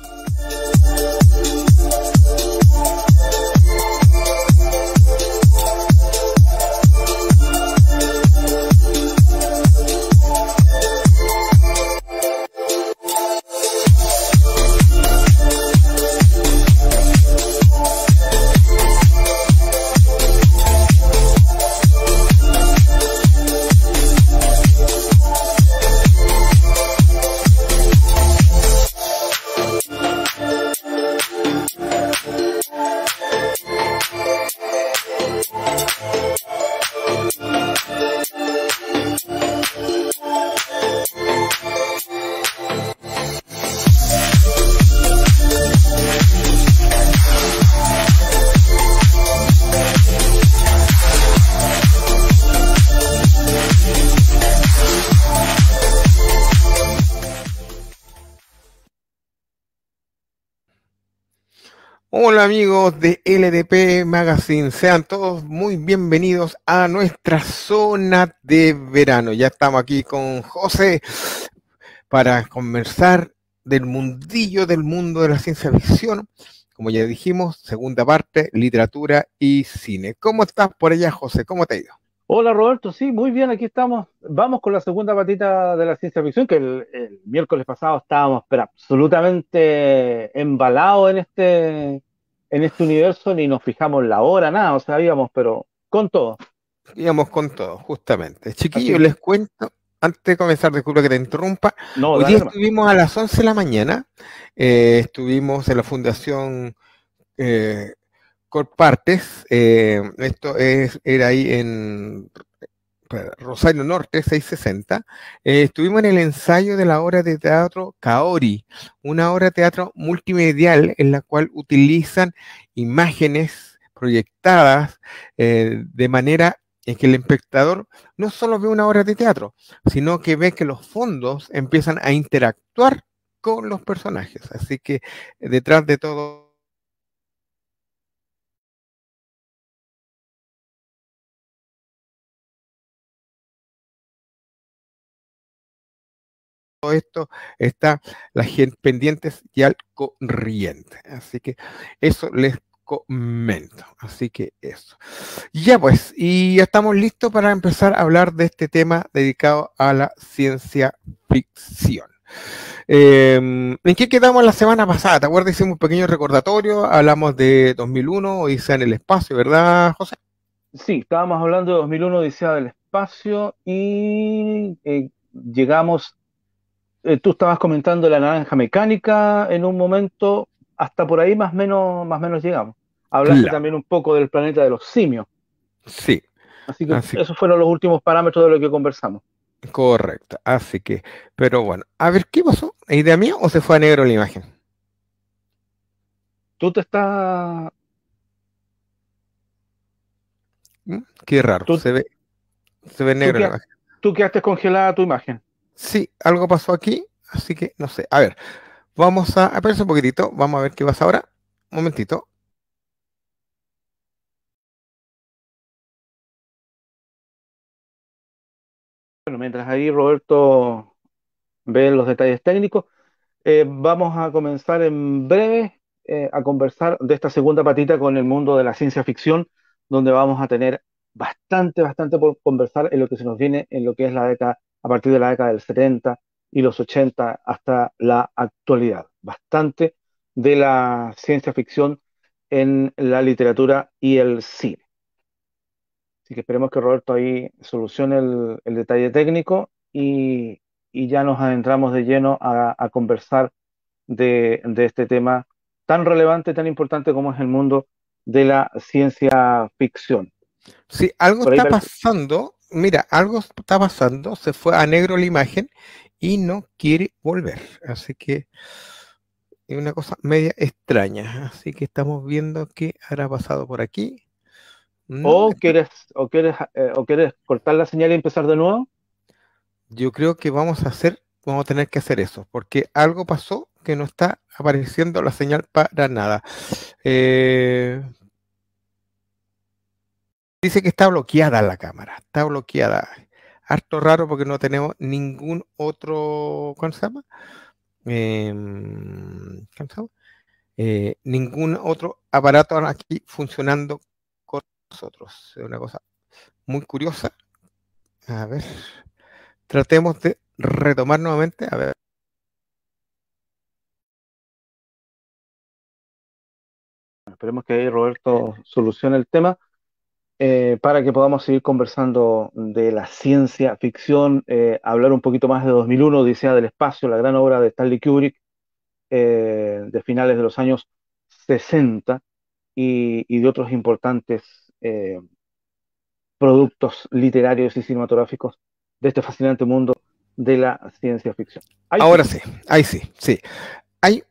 Thank you. de LDP Magazine, sean todos muy bienvenidos a nuestra zona de verano. Ya estamos aquí con José para conversar del mundillo del mundo de la ciencia ficción. Como ya dijimos, segunda parte, literatura y cine. ¿Cómo estás por allá, José? ¿Cómo te ha ido? Hola Roberto, sí, muy bien, aquí estamos. Vamos con la segunda patita de la ciencia ficción, que el, miércoles pasado estábamos pero absolutamente embalados en este en este universo ni nos fijamos la hora, nada, o sea, íbamos, pero con todo. Íbamos con todo, justamente. Chiquillo, les cuento, antes de comenzar, disculpen que te interrumpa. No, Hoy estuvimos a las 11 de la mañana, eh, estuvimos en la Fundación eh, Corpartes, eh, esto es, era ahí en pues, Rosario Norte 660, eh, estuvimos en el ensayo de la obra de teatro Kaori, una obra de teatro multimedial en la cual utilizan imágenes proyectadas eh, de manera en que el espectador no solo ve una obra de teatro, sino que ve que los fondos empiezan a interactuar con los personajes. Así que detrás de todo todo esto está la gente pendientes y al corriente. Así que eso les comento. Así que eso. Ya pues, y ya estamos listos para empezar a hablar de este tema dedicado a la ciencia ficción. Em, ¿En qué quedamos la semana pasada? ¿Te acuerdas? Hicimos un pequeño recordatorio, hablamos de 2001, Odisea en el Espacio, ¿verdad, José? Sí, estábamos hablando de 2001, Odisea del Espacio, y eh, llegamos eh, tú estabas comentando la naranja mecánica en un momento, hasta por ahí más menos, más menos llegamos. Hablaste también un poco del planeta de los simios. Sí. Así que esos fueron los últimos parámetros de lo que conversamos. Correcto. Así que, pero bueno, a ver, ¿qué pasó? ¿Es ¿Idea mía o se fue a negro la imagen? Tú te estás. ¿Mm? Qué raro. se ve, se ve negro la imagen. Tú quedaste congelada tu imagen. Sí, algo pasó aquí, así que no sé. A ver, vamos a aparecer un poquitito, vamos a ver qué pasa ahora. Un momentito. Bueno, mientras ahí Roberto ve los detalles técnicos, eh, vamos a comenzar en breve eh, a conversar de esta segunda patita con el mundo de la ciencia ficción, donde vamos a tener bastante, bastante por conversar en lo que se nos viene en lo que es la década a partir de la década del 70 y los 80 hasta la actualidad. Bastante de la ciencia ficción en la literatura y el cine. Así que esperemos que Roberto ahí solucione el, detalle técnico y, ya nos adentramos de lleno a, conversar de, este tema tan relevante, tan importante como es el mundo de la ciencia ficción. Si algo está pasando mira, algo está pasando, se fue a negro la imagen y no quiere volver. Así que es una cosa media extraña. Así que estamos viendo qué habrá pasado por aquí. o quieres, o quieres, eh, o quieres cortar la señal y empezar de nuevo. Yo creo que vamos a hacer, vamos a tener que hacer eso, porque algo pasó que no está apareciendo la señal para nada. Eh, Dice que está bloqueada la cámara, está bloqueada. Harto raro porque no tenemos ningún otro, ¿cómo se llama? Em, eh, ¿cómo ningún otro aparato aquí funcionando con nosotros. Es una cosa muy curiosa. A ver, tratemos de retomar nuevamente. A ver. Esperemos que ahí Roberto solucione el tema. Eh, para que podamos seguir conversando de la ciencia ficción, eh, hablar un poquito más de 2001, Odisea del Espacio, la gran obra de Stanley Kubrick eh, de finales de los años 60 y, de otros importantes productos literarios y cinematográficos de este fascinante mundo de la ciencia ficción. Ahora sí. sí, ahí sí, sí. Hay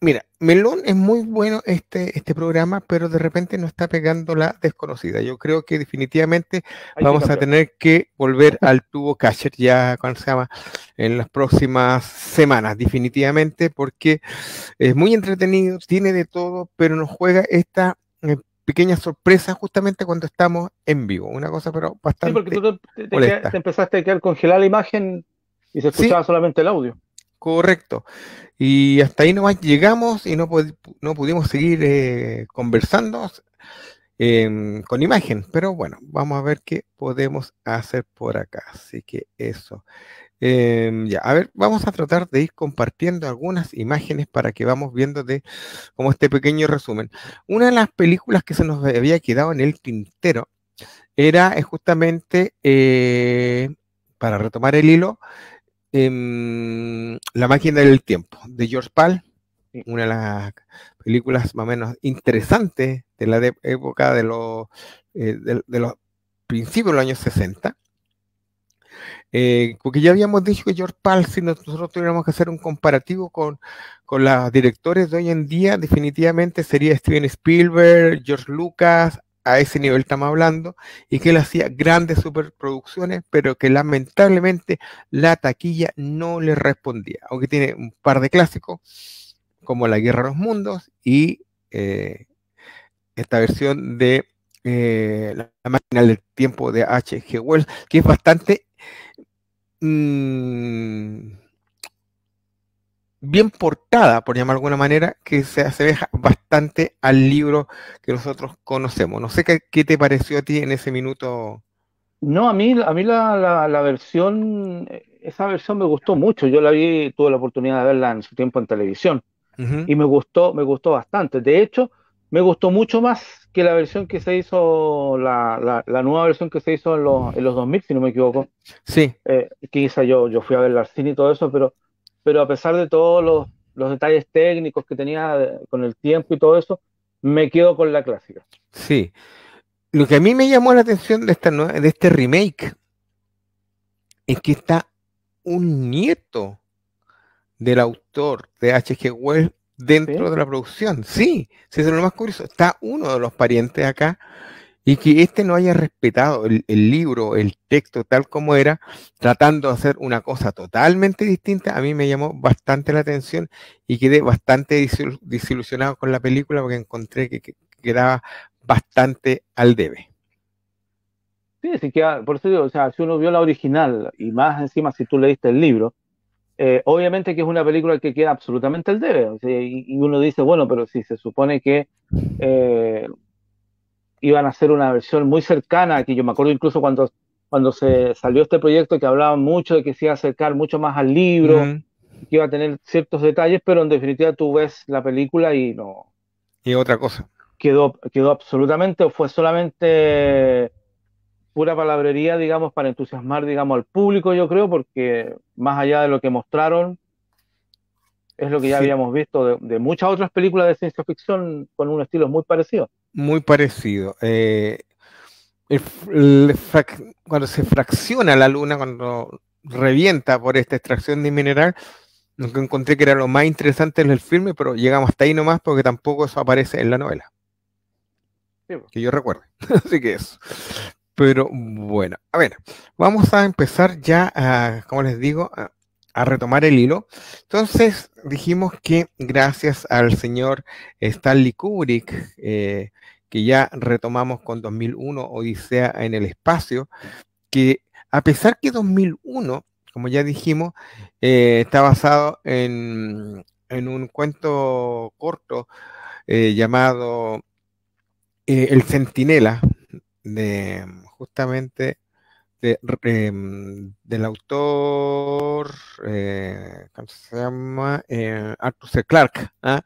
Mira, Melón es muy bueno este, este programa, pero de repente no está pegando la desconocida. Yo creo que definitivamente vamos a tener que volver al tubo Casher ya, ¿cómo se llama? En las próximas semanas, definitivamente, porque es muy entretenido, tiene de todo, pero nos juega esta eh, pequeña sorpresa justamente cuando estamos en vivo. Una cosa, pero bastante. Sí, porque tú te, empezaste a quedar congelada la imagen y se escuchaba solamente el audio. Correcto. Y hasta ahí nomás llegamos y no, pudimos seguir eh, conversando em, con imagen, pero bueno, vamos a ver qué podemos hacer por acá. Así que eso. Em, ya, a ver, vamos a tratar de ir compartiendo algunas imágenes para que vamos viendo de como este pequeño resumen. Una de las películas que se nos había quedado en el tintero era eh, justamente, eh, para retomar el hilo, Em, la máquina del tiempo, de George Pal, una de las películas más o menos interesantes de la época de los, eh, de, los principios de los años 60. Eh, porque ya habíamos dicho que George Pal, si nosotros tuviéramos que hacer un comparativo con, con los directores de hoy en día, definitivamente sería Steven Spielberg, George Lucas, a ese nivel estamos hablando, y que él hacía grandes superproducciones, pero que lamentablemente la taquilla no le respondía, aunque tiene un par de clásicos, como La Guerra de los Mundos y eh, esta versión de eh, La máquina del tiempo de H.G. Wells, que es bastante... Mm, bien portada, por llamar de alguna manera, que se asemeja bastante al libro que nosotros conocemos. No sé qué, te pareció a ti en ese minuto. No, a mí, a mí la, versión, esa versión me gustó mucho. Yo la vi, tuve la oportunidad de verla en su tiempo en televisión y me gustó, me gustó bastante. De hecho, me gustó mucho más que la versión que se hizo, la, nueva versión que se hizo en los, 2000, si no me equivoco. Sí. Eh, quizá yo, yo fui a ver al cine y todo eso, pero pero a pesar de todos los, detalles técnicos que tenía con el tiempo y todo eso, me quedo con la clásica. Sí. Lo que a mí me llamó la atención de, esta, de este remake es que está un nieto del autor de H.G. Wells dentro de la producción. Sí, sí, es lo más curioso. Está uno de los parientes acá y que este no haya respetado el, libro, el texto tal como era, tratando de hacer una cosa totalmente distinta, a mí me llamó bastante la atención y quedé bastante desilusionado con la película porque encontré que, quedaba bastante al debe. Sí, sí que, por eso o sea, si uno vio la original y más encima si tú leíste el libro, eh, obviamente que es una película que queda absolutamente al debe. y, uno dice, bueno, pero si se supone que eh, iban a hacer una versión muy cercana, que yo me acuerdo incluso cuando, cuando se salió este proyecto que hablaban mucho de que se iba a acercar mucho más al libro, que iba a tener ciertos detalles, pero en definitiva tú ves la película y no. Y otra cosa. Quedó, quedó absolutamente, o fue solamente pura palabrería, digamos, para entusiasmar, digamos, al público, yo creo, porque más allá de lo que mostraron, es lo que ya habíamos visto de, muchas otras películas de ciencia ficción con un estilo muy parecido muy parecido. Eh, cuando se fracciona la luna, cuando revienta por esta extracción de mineral, lo que encontré que era lo más interesante en el filme, pero llegamos hasta ahí nomás porque tampoco eso aparece en la novela. Que yo recuerde. Así que eso. Pero bueno, a ver, vamos a empezar ya a, como les digo, a, a retomar el hilo. Entonces dijimos que gracias al señor Stanley Kubrick, eh, que ya retomamos con 2001, Odisea en el Espacio, que a pesar que 2001, como ya dijimos, eh, está basado en, un cuento corto eh, llamado eh, El Centinela, de justamente Em, del autor, eh, ¿cómo se llama? Eh, Arthur C. Clarke. ¿ah?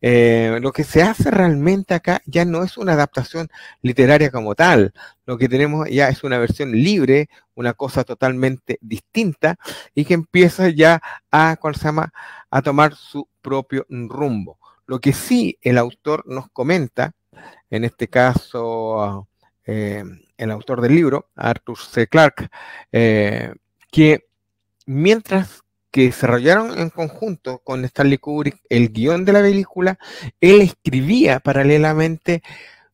Eh, lo que se hace realmente acá ya no es una adaptación literaria como tal. Lo que tenemos ya es una versión libre, una cosa totalmente distinta y que empieza ya a, ¿cómo se llama? a tomar su propio rumbo. Lo que sí el autor nos comenta, en este caso eh, el autor del libro, Arthur C. Clarke, eh, que mientras que desarrollaron en conjunto con Stanley Kubrick el guión de la película, él escribía paralelamente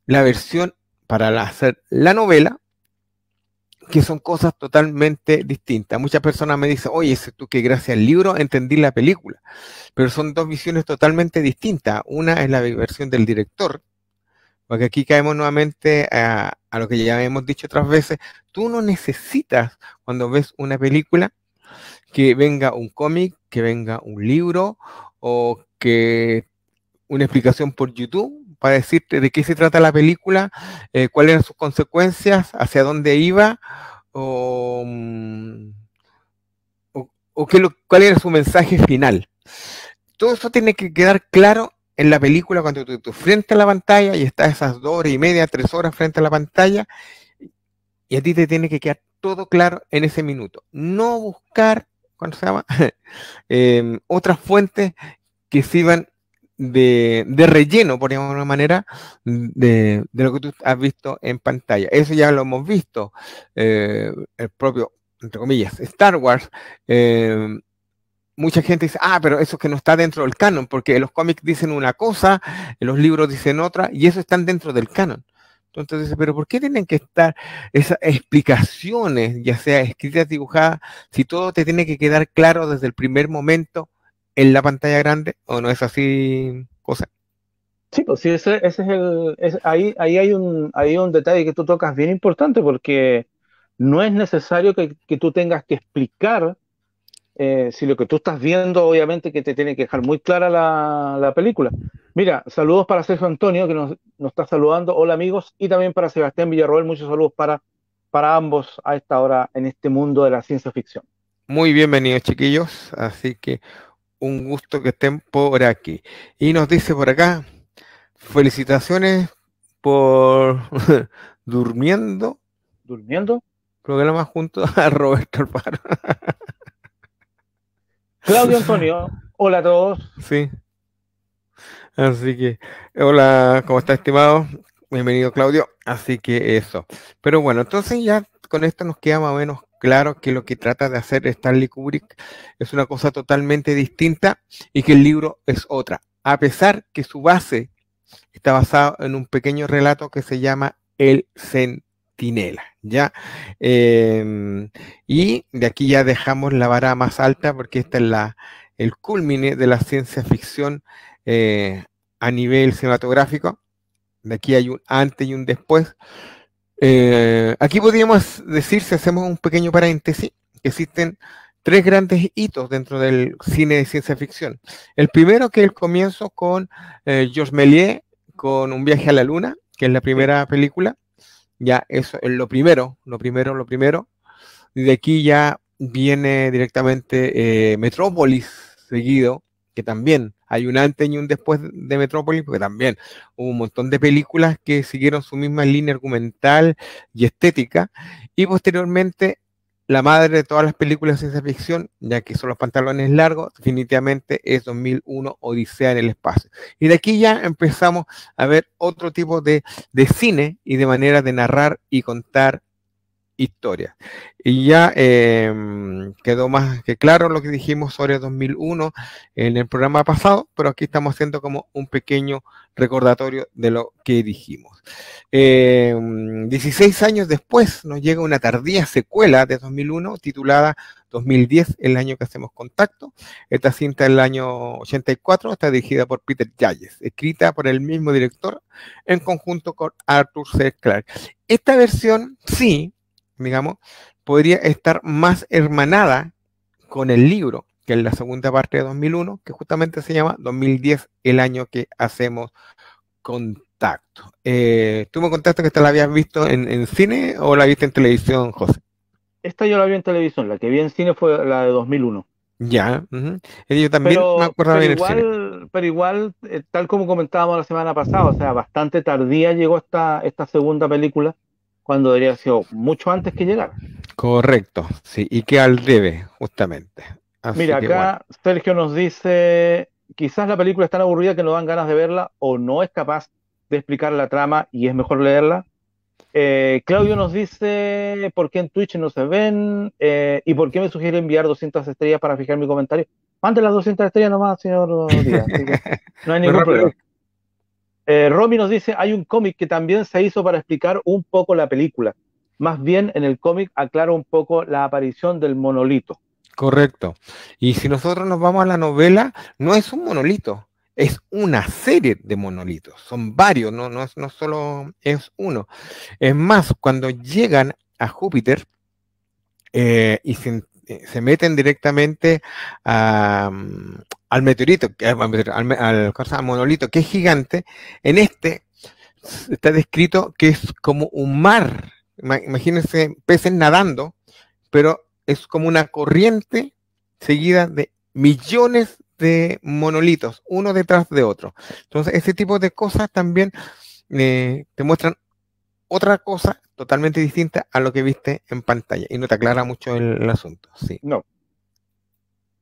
la versión para hacer la novela, que son cosas totalmente distintas. Muchas personas me dicen, oye, es tú que gracias al libro entendí la película, pero son dos visiones totalmente distintas. Una es la versión del director, porque aquí caemos nuevamente a, lo que ya hemos dicho otras veces. Tú no necesitas, cuando ves una película, que venga un cómic, que venga un libro o que una explicación por YouTube para decirte de qué se trata la película, eh, cuáles eran sus consecuencias, hacia dónde iba o, mm, cuál era su mensaje final. Todo eso tiene que quedar claro en la película cuando tú, estás frente a la pantalla y estás esas dos horas y media, tres horas frente a la pantalla y a ti te tiene que quedar todo claro en ese minuto. No buscar, cuando se llama? Em, otras fuentes que sirvan de, de, relleno, por llamarlo de una manera, de, lo que tú has visto en pantalla. Eso ya lo hemos visto. Eh, el propio, entre comillas, Star Wars em, mucha gente dice, ah, pero eso que no está dentro del canon, porque los cómics dicen una cosa, los libros dicen otra, y eso están dentro del canon. Entonces, pero ¿por qué tienen que estar esas explicaciones, ya sea escritas, dibujadas, si todo te tiene que quedar claro desde el primer momento en la pantalla grande? ¿O no es así cosa? Sí, pues sí, ese, es el. ahí, ahí hay un, un detalle que tú tocas bien importante, porque no es necesario que, que tú tengas que explicar eh, si lo que tú estás viendo, obviamente que te tiene que dejar muy clara la, película. Mira, saludos para Sergio Antonio, que nos, está saludando. Hola amigos, y también para Sebastián Villarroel, muchos saludos para, para ambos a esta hora en este mundo de la ciencia ficción. Muy bienvenidos, chiquillos. Así que un gusto que estén por aquí. Y nos dice por acá, felicitaciones por durmiendo. ¿Durmiendo? Programa junto a Roberto Alfaro. Claudio Antonio, hola a todos. Sí. Así que, hola, ¿cómo está estimado? Bienvenido Claudio. Así que eso. Pero bueno, entonces ya con esto nos queda más o menos claro que lo que trata de hacer Stanley Kubrick es una cosa totalmente distinta y que el libro es otra. A pesar que su base está basado en un pequeño relato que se llama El Centro. ¿ya? Em, y de aquí ya dejamos la vara más alta porque esta es la, el culmine de la ciencia ficción eh, a nivel cinematográfico. De aquí hay un antes y un después. Eh, aquí podríamos decir, si hacemos un pequeño paréntesis, que existen tres grandes hitos dentro del cine de ciencia ficción. El primero que es el comienzo con George eh, Georges Méliès, con Un viaje a la luna, que es la primera película. Ya eso es lo primero, lo primero, lo primero. de aquí ya viene directamente eh, Metrópolis seguido, que también hay un antes y un después de Metrópolis, porque también hubo un montón de películas que siguieron su misma línea argumental y estética. Y posteriormente la madre de todas las películas de ciencia ficción, ya que son los pantalones largos, definitivamente es 2001 Odisea en el espacio. Y de aquí ya empezamos a ver otro tipo de, de cine y de manera de narrar y contar historia. Y ya em, quedó más que claro lo que dijimos sobre 2001 en el programa pasado, pero aquí estamos haciendo como un pequeño recordatorio de lo que dijimos. Eh, em, 16 años después nos llega una tardía secuela de 2001 titulada 2010, el año que hacemos contacto. Esta cinta del año 84 está dirigida por Peter Yalles escrita por el mismo director en conjunto con Arthur C. Clarke. Esta versión sí digamos, podría estar más hermanada con el libro, que en la segunda parte de 2001, que justamente se llama 2010, el año que hacemos contacto. Eh, ¿tuvo contacto que esta la habías visto en, cine o la viste en televisión, José? Esta yo la vi en televisión, la que vi en cine fue la de 2001. Ya, eh, yo también pero, igual, pero igual, eh, tal como comentábamos la semana pasada, o sea, bastante tardía llegó esta segunda película cuando debería ser mucho antes que llegar. Correcto, sí, y que al debe, justamente. Mira, acá Sergio nos dice, quizás la película es tan aburrida que no dan ganas de verla o no es capaz de explicar la trama y es mejor leerla. Eh, Claudio nos dice, ¿por qué en Twitch no se ven? Eh, ¿Y por qué me sugiere enviar 200 estrellas para fijar mi comentario? Mande las 200 estrellas nomás, señor Díaz. no hay ningún problema. Eh, Romy nos dice, hay un cómic que también se hizo para explicar un poco la película. Más bien en el cómic aclara un poco la aparición del monolito. Correcto. Y si nosotros nos vamos a la novela, no es un monolito, es una serie de monolitos, son varios, no, no, solo es uno. Es más, cuando llegan a Júpiter eh, y se eh, se meten directamente a, mm, al meteorito, al, monolito, que es gigante. En este está descrito que es como un mar. Imagínense peces nadando, pero es como una corriente seguida de millones de monolitos, uno detrás de otro. Entonces, ese tipo de cosas también eh, te muestran otra cosa totalmente distinta a lo que viste en pantalla y no te aclara mucho el, asunto. Sí. No.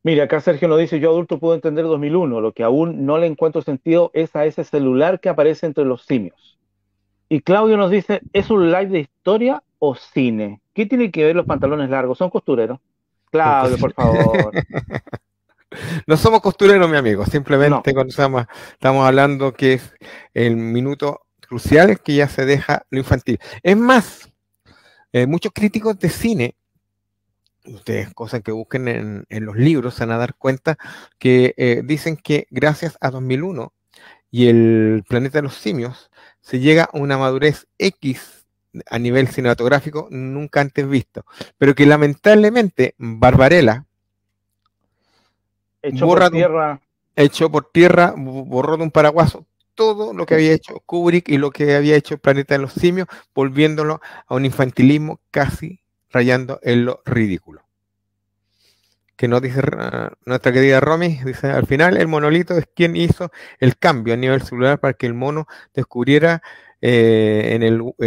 Mira, acá Sergio nos dice, yo adulto puedo entender 2001, lo que aún no le encuentro sentido es a ese celular que aparece entre los simios. Y Claudio nos dice, ¿es un live de historia o cine? ¿Qué tiene que ver los pantalones largos? ¿Son costureros? Claudio, por favor. no somos costureros, mi amigo, simplemente no. estamos hablando que es el minuto crucial que ya se deja lo infantil. Es más, eh, muchos críticos de cine, ustedes, cosas que busquen en, los libros, se van a dar cuenta que eh, dicen que gracias a 2001 y el planeta de los simios, se llega a una madurez X a nivel cinematográfico nunca antes visto, pero que lamentablemente Barbarella hecho tierra, echó por tierra, borró de un paraguaso todo lo que había hecho Kubrick y lo que había hecho Planeta de los Simios, volviéndolo a un infantilismo casi rayando en lo ridículo. Que no dice nuestra querida Romy, dice al final el monolito es quien hizo el cambio a nivel celular para que el mono descubriera eh, en,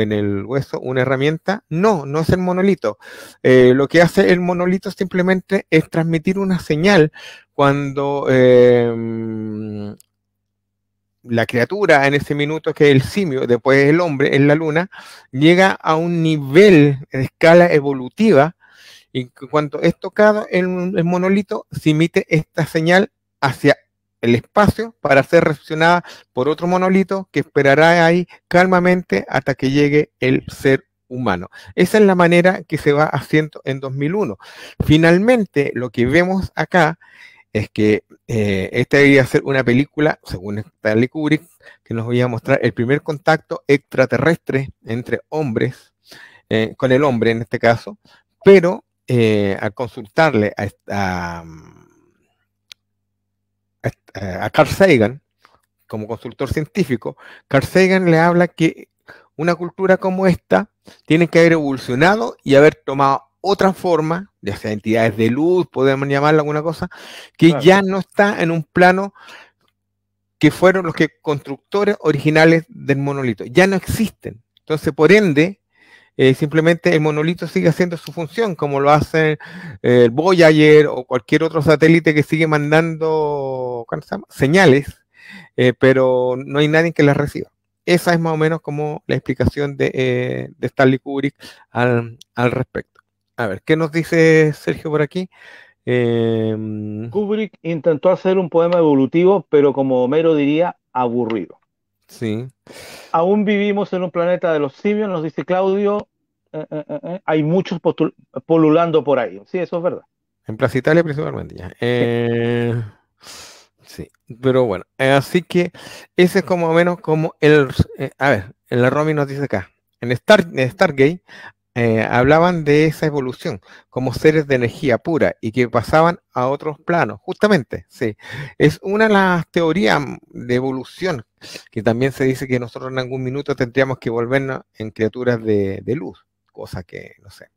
el, hueso una herramienta. No, no es el monolito. Eh, lo que hace el monolito simplemente es transmitir una señal cuando eh, la criatura en ese minuto, que es el simio, después el hombre, en la luna, llega a un nivel de escala evolutiva y cuando es tocado en el monolito, se emite esta señal hacia el espacio para ser recepcionada por otro monolito que esperará ahí calmamente hasta que llegue el ser humano. Esa es la manera que se va haciendo en 2001. Finalmente, lo que vemos acá es que esta iba a ser una película, según Stanley Kubrick, que nos voy a mostrar el primer contacto extraterrestre entre hombres, eh, con el hombre en este caso, pero eh, al consultarle a Carl Sagan, como consultor científico, Carl Sagan le habla que una cultura como esta tiene que haber evolucionado y haber tomado otra forma, ya sea entidades de luz, podemos llamarla alguna cosa, que ya no está en un plano que fueron los que constructores originales del monolito. Ya no existen. Entonces, por ende, eh, simplemente el monolito sigue haciendo su función, como lo hace eh, el Voyager o cualquier otro satélite que sigue mandando señales, eh, pero no hay nadie que las reciba. Esa es más o menos como la explicación de, de Stanley Kubrick al respecto. A ver, ¿qué nos dice Sergio por aquí? Em, Kubrick intentó hacer un poema evolutivo, pero como Homero diría, aburrido. Sí. Aún vivimos en un planeta de los simios, nos dice Claudio. Eh, eh, eh, hay muchos polulando por ahí. Sí, eso es verdad. En Plaza Italia principalmente, ya. sí, pero bueno. así que ese es como menos como el... a ver, en la Romy nos dice acá. En, Star, en Stargate eh, hablaban de esa evolución como seres de energía pura y que pasaban a otros planos, justamente, sí. Es una de las teorías mm, de evolución que también se dice que nosotros en algún minuto tendríamos que volvernos en criaturas de, de luz cosa que no sé.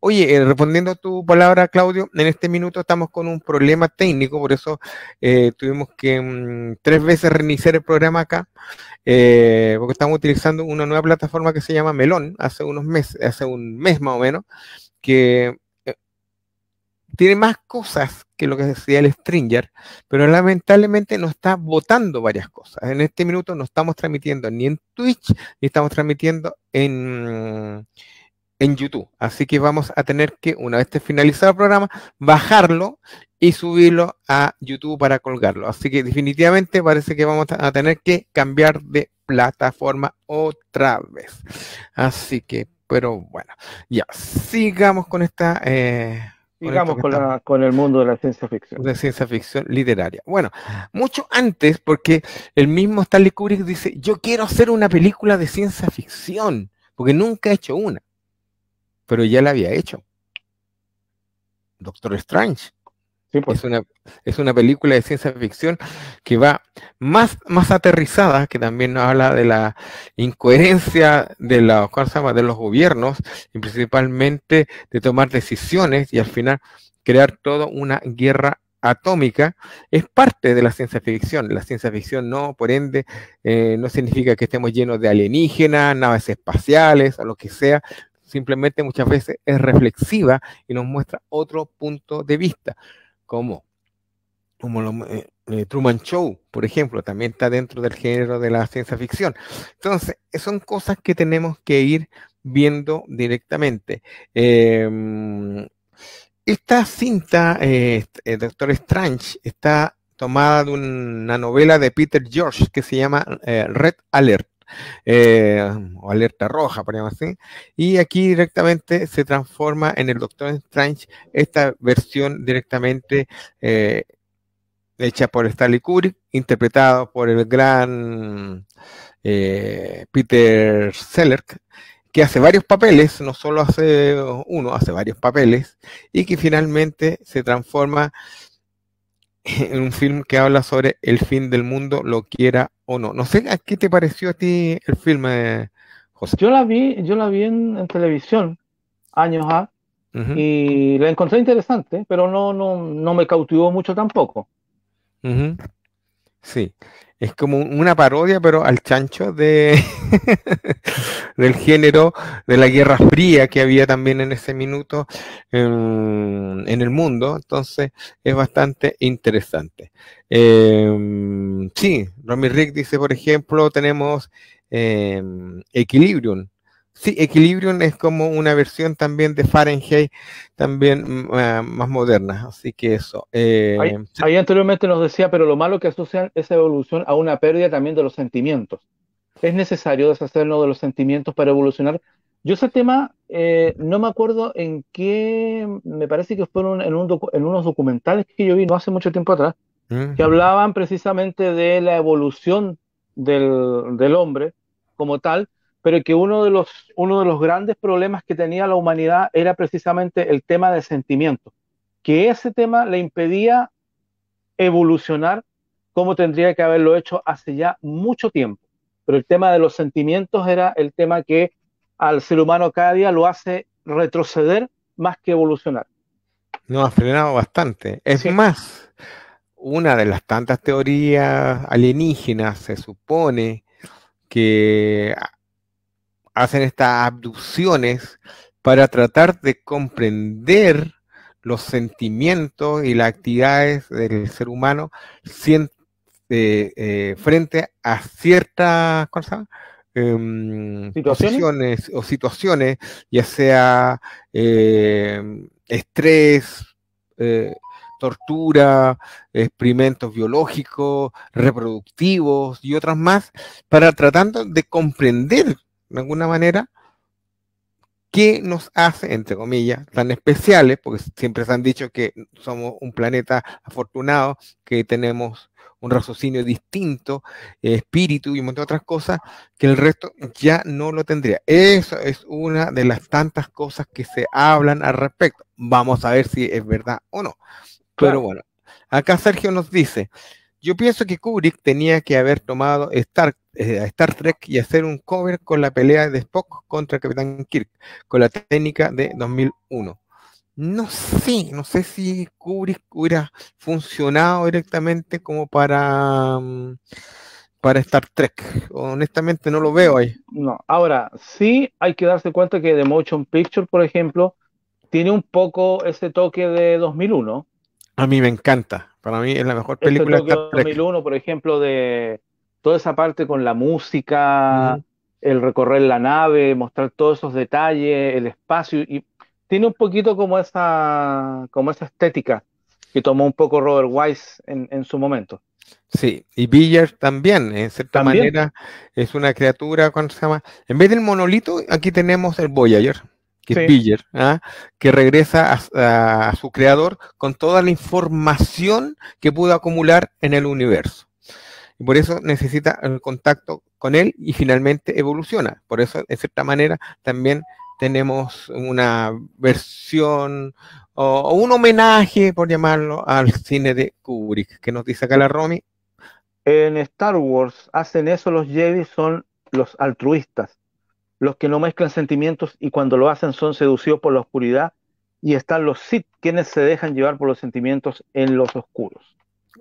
Oye, eh, respondiendo a tu palabra, Claudio, en este minuto estamos con un problema técnico, por eso eh, tuvimos que mm, tres veces reiniciar el programa acá, eh, porque estamos utilizando una nueva plataforma que se llama Melón, hace unos meses, hace un mes más o menos, que tiene más cosas que lo que decía el Stringer, pero lamentablemente no está votando varias cosas. En este minuto no estamos transmitiendo ni en Twitch, ni estamos transmitiendo en en YouTube. Así que vamos a tener que, una vez esté finalizado el programa, bajarlo y subirlo a YouTube para colgarlo. Así que definitivamente parece que vamos a tener que cambiar de plataforma otra vez. Así que, pero bueno, ya, sigamos con esta... Eh, sigamos con, con, el mundo de la ciencia ficción. De ciencia ficción literaria. Bueno, mucho antes, porque el mismo Stanley Kubrick dice, yo quiero hacer una película de ciencia ficción, porque nunca he hecho una pero ya la había hecho. Doctor Strange. Pues. es, una, es una película de ciencia ficción que va más, más aterrizada, que también nos habla de la incoherencia de, la, de los gobiernos y principalmente de tomar decisiones y al final crear toda una guerra atómica es parte de la ciencia ficción. La ciencia ficción no, por ende, eh, no significa que estemos llenos de alienígenas, naves espaciales o lo que sea simplemente muchas veces es reflexiva y nos muestra otro punto de vista, como, como eh, eh, Truman Show, por ejemplo, también está dentro del género de la ciencia ficción. Entonces, eh, son cosas que tenemos que ir viendo directamente. Em, esta cinta, Doctor Strange, está tomada de una novela de Peter George que se llama Red Alert. Eh, o alerta roja, por así. Y aquí directamente se transforma en el Doctor Strange esta versión directamente eh, hecha por Stanley Kubrick, interpretado por el gran eh, Peter Seller, que hace varios papeles, no solo hace uno, hace varios papeles, y que finalmente se transforma en un film que habla sobre el fin del mundo, lo quiera o no. No sé, ¿a qué te pareció a ti el filme, José? Yo la vi, yo la vi en, televisión años atrás y la encontré interesante, pero no, no, no me cautivó mucho tampoco. Sí es como una parodia, pero al chancho de del género de la Guerra Fría que había también en ese minuto en, el mundo. Entonces es bastante interesante. Em, sí, Romy Rick dice, por ejemplo, tenemos em, Equilibrium, Sí, Equilibrium es como una versión también de Fahrenheit, también mm, eh, más moderna, así que eso. Eh, ahí, anteriormente nos decía, pero lo malo que asocian esa evolución a una pérdida también de los sentimientos. ¿Es necesario deshacernos de los sentimientos para evolucionar? Yo ese tema eh, no me acuerdo en qué, me parece que fue en, en unos documentales que yo vi no hace mucho tiempo atrás, que hablaban precisamente de la evolución del hombre como tal, pero que uno de, los, uno de los grandes problemas que tenía la humanidad era precisamente el tema de sentimientos, que ese tema le impedía evolucionar como tendría que haberlo hecho hace ya mucho tiempo. Pero el tema de los sentimientos era el tema que al ser humano cada día lo hace retroceder más que evolucionar. No, ha frenado bastante. Es más, una de las tantas teorías alienígenas se supone que hacen estas abducciones para tratar de comprender los sentimientos y las actividades del ser humano eh, eh, frente a ciertas em, ¿Situaciones? o situaciones, ya sea em, estrés, eh, tortura, experimentos biológicos, reproductivos y otras más, para tratando de comprender de alguna manera, ¿qué nos hace, entre comillas, tan especiales? Porque siempre se han dicho que somos un planeta afortunado, que tenemos un raciocinio distinto, espíritu y un montón de otras cosas, que el resto ya no lo tendría. Eso es una de las tantas cosas que se hablan al respecto. Vamos a ver si es verdad o no. Pero bueno, acá Sergio nos dice, yo pienso que Kubrick tenía que haber tomado Stark eh, a Star Trek y hacer un cover con la pelea de Spock contra el Capitán Kirk, con la técnica de 2001. No sé, no sé si Kubrick hubiera funcionado directamente como para, mm, para Star Trek. Honestamente no lo veo ahí. No, ahora sí hay que darse cuenta que The Motion Picture, por ejemplo, tiene un poco ese toque de 2001. A mí me encanta. Para mí es la mejor película de Star Trek. 2001, por ejemplo, de toda esa parte con la música, el recorrer la nave, mostrar todos esos detalles, el espacio, y tiene un poquito como esa, como esa estética que tomó un poco Robert Wise en, su momento. Sí, y Biller también, en cierta manera, es una criatura, ¿cómo se llama? En vez del monolito, aquí tenemos el Voyager, que es Biller, ¿ah? que regresa a, su creador con toda la información que pudo acumular en el universo. Y por eso necesita el contacto con él y finalmente evoluciona. Por eso, de cierta manera, también tenemos una versión o, un homenaje, por llamarlo, al cine de Kubrick, que nos dice acá la Romy. En Star Wars hacen eso los Jedi, son los altruistas, los que no mezclan sentimientos y cuando lo hacen son seducidos por la oscuridad y están los Sith, quienes se dejan llevar por los sentimientos en los oscuros.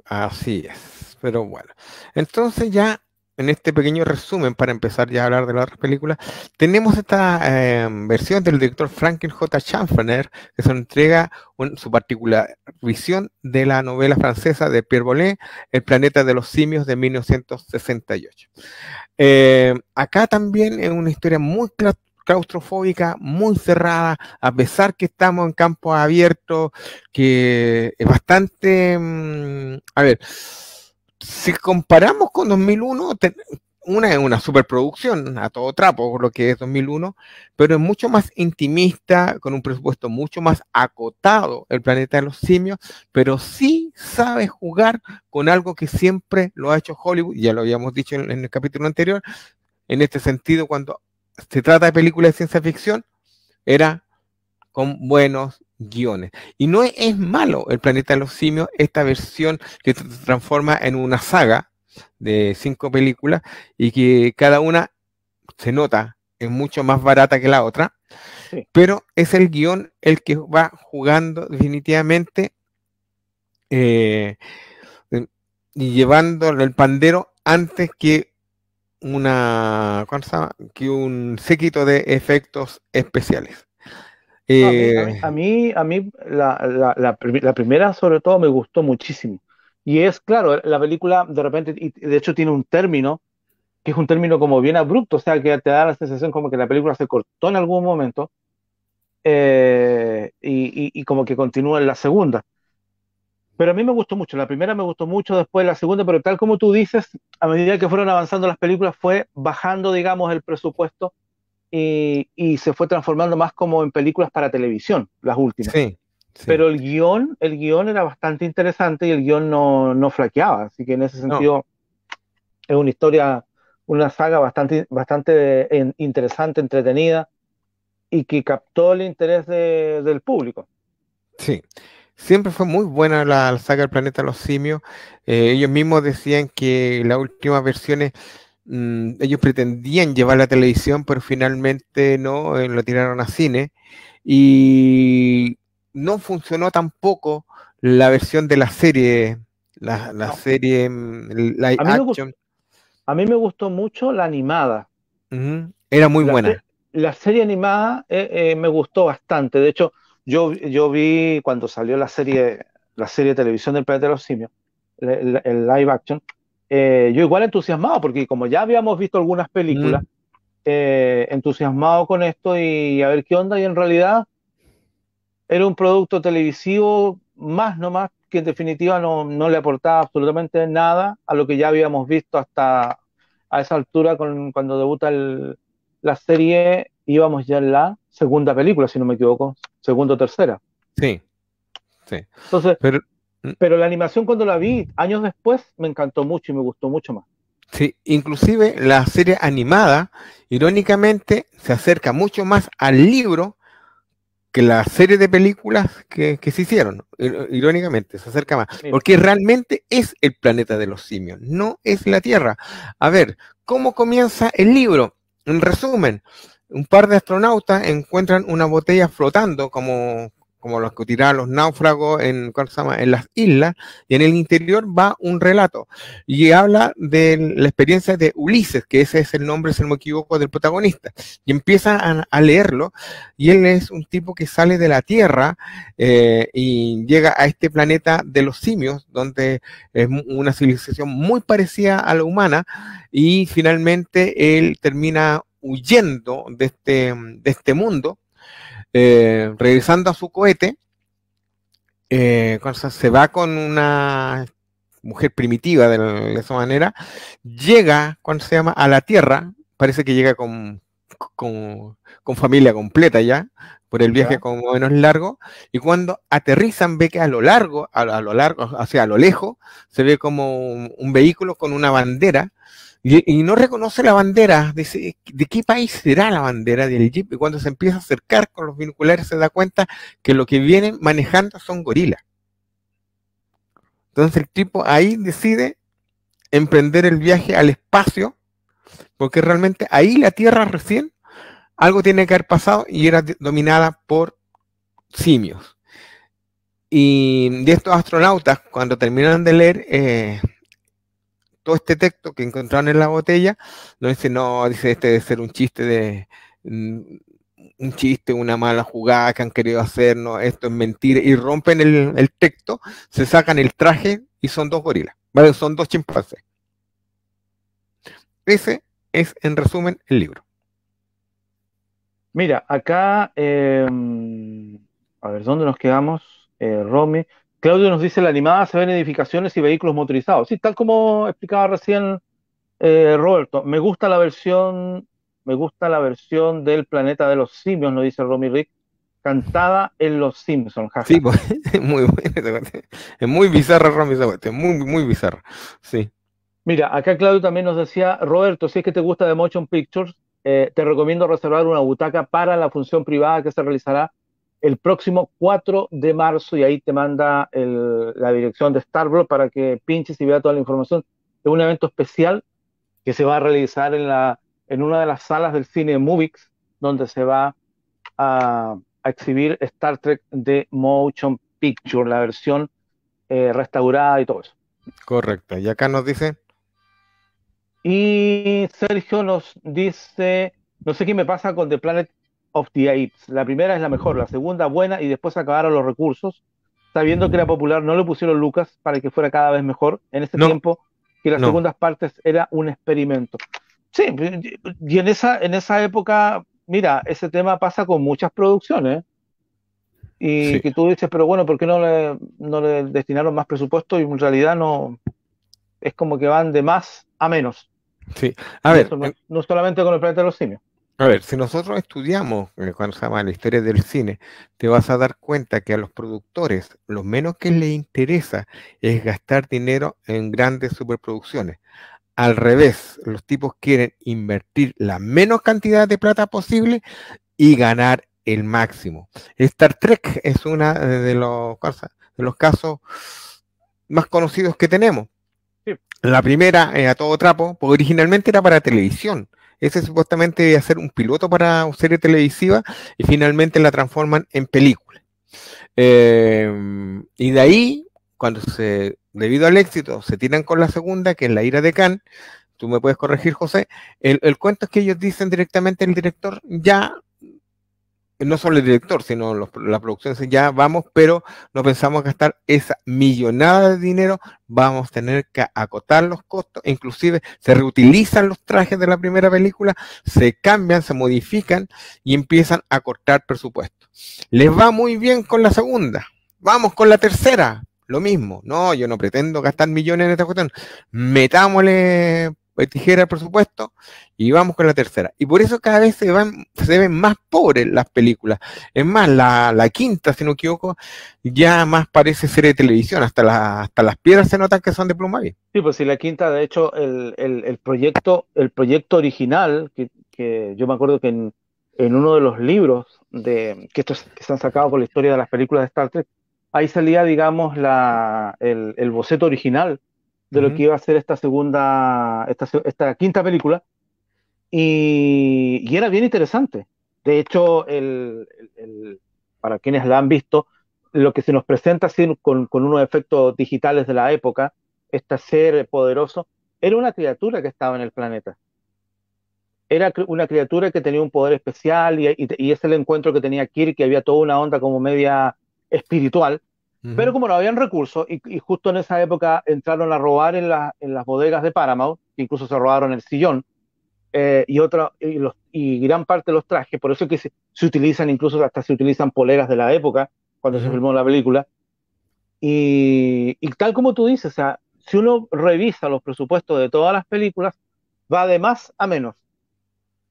Así es, pero bueno. Entonces ya en este pequeño resumen, para empezar ya a hablar de las otras películas, tenemos esta em, versión del director Franklin J. Chanfraner, que se entrega su particular visión de la novela francesa de Pierre Bollet, El planeta de los simios de 1968. Eh, acá también es una historia muy claustrofóbica, muy cerrada, a pesar que estamos en campo abierto que es bastante... Mm, a ver, si comparamos con 2001, una es una superproducción a todo trapo, lo que es 2001, pero es mucho más intimista, con un presupuesto mucho más acotado, el planeta de los simios, pero sí sabe jugar con algo que siempre lo ha hecho Hollywood, ya lo habíamos dicho en el capítulo anterior, en este sentido, cuando se trata de películas de ciencia ficción, era con buenos guiones. Y no es, malo El Planeta de los Simios, esta versión que se transforma en una saga de cinco películas y que cada una se nota es mucho más barata que la otra, pero es el guión el que va jugando definitivamente eh, y llevando el pandero antes que una que un séquito de efectos especiales. Eh, eh, a mí, a mí, la, primera sobre todo me gustó muchísimo. Y es claro, la película de repente, y de hecho tiene un término, que es un término como bien abrupto, o sea, que te da la sensación como que la película se cortó en algún momento eh, y, y, y, como que continúa en la segunda. Pero a mí me gustó mucho, la primera me gustó mucho, después la segunda, pero tal como tú dices, a medida que fueron avanzando las películas fue bajando, digamos, el presupuesto y, se fue transformando más como en películas para televisión, las últimas. Sí, Pero el guión, el era bastante interesante y el guión no, no flaqueaba, así que en ese sentido es una historia, una saga bastante, bastante interesante, entretenida y que captó el interés del público. Sí. Siempre fue muy buena la, saga del planeta Los Simios. Eh, ellos mismos decían que las últimas versiones mm, ellos pretendían llevar la televisión, pero finalmente no, eh, lo tiraron a cine. Y no funcionó tampoco la versión de la serie, la, serie mm, a, mí me gustó mucho la animada. Era muy buena. la serie animada eh, me gustó bastante. De hecho, yo, vi cuando salió la serie, la serie de televisión del planeta de los simios, el, live action, eh, yo igual entusiasmado, porque como ya habíamos visto algunas películas, eh, entusiasmado con esto y a ver qué onda, y en realidad era un producto televisivo más nomás que en definitiva no, le aportaba absolutamente nada a lo que ya habíamos visto hasta a esa altura con, cuando debuta la serie íbamos ya en la segunda película, si no me equivoco, segunda o tercera. Sí, sí. Entonces, mm. pero, la animación cuando la vi años después me encantó mucho y me gustó mucho más. Sí, inclusive la serie animada, irónicamente, se acerca mucho más al libro que la serie de películas que, se hicieron, irónicamente, se acerca más, porque realmente es el planeta de los simios, no es la Tierra. A ver, ¿cómo comienza el libro? En resumen, un par de astronautas encuentran una botella flotando, como, como los que tiran los náufragos en, en las islas, y en el interior va un relato. Y habla de la experiencia de Ulises, que ese es el nombre, si no me equivoco, del protagonista. Y empieza a, leerlo, y él es un tipo que sale de la Tierra eh, y llega a este planeta de los simios, donde es una civilización muy parecida a la humana, y finalmente él termina huyendo de este, de este mundo, eh, regresando a su cohete, eh, se va con una mujer primitiva de, esa manera, llega, ¿cuándo se llama?, a la Tierra, parece que llega con, con, familia completa ya, por el viaje como menos largo, y cuando aterrizan ve que a lo largo, a, lo largo, hacia a lo lejos, se ve como un, vehículo con una bandera y, no reconoce la bandera, ¿de qué país será la bandera del jeep? Y cuando se empieza a acercar con los binoculares se da cuenta que lo que vienen manejando son gorilas. Entonces el tipo ahí decide emprender el viaje al espacio, porque realmente ahí la Tierra recién algo tiene que haber pasado y era dominada por simios. Y de estos astronautas, cuando terminan de leer eh, todo este texto que encontraron en la botella, no dice, no, dice, este debe ser un chiste de mm, un chiste, una mala jugada que han querido hacer, no, esto es mentira, y rompen el, texto, se sacan el traje y son dos gorilas, ¿vale? son dos chimpancés. Ese es, en resumen, el libro. Mira, acá, em, a ver, ¿dónde nos quedamos? Eh, Claudio nos dice, la animada se ven edificaciones y vehículos motorizados. Sí, tal como explicaba recién eh, Roberto, me gusta la versión, me gusta la versión del planeta de los simios, nos dice Romy Rick, cantada en los Simpsons. Sí, pues, es muy es muy bizarra Romy es muy, muy bizarra, sí. Mira, acá Claudio también nos decía, Roberto, si es que te gusta The Motion Pictures, eh, te recomiendo reservar una butaca para la función privada que se realizará el próximo 4 de marzo y ahí te manda la dirección de Starbro para que pinches y vea toda la información. de un evento especial que se va a realizar en, la, en una de las salas del cine Movix, donde se va a, exhibir Star Trek de Motion Picture, la versión eh, restaurada y todo eso. Correcto. Y acá nos dice... Y Sergio nos dice, no sé qué me pasa con The Planet of La primera es la mejor, la segunda buena y después acabaron los recursos. Sabiendo que era popular, no le pusieron Lucas para que fuera cada vez mejor. En ese tiempo que las segundas partes era un experimento. Sí, y en esa, en esa época, mira, ese tema pasa con muchas producciones. ¿eh? Y que tú dices, pero bueno, ¿por qué no le, no le destinaron más presupuesto? Y en realidad no. Es como que van de más a menos. Sí, a ver. No, no solamente con el planeta de los simios. A ver, si nosotros estudiamos, eh, cuando se llama la historia del cine, te vas a dar cuenta que a los productores lo menos que les interesa es gastar dinero en grandes superproducciones. Al revés, los tipos quieren invertir la menos cantidad de plata posible y ganar el máximo. Star Trek es uno eh, de los, casos más conocidos que tenemos. La primera, eh, a todo trapo, porque originalmente era para televisión. Ese supuestamente a ser un piloto para una serie televisiva y finalmente la transforman en película. Eh, y de ahí, cuando se, debido al éxito, se tiran con la segunda, que es La ira de Khan, tú me puedes corregir, José, el, el cuento es que ellos dicen directamente, el director, ya no solo el director, sino la producción, ya vamos, pero no pensamos gastar esa millonada de dinero, vamos a tener que acotar los costos, inclusive se reutilizan los trajes de la primera película, se cambian, se modifican y empiezan a cortar presupuesto. Les va muy bien con la segunda, vamos con la tercera, lo mismo, no, yo no pretendo gastar millones en esta cuestión, metámosle de pues, tijera, por supuesto, y vamos con la tercera. Y por eso cada vez se, van, se ven más pobres las películas. Es más, la, quinta, si no me equivoco, ya más parece serie de televisión, hasta, las piedras se notan que son de plumavia Sí, pues sí, la quinta, de hecho, el, proyecto, el proyecto original, que, yo me acuerdo que en, uno de los libros de, que, estos, que se han sacado con la historia de las películas de Star Trek, ahí salía, digamos, el boceto original de lo que iba a ser esta segunda, esta, quinta película. Y, era bien interesante. De hecho, el, para quienes la han visto, lo que se nos presenta así, con, unos efectos digitales de la época, este ser poderoso, era una criatura que estaba en el planeta. Era una criatura que tenía un poder especial y, y, es el encuentro que tenía Kirk, que había toda una onda como media espiritual, pero como no habían recursos, y, justo en esa época entraron a robar en, las bodegas de Paramount, incluso se robaron el sillón, eh, y, otra, y, gran parte de los trajes, por eso es que se, utilizan, incluso hasta se utilizan poleras de la época, cuando se filmó la película. Y, tal como tú dices, o sea, si uno revisa los presupuestos de todas las películas, va de más a menos.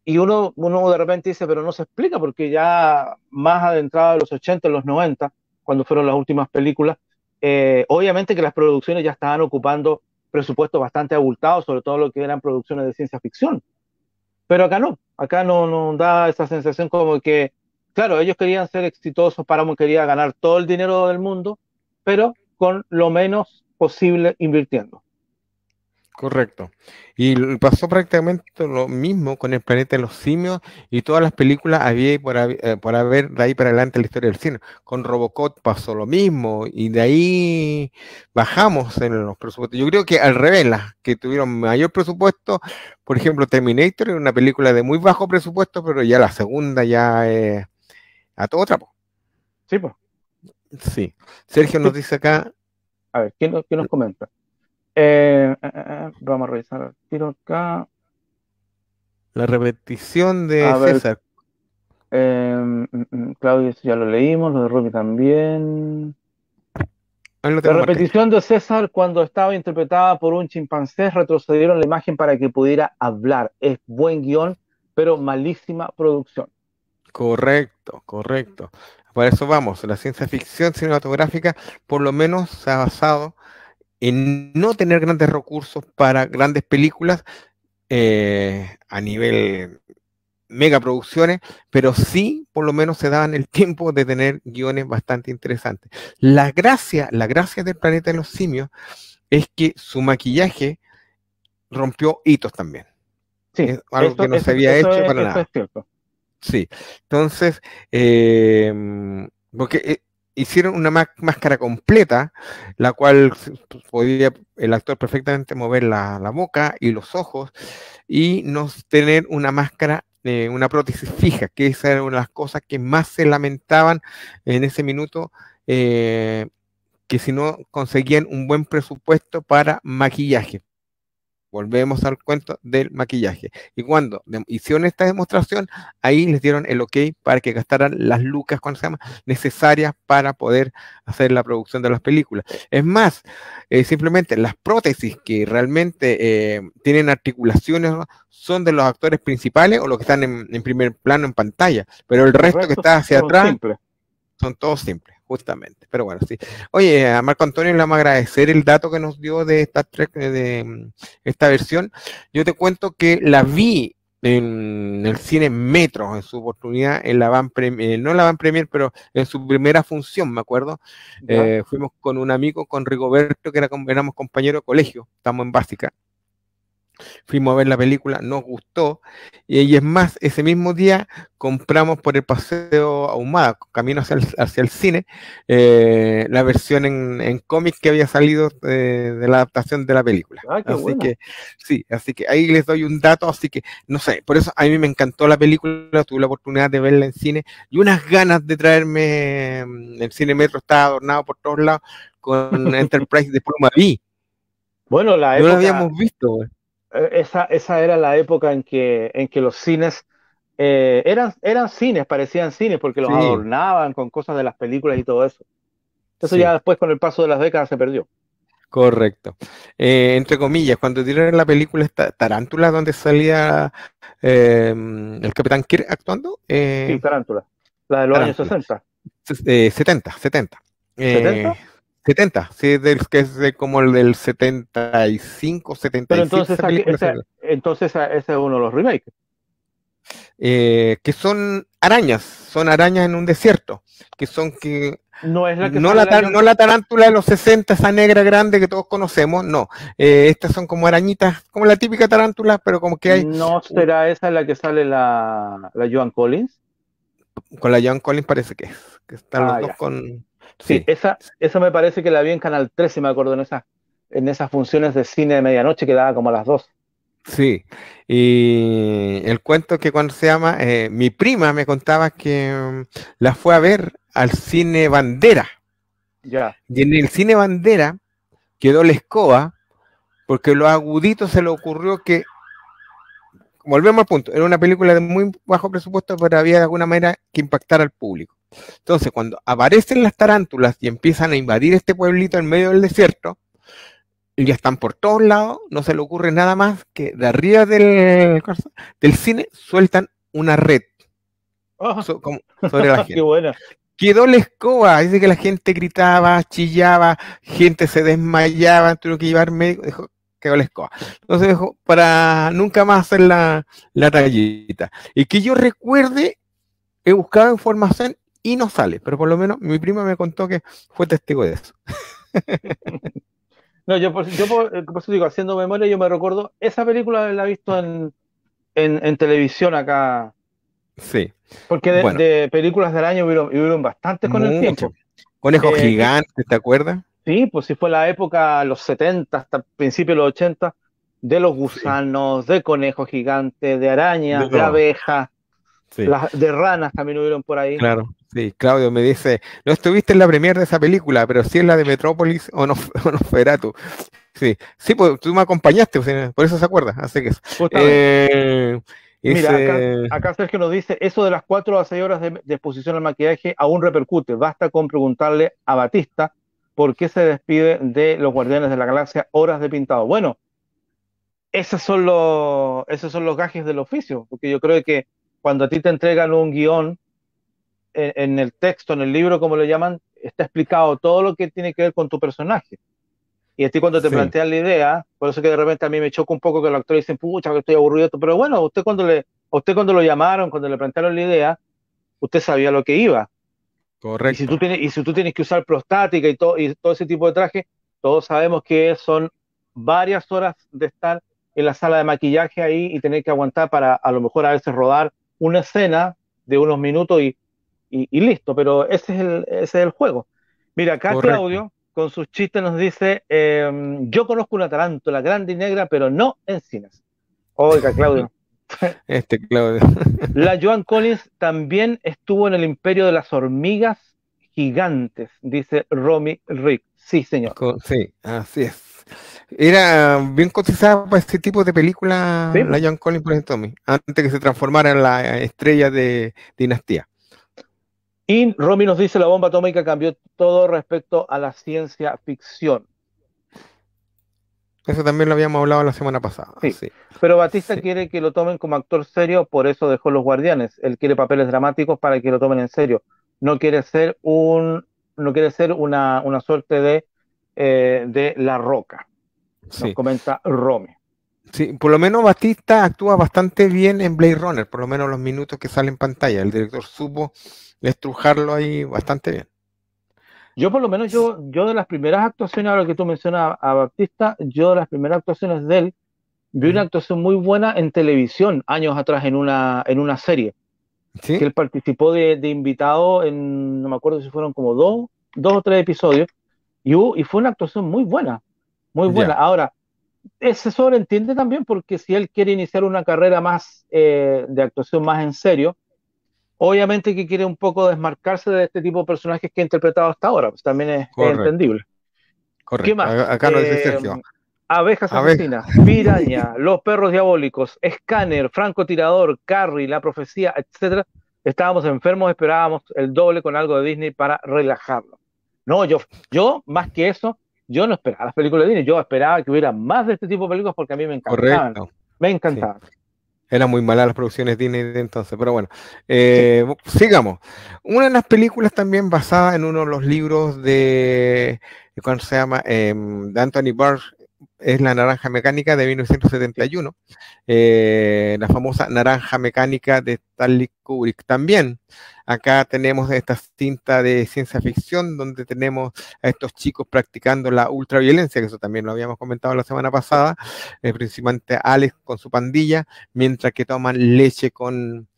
Y uno, uno de repente dice, pero no se explica, porque ya más adentrado de los 80, los 90, cuando fueron las últimas películas. Eh, obviamente que las producciones ya estaban ocupando presupuestos bastante abultados, sobre todo lo que eran producciones de ciencia ficción. Pero acá no, acá no, no da esa sensación como que, claro, ellos querían ser exitosos, Paramount quería ganar todo el dinero del mundo, pero con lo menos posible invirtiendo. Correcto. Y pasó prácticamente lo mismo con el planeta de los simios y todas las películas había eh, por, haber de ahí para adelante la historia del cine. Con Robocop pasó lo mismo y de ahí bajamos en los presupuestos. Yo creo que al revés, que tuvieron mayor presupuesto, por ejemplo Terminator, una película de muy bajo presupuesto, pero ya la segunda ya eh, a todo trapo. Sí, pues. Sí. Sergio nos dice acá. A ver, qué nos eh, comenta? Eh, eh, eh, vamos a revisar tiro acá. La repetición de César. Mm, mm, mm, Claudio, ya lo leímos, lo de Ruby también. La repetición de César cuando estaba interpretada por un chimpancé retrocedieron la imagen para que pudiera hablar. Es buen guión, pero malísima producción. Correcto, correcto. Por eso vamos, la ciencia ficción cinematográfica por lo menos se ha basado en no tener grandes recursos para grandes películas eh, a nivel megaproducciones, pero sí por lo menos se daban el tiempo de tener guiones bastante interesantes. La gracia, la gracia del planeta de los simios es que su maquillaje rompió hitos también. Sí, algo que no se había hecho para nada. sí, entonces, em, porque eh, hicieron una máscara completa, la cual podía el actor perfectamente mover la, boca y los ojos y no tener una máscara, eh, una prótesis fija, que esa era una de las cosas que más se lamentaban en ese minuto, eh, que si no conseguían un buen presupuesto para maquillaje volvemos al cuento del maquillaje. Y cuando hicieron esta demostración, ahí les dieron el ok para que gastaran las lucas, se llama? necesarias para poder hacer la producción de las películas. Es más, eh, simplemente las prótesis que realmente eh, tienen articulaciones son de los actores principales o los que están en, primer plano en pantalla, pero el resto, que está hacia atrás son todos simples justamente. Pero bueno, sí. Oye, a Marco Antonio le vamos a agradecer el dato que nos dio de esta, eh, de mm, esta versión. Yo te cuento que la vi en el cine Metro, en su oportunidad, en la Van Premier, eh, no en la Van Premier, pero en su primera función, me acuerdo. Eh, fuimos con un amigo, con Rigoberto, que era, éramos compañeros de colegio, estamos en básica. Fuimos a ver la película, nos gustó. Y, es más, ese mismo día compramos por el paseo ahumado, camino hacia el, hacia el cine, eh, la versión en, en cómic que había salido eh, de la adaptación de la película. Ah, así que, sí, así que ahí les doy un dato. Así que, no sé, por eso a mí me encantó la película, tuve la oportunidad de verla en cine y unas ganas de traerme. Mm, el cine metro está adornado por todos lados con Enterprise de Pluma B. Bueno, la no lo habíamos visto. Eh, esa, era la época en que, en que los cines eh, eran, eran cines, parecían cines, porque los adornaban con cosas de las películas y todo eso. Eso ya después con el paso de las décadas se perdió. Correcto. Eh, entre comillas, cuando tiraron la película Tarántula, donde salía em, el Capitán Kirk actuando. sí, Tarántula. La de los años 60. 70, 70. ¿70? 70, sí, que es como el del 75, 76. Pero entonces, entonces ese es uno de los remakes. Eh, que son arañas, son arañas en un desierto, que son que... No es la que no, la, no la tarántula de los 60, esa negra grande que todos conocemos, no. Eh, estas son como arañitas, como la típica tarántula, pero como que hay... ¿No será esa la que sale la, Joan Collins? Con la Joan Collins parece que es, están los ah, dos con... Sí, Esa, me parece que la vi en Canal 13, me acuerdo, en, esa, en esas funciones de cine de medianoche que daba como a las dos. Sí, y el cuento que cuando se llama, eh, mi prima me contaba que mm, la fue a ver al cine Bandera. Ya. Y en el cine Bandera quedó la escoba porque lo agudito se le ocurrió que, volvemos al punto, era una película de muy bajo presupuesto, pero había de alguna manera que impactar al público. Entonces, cuando aparecen las tarántulas y empiezan a invadir este pueblito en medio del desierto, y ya están por todos lados, no se le ocurre nada más que de arriba del, del cine sueltan una red ah. sobre la gente. Quedó la escoba, dice que la gente gritaba, chillaba, gente se desmayaba, tuvo que llevar médico, quedó la escoba. Entonces dijo para nunca más hacer la, la tallita. Y que yo recuerde, he buscado información y no sale, pero por lo menos mi prima me contó que fue testigo de eso. No, yo por, yo eh, eso digo, haciendo memoria, yo me recuerdo, esa película la he visto en, televisión acá. Sí. Porque de, películas de películas del año hubieron, bastante bastantes con el tiempo. Conejos eh, gigantes, ¿te acuerdas? Sí, pues si fue la época, los 70 hasta principios de los 80, de los gusanos, de conejos gigantes, de arañas, de, abejas, de ranas también hubieron por ahí. Claro. Sí, Claudio me dice, no estuviste en la premier de esa película, pero sí en la de Metrópolis o no, o no Sí, sí, pues tú me acompañaste, por eso se acuerda. Así que. Eh, mira, acá, acá, Sergio nos dice, eso de las 4 a 6 horas de, exposición al maquillaje aún repercute. Basta con preguntarle a Batista por qué se despide de los Guardianes de la Galaxia horas de pintado. Bueno, esos son los, esos son los gajes del oficio, porque yo creo que cuando a ti te entregan un guión en, el texto, en el libro, como lo llaman, está explicado todo lo que tiene que ver con tu personaje. Y a ti cuando te plantean la idea, por eso que de repente a mí me choca un poco que los actores dicen, pucha, que estoy aburrido, pero bueno, usted cuando le, usted cuando lo llamaron, cuando le plantearon la idea, usted sabía lo que iba. Correcto. Y si tú tienes, y si tú tienes que usar prostática y, todo y todo ese tipo de traje, todos sabemos que son varias horas de estar en la sala de maquillaje ahí y tener que aguantar para a lo mejor a veces rodar una escena de unos minutos y y, listo, pero ese es, el, ese es el juego. Mira, acá Claudio con sus chistes nos dice, em, yo conozco una la grande y negra, pero no en cines. Oiga, Claudio. Este Claudio. La Joan Collins también estuvo en el imperio de las hormigas gigantes, dice Romy Rick. Sí, señor. Sí, así es. Era bien cotizada para este tipo de película la Joan Collins por ejemplo, antes que se transformara en la estrella de Dinastía. Y Romy nos dice, la bomba atómica cambió todo respecto a la ciencia ficción. Eso también lo habíamos hablado la semana pasada. Sí. Pero Batista quiere que lo tomen como actor serio, por eso dejó Los Guardianes. Él quiere papeles dramáticos para que lo tomen en serio. No quiere ser un, no quiere ser una, suerte de, eh, de La Roca. Nos comenta Romy. Sí, por lo menos Batista actúa bastante bien en Blade Runner, por lo menos los minutos que salen en pantalla. El director supo estrujarlo ahí bastante bien. Yo por lo menos, yo, yo de las primeras actuaciones, ahora que tú mencionas a, Baptista, yo de las primeras actuaciones de él, vi una actuación muy buena en televisión años atrás en una, en una serie. ¿Sí? Que él participó de, de, invitado en, no me acuerdo si fueron como dos, dos o tres episodios, y, y fue una actuación muy buena, muy buena. ahora Ahora, se sobreentiende también porque si él quiere iniciar una carrera más eh, de actuación más en serio, obviamente que quiere un poco desmarcarse de este tipo de personajes que ha interpretado hasta ahora, pues también es, entendible. Correcto. ¿Qué más? Acá eh, Abejas argentinas, piraña, los perros diabólicos, escáner, francotirador, carry, la profecía, etc. Estábamos enfermos, esperábamos el doble con algo de Disney para relajarlo. No, yo, yo más que eso, yo no esperaba las películas de Disney, yo esperaba que hubiera más de este tipo de películas porque a mí me encantaban. Me encantaban. Eran muy malas las producciones Disney de entonces, pero bueno. Eh, sigamos. Una de las películas también basada en uno de los libros de, ¿cómo se llama? Em, de Anthony Burr, es la naranja mecánica de 1971, eh, la famosa naranja mecánica de Stanley Kubrick también. Acá tenemos esta cinta de ciencia ficción donde tenemos a estos chicos practicando la ultraviolencia, que eso también lo habíamos comentado la semana pasada, eh, principalmente Alex con su pandilla, mientras que toman leche con,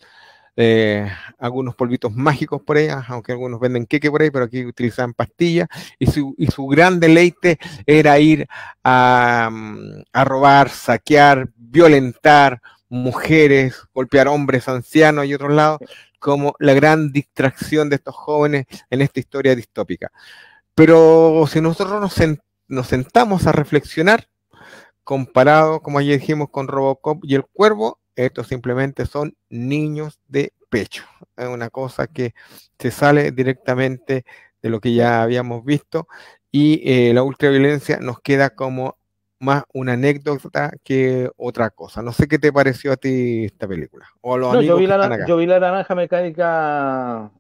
eh, algunos polvitos mágicos por ahí, aunque algunos venden queque por ahí, pero aquí utilizaban pastillas, y su, y su gran deleite era ir mm, a, robar, saquear, violentar mujeres, golpear hombres, ancianos y otros lados, como la gran distracción de estos jóvenes en esta historia distópica. Pero si nosotros nos sentamos a reflexionar, comparado, como ayer dijimos, con Robocop y el Cuervo, estos simplemente son niños de pecho. Es una cosa que se sale directamente de lo que ya habíamos visto y eh, la ultraviolencia nos queda como más una anécdota que otra cosa. No sé qué te pareció a ti esta película. yo, vi la, naranja mecánica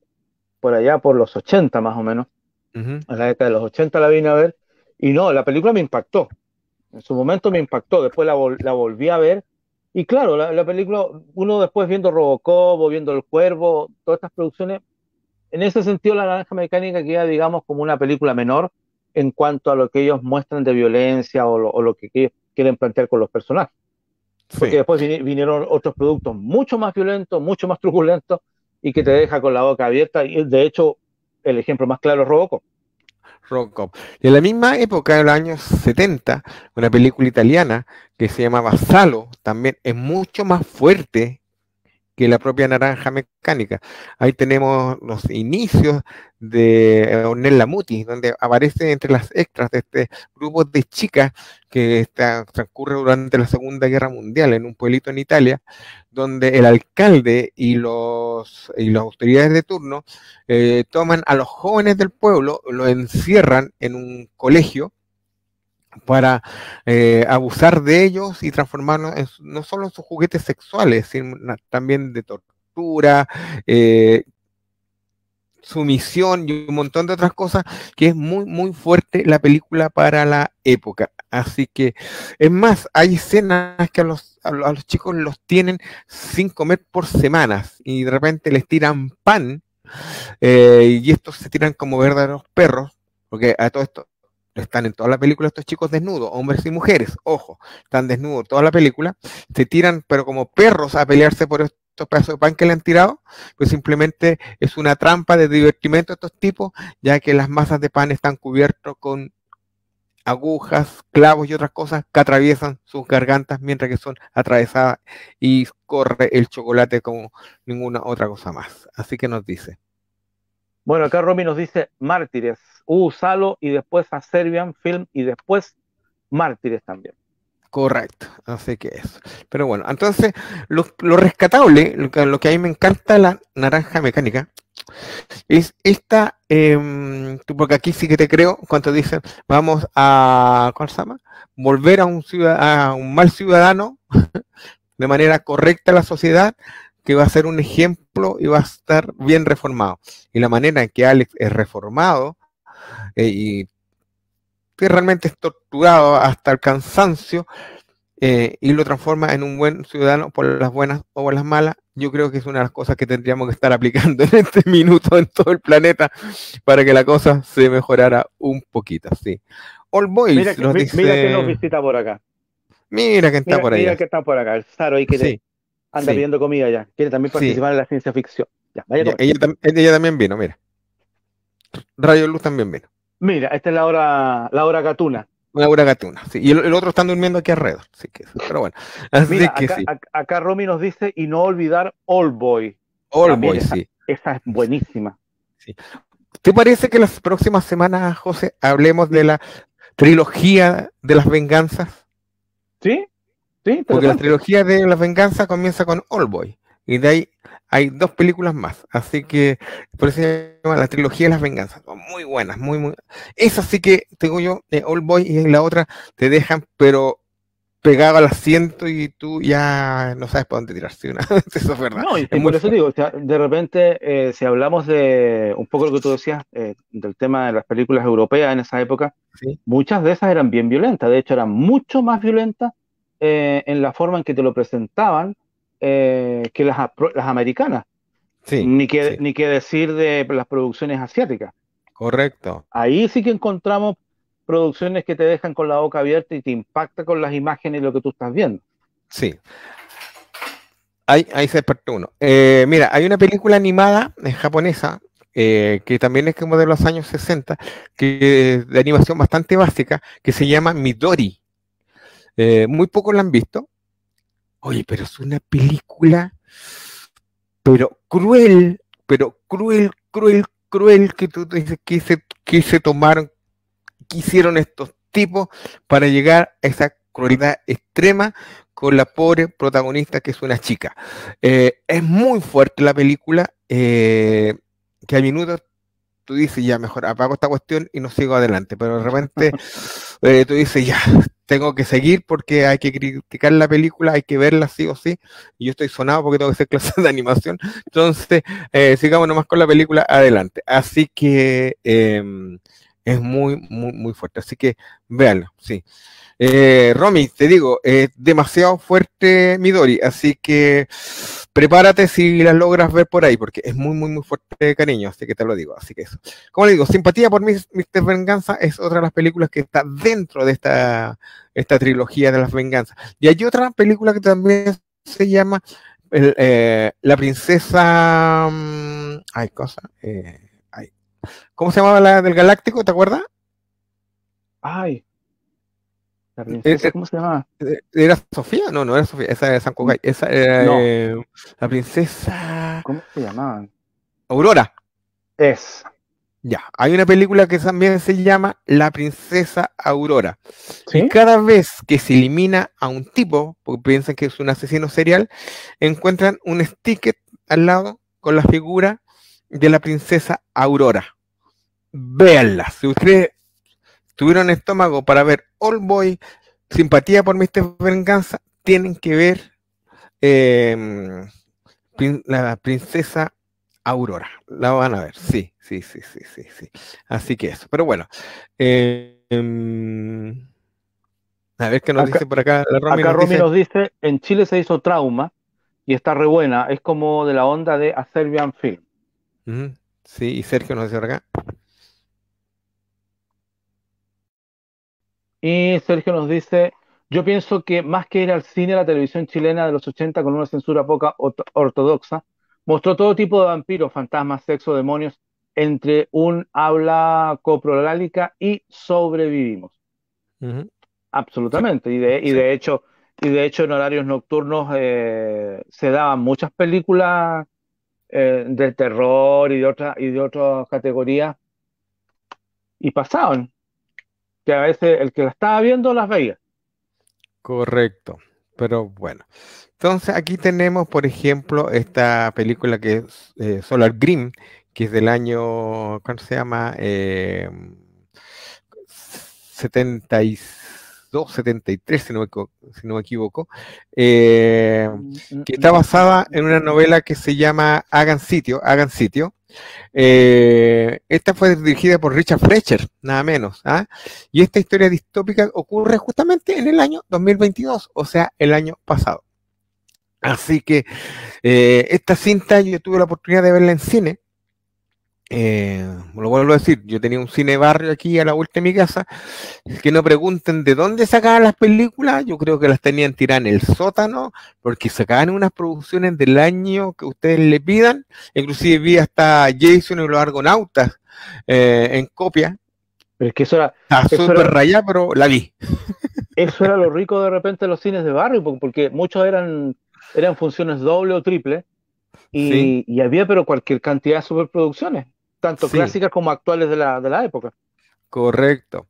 por allá, por los 80 más o menos. A la década de los 80 la vine a ver. Y no, la película me impactó. En su momento me impactó. Después la volví a ver y claro, la, película, uno después viendo Robocop o viendo El Cuervo, todas estas producciones, en ese sentido la naranja mecánica queda, digamos, como una película menor en cuanto a lo que ellos muestran de violencia o lo, que quieren plantear con los personajes. Porque después vinieron otros productos mucho más violentos, mucho más truculentos y que te deja con la boca abierta. Y de hecho, el ejemplo más claro es Robocop. Y en la misma época, en los años 70, una película italiana que se llamaba Salo, también es mucho más fuerte la propia naranja mecánica. Ahí tenemos los inicios de Ornella eh, muti donde aparece entre las extras de este grupo de chicas que está, transcurre durante la Segunda Guerra Mundial en un pueblito en Italia, donde el alcalde y, los, y las autoridades de turno eh, toman a los jóvenes del pueblo, lo encierran en un colegio para eh, abusar de ellos y transformarlos en, no solo en sus juguetes sexuales, sino también de tortura, eh, sumisión y un montón de otras cosas, que es muy, muy fuerte la película para la época. Así que, es más, hay escenas que a los, chicos los tienen sin comer por semanas y de repente les tiran pan eh, y estos se tiran como verdaderos perros, porque a todo esto están en toda la película estos chicos desnudos, hombres y mujeres, ojo, están desnudos toda la película, se tiran pero como perros a pelearse por estos pedazos de pan que le han tirado, pues simplemente es una trampa de divertimento de estos tipos, ya que las masas de pan están cubiertas con agujas, clavos y otras cosas que atraviesan sus gargantas mientras que son atravesadas y corre el chocolate como ninguna otra cosa más. Así que nos dice. Bueno, acá Romy nos dice Mártires, uh, y después a Serbian Film y después Mártires también. Correcto, así que eso. Pero bueno, entonces lo, rescatable, lo que, a mí me encanta la naranja mecánica, es esta, em, porque aquí sí que te creo cuando dicen, vamos a, ¿cuál se llama? Volver a un, a un mal ciudadano de manera correcta a la sociedad, que va a ser un ejemplo y va a estar bien reformado. Y la manera en que Alex es reformado eh, y que realmente es torturado hasta el cansancio eh, y lo transforma en un buen ciudadano por las buenas o por las malas, yo creo que es una de las cosas que tendríamos que estar aplicando en este minuto en todo el planeta para que la cosa se mejorara un poquito. Sí. All Boys mira, que, nos visita por acá. Mira que está por ahí. Mira que está por acá, el Saro y que sí anda pidiendo comida ya. Quiere también participar en la ciencia ficción. ella, también vino, mira. Rayo de Luz también vino. Mira, esta es la hora, la hora gatuna. Una hora gatuna, sí. Y el, otro está durmiendo aquí alrededor. pero bueno. acá, sí. acá, Romy nos dice, y no olvidar All Boy. All Boy, sí. Esa es buenísima. ¿Te parece que las próximas semanas, José, hablemos de la trilogía de las venganzas? ¿Sí? Porque la trilogía de Las Venganzas comienza con All Boy. Y de ahí hay dos películas más. Así que por eso se llama la trilogía de las venganzas. Son muy buenas, muy, muy. Esa sí que tengo yo, de All Boy y la otra te dejan, pero pegado al asiento y tú ya no sabes por dónde tirarse. eso es verdad. No, y, eso digo, de repente, eh, si hablamos de un poco lo que tú decías eh, del tema de las películas europeas en esa época, muchas de esas eran bien violentas. De hecho, eran mucho más violentas eh, en la forma en que te lo presentaban eh, que las, americanas. ni, que, decir de las producciones asiáticas. Correcto. Ahí sí que encontramos producciones que te dejan con la boca abierta y te impacta con las imágenes y lo que tú estás viendo. Sí. Ahí, se despertó uno. Eh, mira, hay una película animada japonesa que también es como de los años 60, que de animación bastante básica, que se llama Midori. Eh, muy pocos la han visto. Oye, pero es una película, pero cruel, pero cruel, cruel, cruel que tú dices que se, que se tomaron, que hicieron estos tipos para llegar a esa crueldad extrema con la pobre protagonista que es una chica. Eh, es muy fuerte la película, eh, que a minutos tú dices, ya mejor apago esta cuestión y no sigo adelante, pero de repente tú dices, ya, tengo que seguir porque hay que criticar la película, hay que verla sí o sí. Y yo estoy sonado porque tengo que hacer clases de animación. Entonces, eh, sigamos nomás con la película adelante. Así que em, es muy, muy, muy fuerte. Así que véanlo, sí. Eh, Romy, te digo, es demasiado fuerte Midori, así que prepárate si la logras ver por ahí, porque es muy, muy, muy fuerte cariño, así que te lo digo. Así que eso. Como le digo, Simpatía por Mr. Venganza es otra de las películas que está dentro de esta, esta trilogía de las venganzas. Y hay otra película que también se llama eh, La Princesa. Hay mm, cosa. Eh, ¿Cómo se llamaba la del Galáctico? ¿Te acuerdas? Ay, eh, eh, ¿cómo se llama? Eh, ¿Era Sofía? No, no era Sofía, esa era Esa era la princesa. ¿Cómo se llamaban? Aurora. Es. Ya, hay una película que también se llama La princesa Aurora. Y cada vez que se elimina a un tipo, porque piensan que es un asesino serial, encuentran un sticker al lado con la figura de la princesa Aurora. Véanla. Si ustedes tuvieron estómago para ver All Boy, Simpatía por Mr. Venganza, tienen que ver em, la princesa Aurora. La van a ver, sí, sí, sí, sí, sí, Así que eso, pero bueno. Em, a ver qué nos dice por acá. La Romy acá nos dice, en Chile se hizo trauma y está re buena, es como de la onda de A Serbian Film. Sí, y Sergio nos dice por acá, Y Sergio nos dice, yo pienso que más que ir al cine, la televisión chilena de los 80 con una censura poca ortodoxa, mostró todo tipo de vampiros, fantasmas, sexo, demonios, entre un habla coprolálica y sobrevivimos. Absolutamente. Y de, hecho, y de hecho en horarios nocturnos eh, se daban muchas películas eh, de terror y de otra y de otras categorías y pasaban a veces el que la estaba viendo las veía. Correcto, pero bueno. Entonces aquí tenemos, por ejemplo, esta película que es eh, Solar Green, que es del año, ¿cómo se llama? 72, em, 73, si no me, equivoco, em, mm, mm, que está mm. basada en una novela que se llama Hagan Sitio, Hagan Sitio, eh, esta fue dirigida por Richard Fletcher, nada menos. ¿ah? Y esta historia distópica ocurre justamente en el año 2022, o sea, el año pasado. Así que eh, esta cinta yo tuve la oportunidad de verla en cine eh, lo vuelvo a decir, yo tenía un cine barrio aquí a la vuelta de mi casa, que no pregunten de dónde sacaban las películas, yo creo que las tenían tiradas en el sótano, porque sacaban unas producciones del año que ustedes le pidan, inclusive vi hasta Jason y los Argonautas eh, en copia. Pero es que eso era... súper rayada, pero la vi. Eso era lo rico de repente de los cines de barrio, porque muchos eran, eran funciones doble o triple, y, y había pero cualquier cantidad de superproducciones tanto clásicas como actuales de la, de la época. Correcto.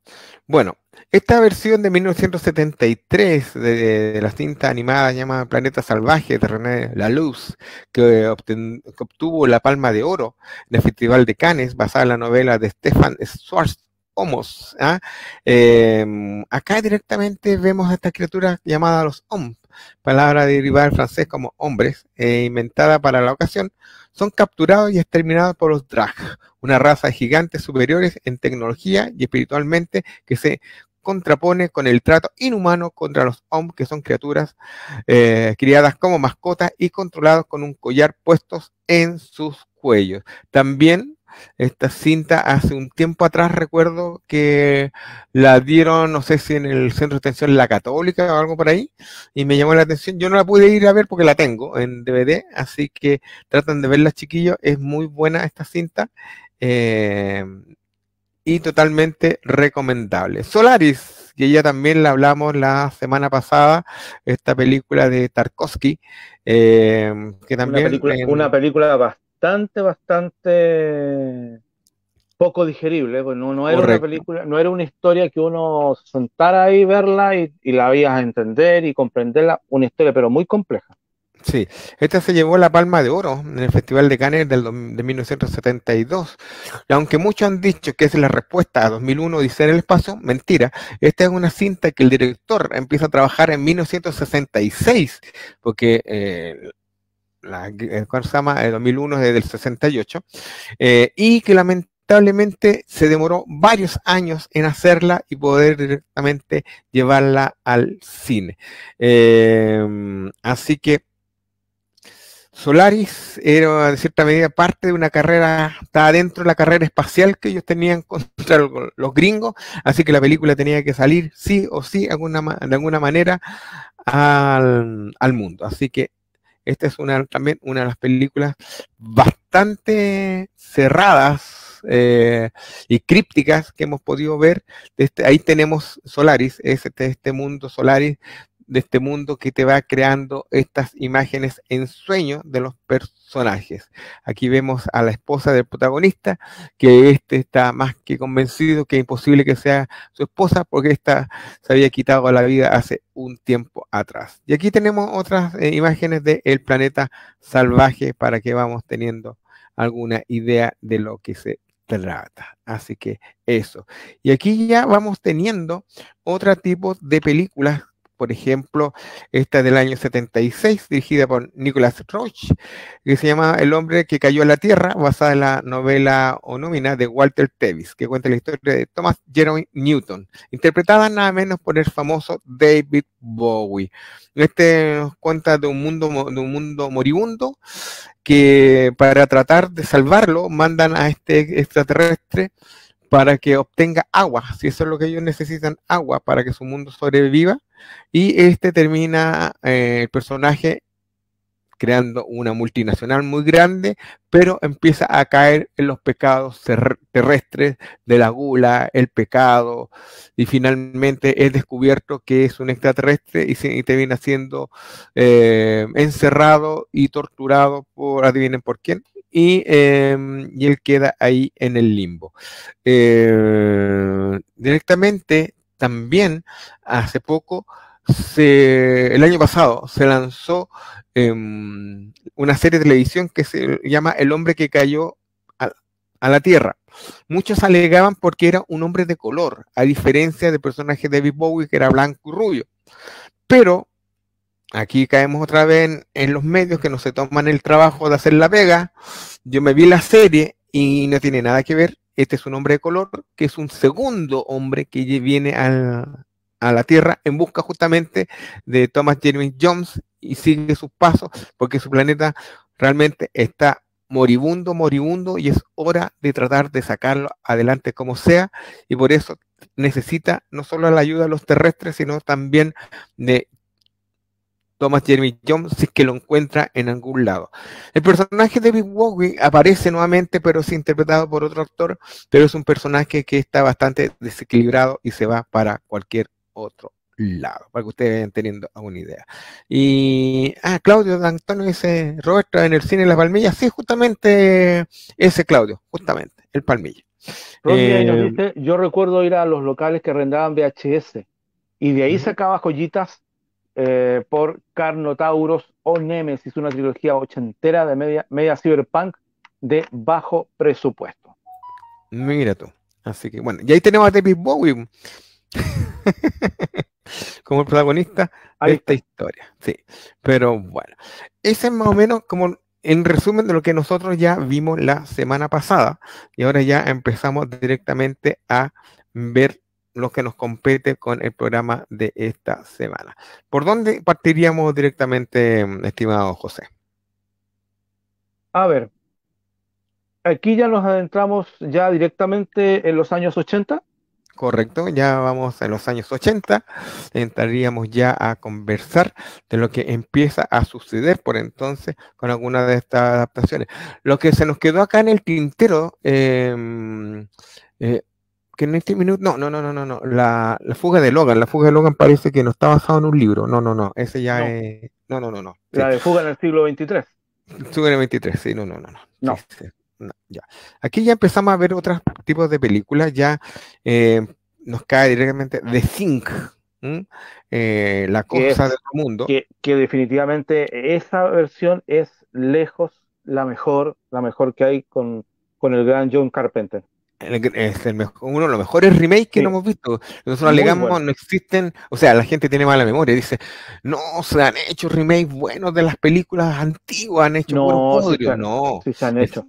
Bueno, esta versión de 1973 de, la cinta animada llamada Planeta Salvaje de René luz que, que, obtuvo la Palma de Oro en el Festival de Cannes, basada en la novela de Stefan Schwarz Homos. ¿ah? Em, acá directamente vemos a esta criatura llamada los hombres, palabra derivada del francés como hombres, e inventada para la ocasión, son capturados y exterminados por los Drag, una raza de gigantes superiores en tecnología y espiritualmente que se contrapone con el trato inhumano contra los hombres, que son criaturas eh, criadas como mascotas y controlados con un collar puestos en sus cuellos. También esta cinta hace un tiempo atrás recuerdo que la dieron, no sé si en el centro de atención La Católica o algo por ahí, y me llamó la atención. Yo no la pude ir a ver porque la tengo en DVD, así que tratan de verla chiquillos. Es muy buena esta cinta. Eh, y totalmente recomendable. Solaris, que ya también la hablamos la semana pasada, esta película de Tarkovsky, eh, que también... Una película, de una bastante, bastante poco digerible, pues, no, era una película, no era una historia que uno sentara ahí, verla y, la veías a entender y comprenderla, una historia pero muy compleja. Sí, esta se llevó la palma de oro en el Festival de Cannes del, de 1972. Y aunque muchos han dicho que es la respuesta a 2001 Odisea en el espacio, mentira. Esta es una cinta que el director empieza a trabajar en 1966, porque eh, la, eh, se llama? El 2001 desde el 68, y que lamentablemente se demoró varios años en hacerla y poder directamente llevarla al cine. Em, así que Solaris era en cierta medida parte de una carrera, estaba dentro de la carrera espacial que ellos tenían contra los gringos, así que la película tenía que salir sí o sí alguna, de alguna manera al, al mundo. Así que esta es una, también una de las películas bastante cerradas eh, y crípticas que hemos podido ver. Este, ahí tenemos Solaris, este, este mundo Solaris de este mundo que te va creando estas imágenes en sueño de los personajes. Aquí vemos a la esposa del protagonista, que este está más que convencido que es imposible que sea su esposa porque esta se había quitado la vida hace un tiempo atrás. Y aquí tenemos otras eh, imágenes del el planeta salvaje para que vamos teniendo alguna idea de lo que se trata. Así que eso. Y aquí ya vamos teniendo otro tipo de películas por ejemplo, esta del año 76, dirigida por Nicholas Roche, que se llama El hombre que cayó a la tierra, basada en la novela o nómina de Walter Tevis, que cuenta la historia de Thomas Jeremy Newton, interpretada nada menos por el famoso David Bowie. Este nos cuenta de un mundo, de un mundo moribundo que para tratar de salvarlo mandan a este extraterrestre para que obtenga agua, si eso es lo que ellos necesitan, agua para que su mundo sobreviva. Y este termina eh, el personaje creando una multinacional muy grande, pero empieza a caer en los pecados terrestres de la gula, el pecado, y finalmente es descubierto que es un extraterrestre y, se, termina siendo eh, encerrado y torturado por, adivinen por quién, y, em, él queda ahí en el limbo. Eh, directamente también hace poco, el año pasado, se lanzó em, una serie de televisión que se llama El hombre que cayó a, la tierra. Muchos alegaban porque era un hombre de color, a diferencia del personaje de David Bowie, que era blanco y rubio. Pero aquí caemos otra vez en, en, los medios que no se toman el trabajo de hacer la vega. Yo me vi la serie y no tiene nada que ver este es un hombre de color, que es un segundo hombre que viene a la Tierra en busca justamente de Thomas Jeremy Jones y sigue sus pasos porque su planeta realmente está moribundo, moribundo y es hora de tratar de sacarlo adelante como sea y por eso necesita no solo la ayuda de los terrestres, sino también de Thomas Jeremy Jones si que lo encuentra en algún lado. El personaje de Big Woggy aparece nuevamente, pero es interpretado por otro actor, pero es un personaje que está bastante desequilibrado y se va para cualquier otro lado, para que ustedes vayan teniendo alguna idea. Y, ah, Claudio Antonio dice, Roberto, en el cine Las Palmillas, sí, justamente ese Claudio, justamente, el Palmilla. Eh, yo recuerdo ir a los locales que arrendaban VHS y de ahí sacaba joyitas eh, por Carnotauros o Nemesis, una trilogía ochentera de media, media cyberpunk de bajo presupuesto. Mira tú. Así que bueno, y ahí tenemos a David Bowie como protagonista de esta historia. Sí, pero bueno, ese es más o menos como en resumen de lo que nosotros ya vimos la semana pasada y ahora ya empezamos directamente a ver lo que nos compete con el programa de esta semana. ¿Por dónde partiríamos directamente, estimado José? A ver, aquí ya nos adentramos ya directamente en los años 80. Correcto, ya vamos en los años 80, entraríamos ya a conversar de lo que empieza a suceder por entonces con alguna de estas adaptaciones. Lo que se nos quedó acá en el tintero, em, eh, eh, en este minuto, no, no, no, no, no, La, la, fuga de Logan, la fuga de Logan parece que no está basado en un libro, no, no, no, ese ya no. es, no, no, no, no. La de fuga en el siglo XXIII. Fuga en sí, no, no, no. No. no. ya. Aquí ya empezamos a ver otros tipos de películas, ya nos cae directamente The Think, la cosa del mundo. Que, que, definitivamente esa versión es lejos la mejor, la mejor que hay con, con el gran John Carpenter es este, el mejor, uno de los mejores remakes que no hemos visto. Nosotros alegamos, no existen, o sea, la gente tiene mala memoria, dice, no, se han hecho remakes buenos de las películas antiguas, han hecho no, sí no. Sí han hecho.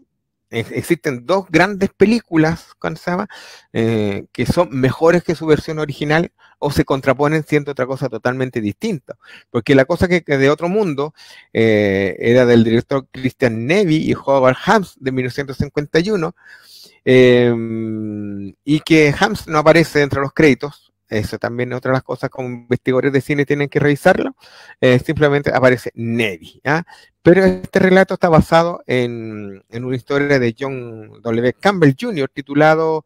existen dos grandes películas, cansaba eh, que son mejores que su versión original o se contraponen siendo otra cosa totalmente distinta. Porque la cosa que, de otro mundo eh, era del director Christian Nevy y Howard Hams de 1951 Em, y que Hams no aparece entre los créditos. Eso también es otra de las cosas que investigadores de cine tienen que revisarlo. Eh, simplemente aparece Nevi Pero este relato está basado en, una historia de John W. Campbell Jr. titulado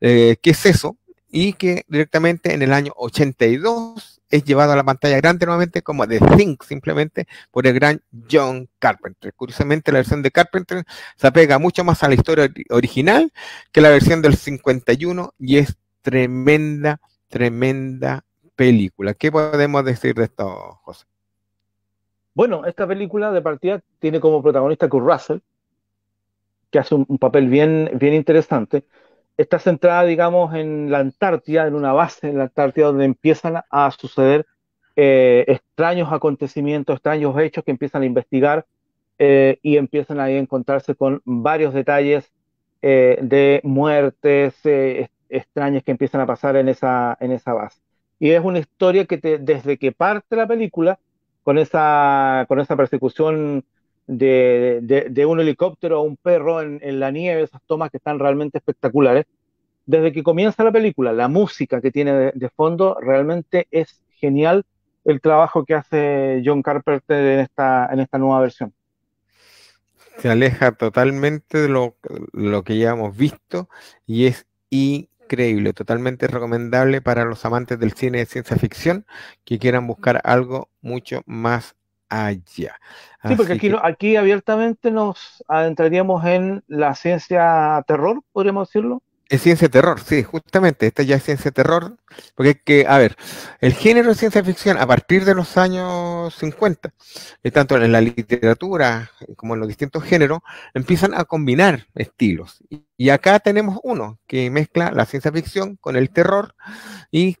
eh, ¿Qué es eso? y que directamente en el año 82 es llevado a la pantalla grande nuevamente como The Think, simplemente por el gran John Carpenter. Curiosamente, la versión de Carpenter se apega mucho más a la historia original que la versión del 51 y es tremenda, tremenda película. ¿Qué podemos decir de esto, José? Bueno, esta película de partida tiene como protagonista Kurt Russell, que hace un, papel bien, bien interesante está centrada, digamos, en la Antártida, en una base en la Antártida donde empiezan a suceder eh, extraños acontecimientos, extraños hechos que empiezan a investigar eh, y empiezan a encontrarse con varios detalles eh, de muertes extrañas que empiezan a pasar en esa, en esa base. Y es una historia que te, desde que parte la película, con esa, con esa persecución de, un helicóptero a un perro en, la nieve, esas tomas que están realmente espectaculares. Desde que comienza la película, la música que tiene de, fondo realmente es genial el trabajo que hace John Carpenter en esta, en esta nueva versión. Se aleja totalmente de lo, lo que ya hemos visto y es increíble, totalmente recomendable para los amantes del cine de ciencia ficción que quieran buscar algo mucho más allá. Ah, sí, porque aquí, abiertamente nos adentraríamos en la ciencia terror, podríamos decirlo. Es ciencia terror, sí, justamente. Esta ya es ciencia terror, porque es que, a ver, el género de ciencia ficción a partir de los años 50, eh, tanto en la literatura como en los distintos géneros, empiezan a combinar estilos. Y acá tenemos uno que mezcla la ciencia ficción con el terror y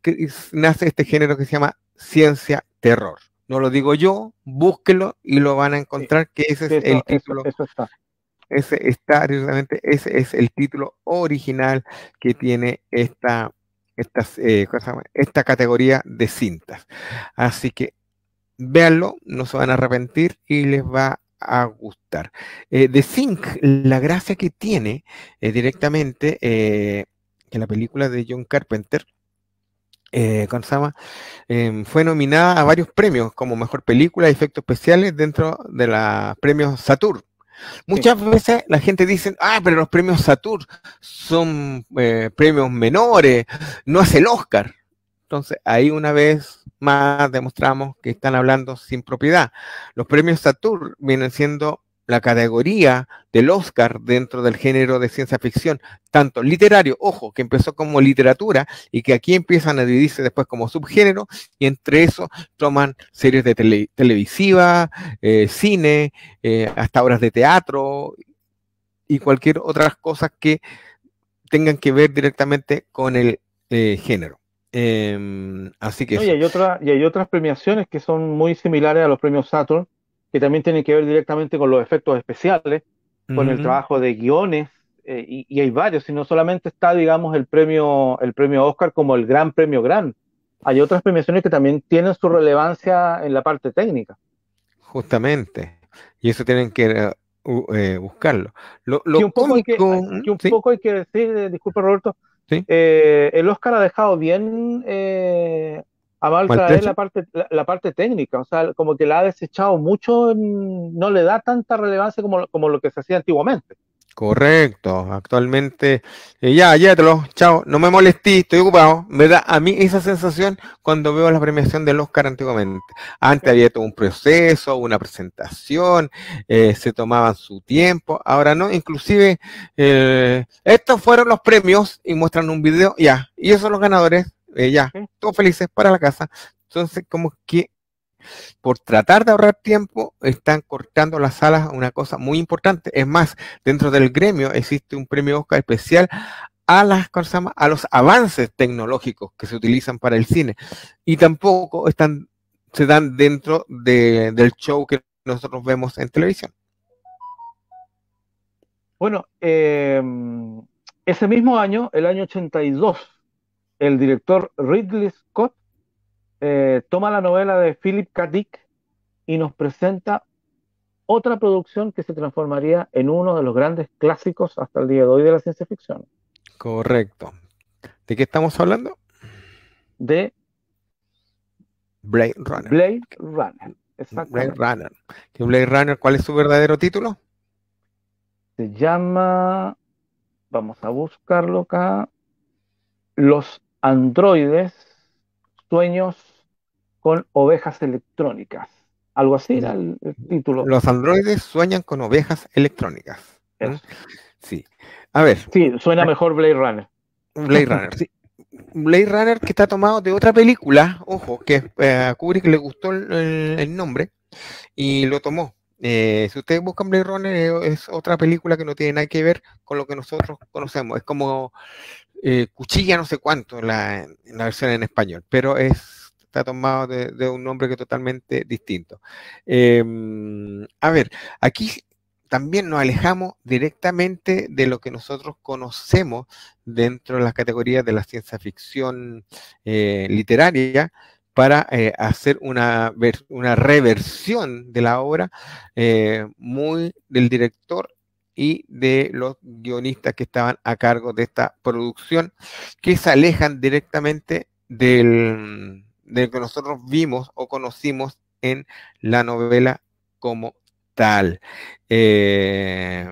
nace este género que se llama ciencia terror no lo digo yo, búsquelo y lo van a encontrar que ese es el título. Eso, está. Ese está, ese es el título original que tiene esta, eh, esta categoría de cintas. Así que véanlo, no se van a arrepentir y les va a gustar. Eh, The Zinc, la gracia que tiene eh, directamente que la película de John Carpenter, eh, em, fue nominada a varios premios como mejor película, efectos especiales dentro de los premios Saturn. Muchas veces la gente dice, ah, pero los premios Saturn son eh, premios menores, no es el Oscar. Entonces, ahí una vez más demostramos que están hablando sin propiedad. Los premios Saturn vienen siendo la categoría del Oscar dentro del género de ciencia ficción, tanto literario, ojo, que empezó como literatura y que aquí empiezan a dividirse después como subgénero, y entre eso toman series de televisiva, eh, cine, eh, hasta obras de teatro y cualquier otra cosa que tengan que ver directamente con el eh, género. Em, así que. hay y hay otras premiaciones que son muy similares a los premios Saturn, que también tiene que ver directamente con los efectos especiales, con el trabajo de guiones, eh, y, hay varios, Y no solamente está, digamos, el premio, el premio Oscar como el gran premio gran. Hay otras premiaciones que también tienen su relevancia en la parte técnica. Justamente, y eso tienen que eh, eh, buscarlo. Y un, poco, hay que, decir, disculpa disculpe Roberto, el Oscar ha dejado bien Amal es la parte, la, parte técnica, o sea, como que la ha desechado mucho, no le da tanta relevancia como, lo que se hacía antiguamente. Correcto, actualmente, eh, ya, ya, lo, chao, no me molestí, estoy ocupado. Me da a mí esa sensación cuando veo la premiación del Oscar antiguamente. Antes había todo un proceso, una presentación, eh, se tomaban su tiempo, ahora no, inclusive, eh, estos fueron los premios y muestran un video, ya, y esos son los ganadores, ella, eh, todos felices para la casa. Entonces, como que por tratar de ahorrar tiempo, están cortando las alas a una cosa muy importante. Es más, dentro del gremio existe un premio Oscar especial a, las, a los avances tecnológicos que se utilizan para el cine. Y tampoco están, se dan dentro del show que nosotros vemos en televisión. Bueno, em, ese mismo año, el año 82, el director Ridley Scott eh, toma la novela de Philip K. Dick y nos presenta otra producción que se transformaría en uno de los grandes clásicos hasta el día de hoy de la ciencia ficción. Correcto. ¿De qué estamos hablando? De Blade Runner. Blade Runner. Blade Runner. Blade Runner cuál es su verdadero título? Se llama, vamos a buscarlo acá, Los androides, sueños con ovejas electrónicas. Algo así era el, título. Los androides sueñan con ovejas electrónicas. Sí. A ver. Sí, suena ah. mejor Blade Runner. Blade Runner, sí. Blade Runner que está tomado de otra película, ojo, que eh, a Kubrick le gustó el, nombre y lo tomó. Eh, si ustedes buscan Blade Runner, es otra película que no tiene nada que ver con lo que nosotros conocemos. Es como eh, cuchilla no sé cuánto en la, versión en español, pero es, está tomado de, un nombre que es totalmente distinto. Em, a ver, aquí también nos alejamos directamente de lo que nosotros conocemos dentro de las categorías de la ciencia ficción eh, literaria para eh, hacer una, una reversión de la obra muy del director y de los guionistas que estaban a cargo de esta producción, que se alejan directamente del, lo que nosotros vimos o conocimos en la novela como tal. Eh,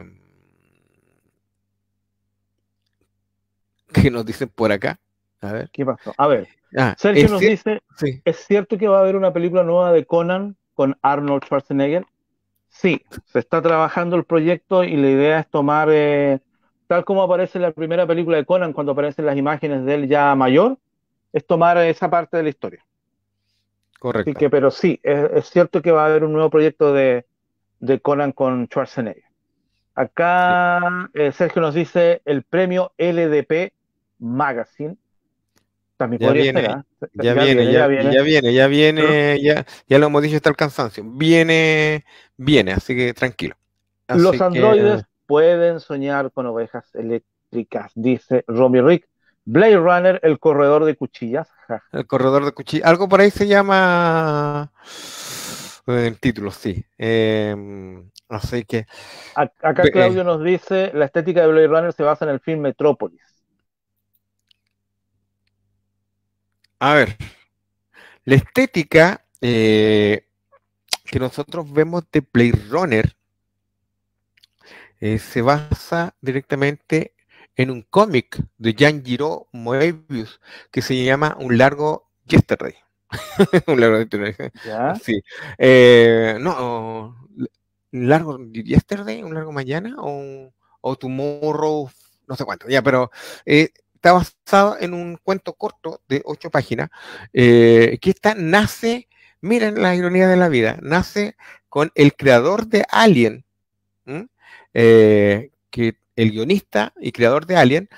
¿Qué nos dicen por acá? A ver. ¿Qué pasó? A ver. Ah, Sergio nos dice, ¿es cierto que va a haber una película nueva de Conan con Arnold Schwarzenegger? Sí, se está trabajando el proyecto y la idea es tomar, eh, tal como aparece en la primera película de Conan, cuando aparecen las imágenes de él ya mayor, es tomar esa parte de la historia. Correcto. que, pero sí, es, cierto que va a haber un nuevo proyecto de, Conan con Schwarzenegger. Acá eh, Sergio nos dice el premio LDP Magazine. También podría ser, ¿ah? Ya, viene, ya, viene, ya, viene, ya lo hemos dicho está el cansancio. Viene, viene, así que tranquilo. Los androides pueden soñar con ovejas eléctricas, dice Romy Rick. Blade Runner, el corredor de cuchillas. el corredor de cuchillas. Algo por ahí se llama eh, el título, sí. Em, así que. Acá eh. Claudio nos dice: la estética de Blade Runner se basa en el film Metrópolis. A ver, la estética eh, que nosotros vemos de Play Runner eh, se basa directamente en un cómic de jean Giro Moebius que se llama Un largo Yesterday. un largo Yesterday. Sí. Eh, no, un largo Yesterday, un largo mañana o, o Tomorrow, no sé cuánto, ya, pero está basado en un cuento corto de ocho páginas, eh, que está, nace, miren la ironía de la vida, nace con el creador de Alien, eh, que el guionista y creador de Alien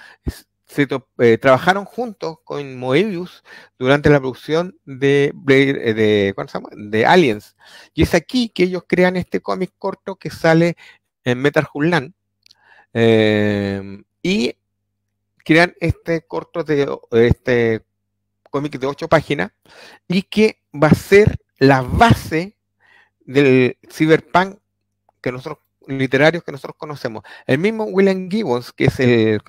se eh, trabajaron juntos con Moebius durante la producción de, de, de, Aliens. Y es aquí que ellos crean este cómic corto que sale en Metal Hulan. y crean este corto de este cómic de ocho páginas y que va a ser la base del cyberpunk que nosotros literarios que nosotros conocemos. El mismo William Gibbons, que es el,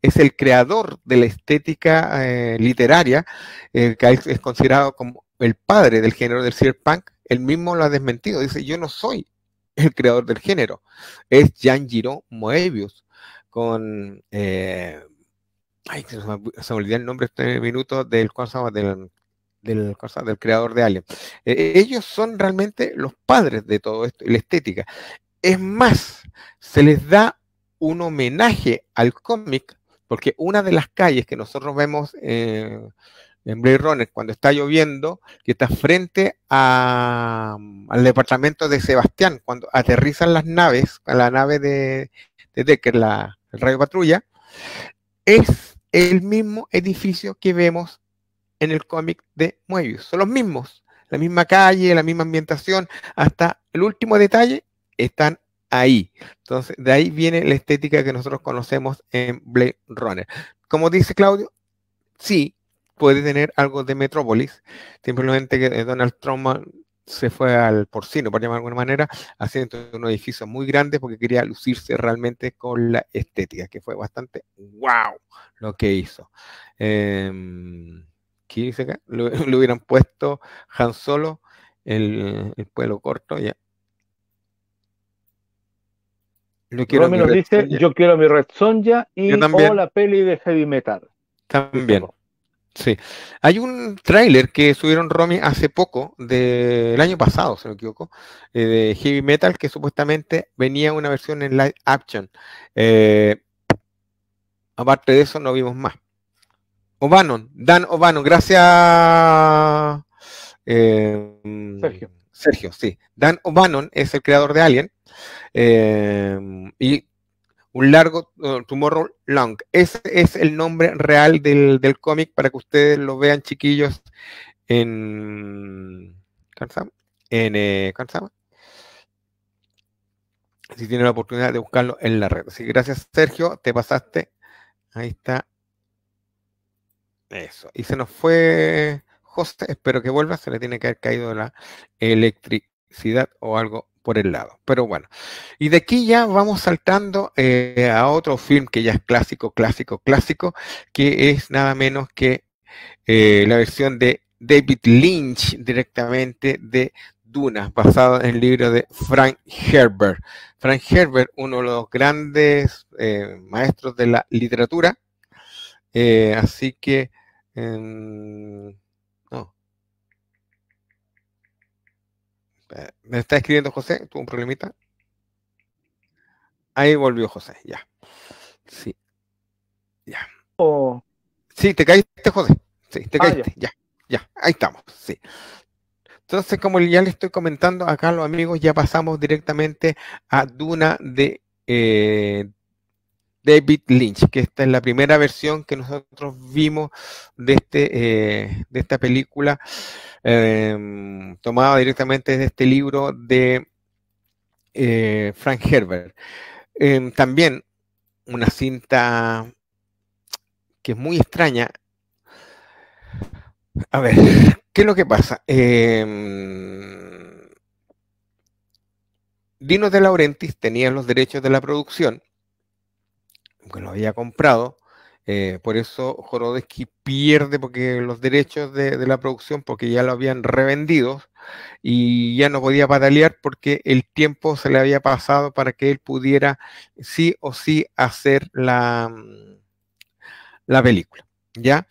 es el creador de la estética eh, literaria, eh, que es, considerado como el padre del género del cyberpunk, él mismo lo ha desmentido. Dice, yo no soy el creador del género, es Jean Giraud Moebius, con eh, Ay, se, me olvidó el nombre este minuto del cosa del, cosa, del creador de Alien. E-, ellos son realmente los padres de todo esto, la estética. Es más, se les da un homenaje al cómic, porque una de las calles que nosotros vemos eh, en Blade Runner cuando está lloviendo, que está frente al departamento de Sebastián, cuando aterrizan las naves, la nave de, Decker, la, el rayo patrulla, es el mismo edificio que vemos en el cómic de Moebius. Son los mismos, la misma calle, la misma ambientación, hasta el último detalle están ahí. Entonces, de ahí viene la estética que nosotros conocemos en Blade Runner. Como dice Claudio, sí, puede tener algo de Metrópolis, simplemente que Donald Trump se fue al porcino, por llamar de alguna manera, haciendo un edificio muy grande porque quería lucirse realmente con la estética, que fue bastante wow lo que hizo. Eh, ¿Qué dice acá? Le, hubieran puesto Han Solo, el, pueblo corto, ya. Yo quiero dice, yo quiero mi Red Sonja y o la peli de heavy metal. También. Sí. Hay un tráiler que subieron Romy hace poco, del año pasado, se no me equivoco, eh, de Heavy Metal, que supuestamente venía una versión en live action. Eh, aparte de eso, no vimos más. O'Bannon, Dan O'Bannon, gracias. Eh, Sergio. Sergio, sí. Dan O'Bannon es el creador de Alien. y un largo tumor Tomorrow Long. Ese es el nombre real del, cómic para que ustedes lo vean, chiquillos, en. ¿Cansamos? En, eh, Si tienen la oportunidad de buscarlo en la red. Así gracias, Sergio. Te pasaste. Ahí está. Eso. Y se nos fue José. Espero que vuelva. Se le tiene que haber caído la electricidad o algo por el lado. Pero bueno, y de aquí ya vamos saltando eh, a otro film que ya es clásico, clásico, clásico, que es nada menos que eh, la versión de David Lynch directamente de dunas basado en el libro de Frank Herbert. Frank Herbert, uno de los grandes eh, maestros de la literatura. así que... Em, Eh, me está escribiendo José, tuvo un problemita. Ahí volvió José, ya. Sí. Ya. Oh. Sí, te caíste, José. Sí, te ah, caíste, ya. ya. ahí estamos, sí. Entonces, como ya le estoy comentando acá los amigos, ya pasamos directamente a Duna de eh, David Lynch, que esta es la primera versión que nosotros vimos de, este, eh, de esta película, em, tomada directamente de este libro de eh, Frank Herbert. Em, también una cinta que es muy extraña. A ver, ¿qué es lo que pasa? Em, Dinos de Laurentiis tenía los derechos de la producción que lo había comprado. Eh, por eso Jorodesky pierde porque los derechos de, la producción, porque ya lo habían revendido y ya no podía patalear porque el tiempo se le había pasado para que él pudiera sí o sí hacer la, mm, la película. ¿ya?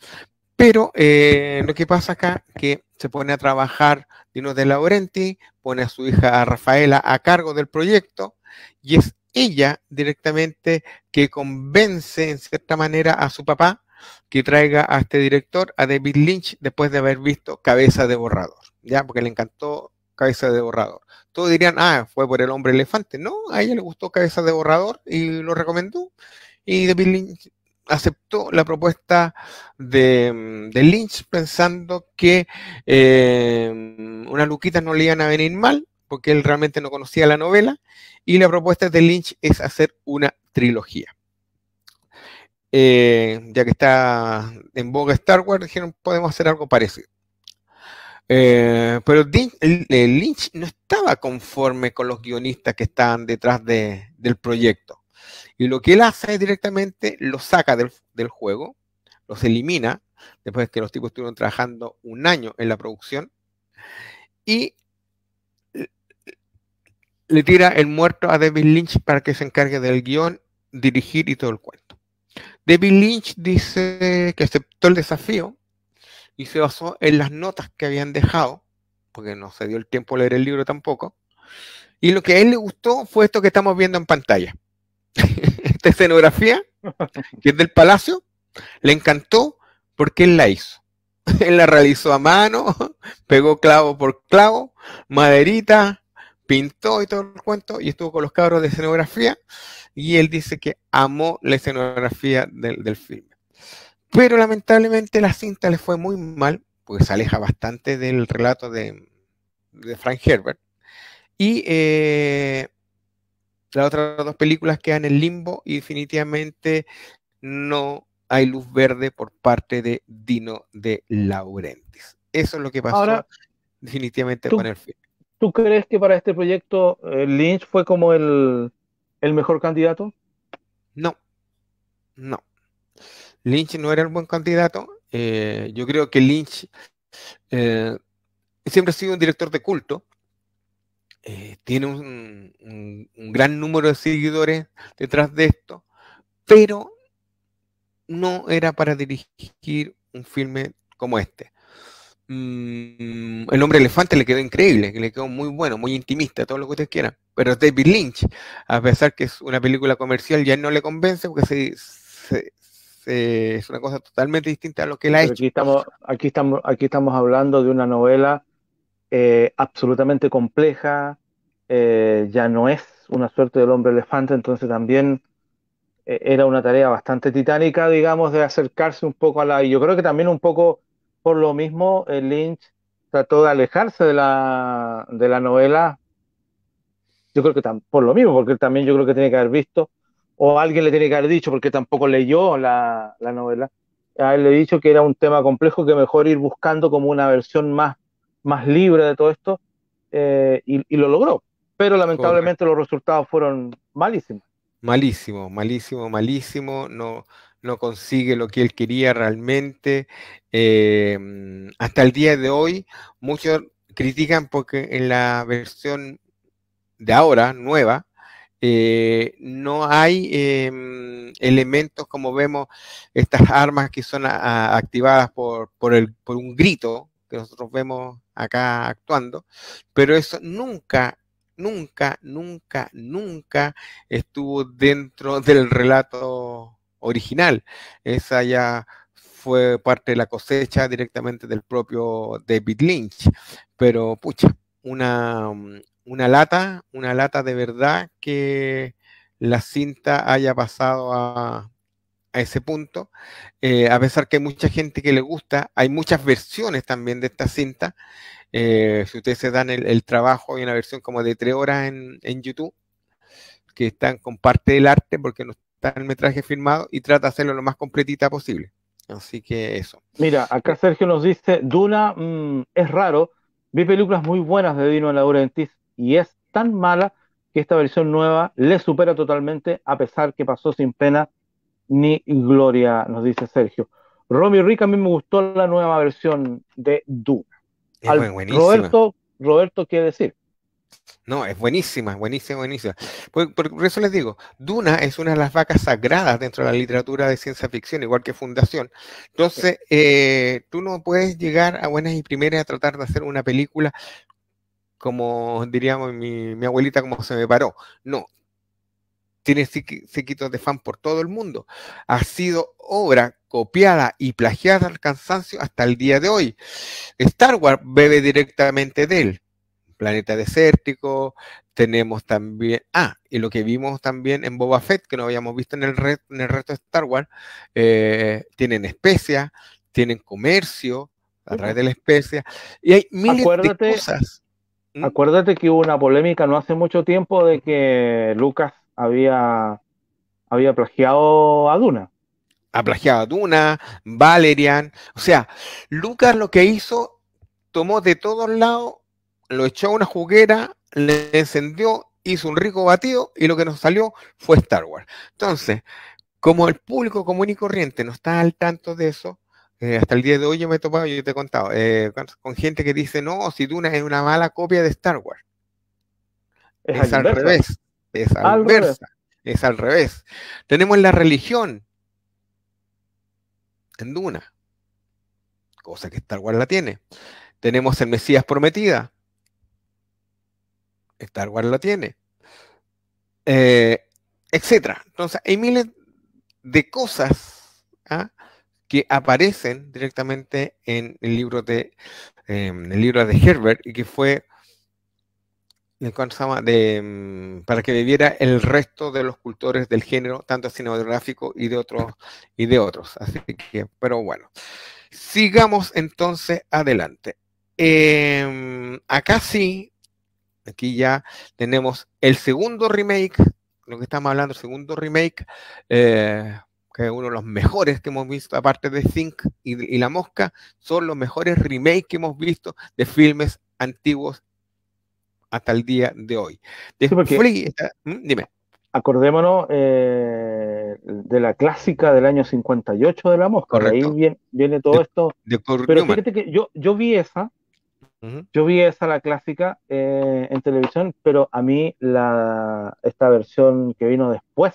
Pero eh, lo que pasa acá que se pone a trabajar Dino de Laurenti, pone a su hija Rafaela a cargo del proyecto y es ella directamente que convence en cierta manera a su papá que traiga a este director, a David Lynch, después de haber visto Cabeza de Borrador, ¿ya? Porque le encantó Cabeza de Borrador. Todos dirían, ah, fue por el hombre elefante. No, a ella le gustó Cabeza de Borrador y lo recomendó. Y David Lynch aceptó la propuesta de, mm, Lynch pensando que eh, mm, unas luquitas no le iban a venir mal porque él realmente no conocía la novela, y la propuesta de Lynch es hacer una trilogía. Eh, ya que está en boga Star Wars, dijeron, podemos hacer algo parecido. Eh, pero eh, Lynch no estaba conforme con los guionistas que estaban detrás del proyecto. Y lo que él hace es directamente los saca del, del juego, los elimina, después de que los tipos estuvieron trabajando un año en la producción, y le tira el muerto a David Lynch para que se encargue del guión, dirigir y todo el cuento. David Lynch dice que aceptó el desafío y se basó en las notas que habían dejado, porque no se dio el tiempo a leer el libro tampoco. Y lo que a él le gustó fue esto que estamos viendo en pantalla. Esta escenografía, que es del palacio, le encantó porque él la hizo. él la realizó a mano, pegó clavo por clavo, maderita, pintó y todo el cuento y estuvo con los cabros de escenografía y él dice que amó la escenografía del, del filme. Pero lamentablemente la cinta le fue muy mal pues se aleja bastante del relato de, Frank Herbert. Y eh, las otras dos películas quedan en limbo y definitivamente no hay luz verde por parte de Dino de Laurentiis. Eso es lo que pasó definitivamente con el filme. ¿Tú crees que para este proyecto eh, Lynch fue como el, mejor candidato? No, no. Lynch no era el buen candidato. Eh, yo creo que Lynch eh, siempre ha sido un director de culto. tiene un, gran número de seguidores detrás de esto, pero no era para dirigir un filme como este. Mm, el hombre elefante le quedó increíble, le quedó muy bueno, muy intimista, todo lo que ustedes quieran. Pero David Lynch, a pesar que es una película comercial, ya no le convence porque es una cosa totalmente distinta a lo que él Aquí estamos, aquí, estamos, aquí estamos hablando de una novela eh, absolutamente compleja, eh, ya no es una suerte del hombre elefante, entonces también eh, era una tarea bastante titánica, digamos, de acercarse un poco a la... Y yo creo que también un poco por lo mismo, eh, Lynch trató de alejarse de la, novela. Yo creo que por lo mismo, porque también yo creo que tiene que haber visto, o alguien le tiene que haber dicho, porque tampoco leyó la, novela, a él le he dicho que era un tema complejo, que mejor ir buscando como una versión más, más libre de todo esto, eh, y, lo logró. Pero lamentablemente los resultados fueron malísimos. Malísimo, malísimo, malísimo. No, no consigue lo que él quería realmente. Eh, mm, hasta el día de hoy, muchos critican porque en la versión de ahora, nueva, eh, no hay eh, mm, elementos como vemos estas armas que son ah, ah, activadas por, el, por un grito que nosotros vemos acá actuando, pero eso nunca nunca, nunca, nunca estuvo dentro del relato original. Esa ya fue parte de la cosecha directamente del propio David Lynch. Pero, pucha, una, mm, una lata, una lata de verdad que la cinta haya pasado a, ese punto. Eh, a pesar que hay mucha gente que le gusta, hay muchas versiones también de esta cinta. Eh, si ustedes se dan el, trabajo, hay una versión como de tres horas en, en YouTube que están con parte del arte, porque no, el metraje firmado y trata de hacerlo lo más completita posible. Así que eso. Mira, acá Sergio nos dice, Duna mm, es raro, vi películas muy buenas de Dino laurentis y es tan mala que esta versión nueva le supera totalmente a pesar que pasó sin pena ni gloria, nos dice Sergio. Romy Rick, a mí me gustó la nueva versión de Duna. Al, Roberto, Roberto, ¿qué decir? No, es buenísima, buenísima, buenísima. Por, eso les digo, Duna es una de las vacas sagradas dentro de la literatura de ciencia ficción, igual que Fundación. Entonces, eh, tú no puedes llegar a buenas y primeras a tratar de hacer una película como diríamos mi, abuelita, como se me paró. No, tiene sequitos de fan por todo el mundo. Ha sido obra copiada y plagiada al cansancio hasta el día de hoy. Star Wars bebe directamente de él planeta desértico, tenemos también, ah, y lo que vimos también en Boba Fett, que no habíamos visto en el, en el resto de Star Wars, eh, tienen especias, tienen comercio a través de la especia, y hay miles acuérdate, de cosas. ¿Mm? Acuérdate que hubo una polémica no hace mucho tiempo de que Lucas había, había plagiado a Duna. Ha plagiado a Duna, Valerian, o sea, Lucas lo que hizo, tomó de todos lados lo echó a una juguera, le encendió, hizo un rico batido y lo que nos salió fue Star Wars. Entonces, como el público común y corriente no está al tanto de eso, eh, hasta el día de hoy yo me he topado, yo te he contado, eh, con, gente que dice, no, si Duna es una mala copia de Star Wars. Es, al revés, es al revés. es al revés. Tenemos la religión en Duna, cosa que Star Wars la tiene. Tenemos el Mesías Prometida, Star Wars lo tiene, eh, etcétera. Entonces, hay miles de cosas ¿ah? que aparecen directamente en el libro de em, el libro de Herbert y que fue eh, mm, para que viviera el resto de los cultores del género, tanto cinematográfico y de otros y de otros. Así que, pero bueno, sigamos entonces adelante. Em, acá sí Aquí ya tenemos el segundo remake, lo que estamos hablando, el segundo remake, eh, que es uno de los mejores que hemos visto, aparte de Zinc y, La Mosca, son los mejores remakes que hemos visto de filmes antiguos hasta el día de hoy. dime. Acordémonos eh, de la clásica del año 58 de La Mosca, Correcto. ahí viene, todo esto. Pero fíjate que yo, yo vi esa yo vi esa, la clásica, eh, en televisión, pero a mí esta versión que vino después,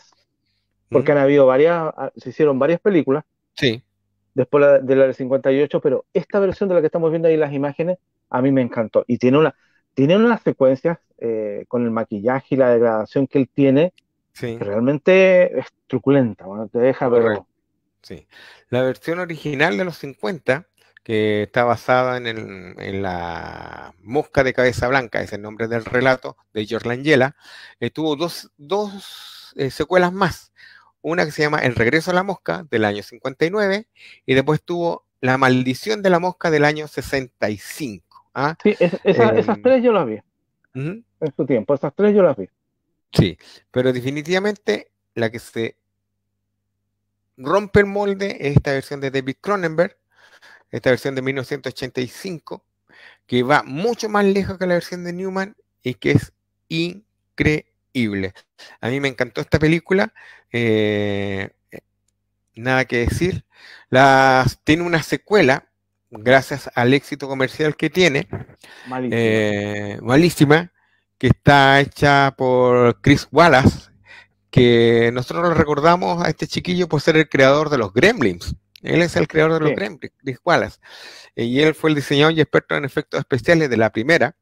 porque han habido varias, ah, se hicieron varias películas. Sí. Después de la del 58, pero esta versión de la que estamos viendo ahí las imágenes, a mí me encantó. Y tiene una, tiene unas secuencias eh, con el maquillaje y la degradación que él tiene, realmente es truculenta, bueno, te deja verlo Sí. La versión original de los 50 que está basada en, la mosca de cabeza blanca, es el nombre del relato de George Langella, eh, tuvo dos, eh, secuelas más. Una que se llama El regreso a la mosca del año 59 y después tuvo La maldición de la mosca del año 65. ¿ah? Sí, esas em, tres yo las vi. En su tiempo, esas tres yo las vi. Sí, pero definitivamente la que se rompe el molde es esta versión de David Cronenberg, esta versión de 1985, que va mucho más lejos que la versión de Newman y que es increíble. A mí me encantó esta película, eh, eh, nada que decir. tiene una secuela, gracias al éxito comercial que tiene, eh, malísima, que está hecha por Chris Wallace, que nosotros lo recordamos a este chiquillo por ser el creador de los Gremlins. Él es el creador de los sí. Gremlins, Chris Wallace. Eh, y él fue el diseñador y experto en efectos especiales de la primera.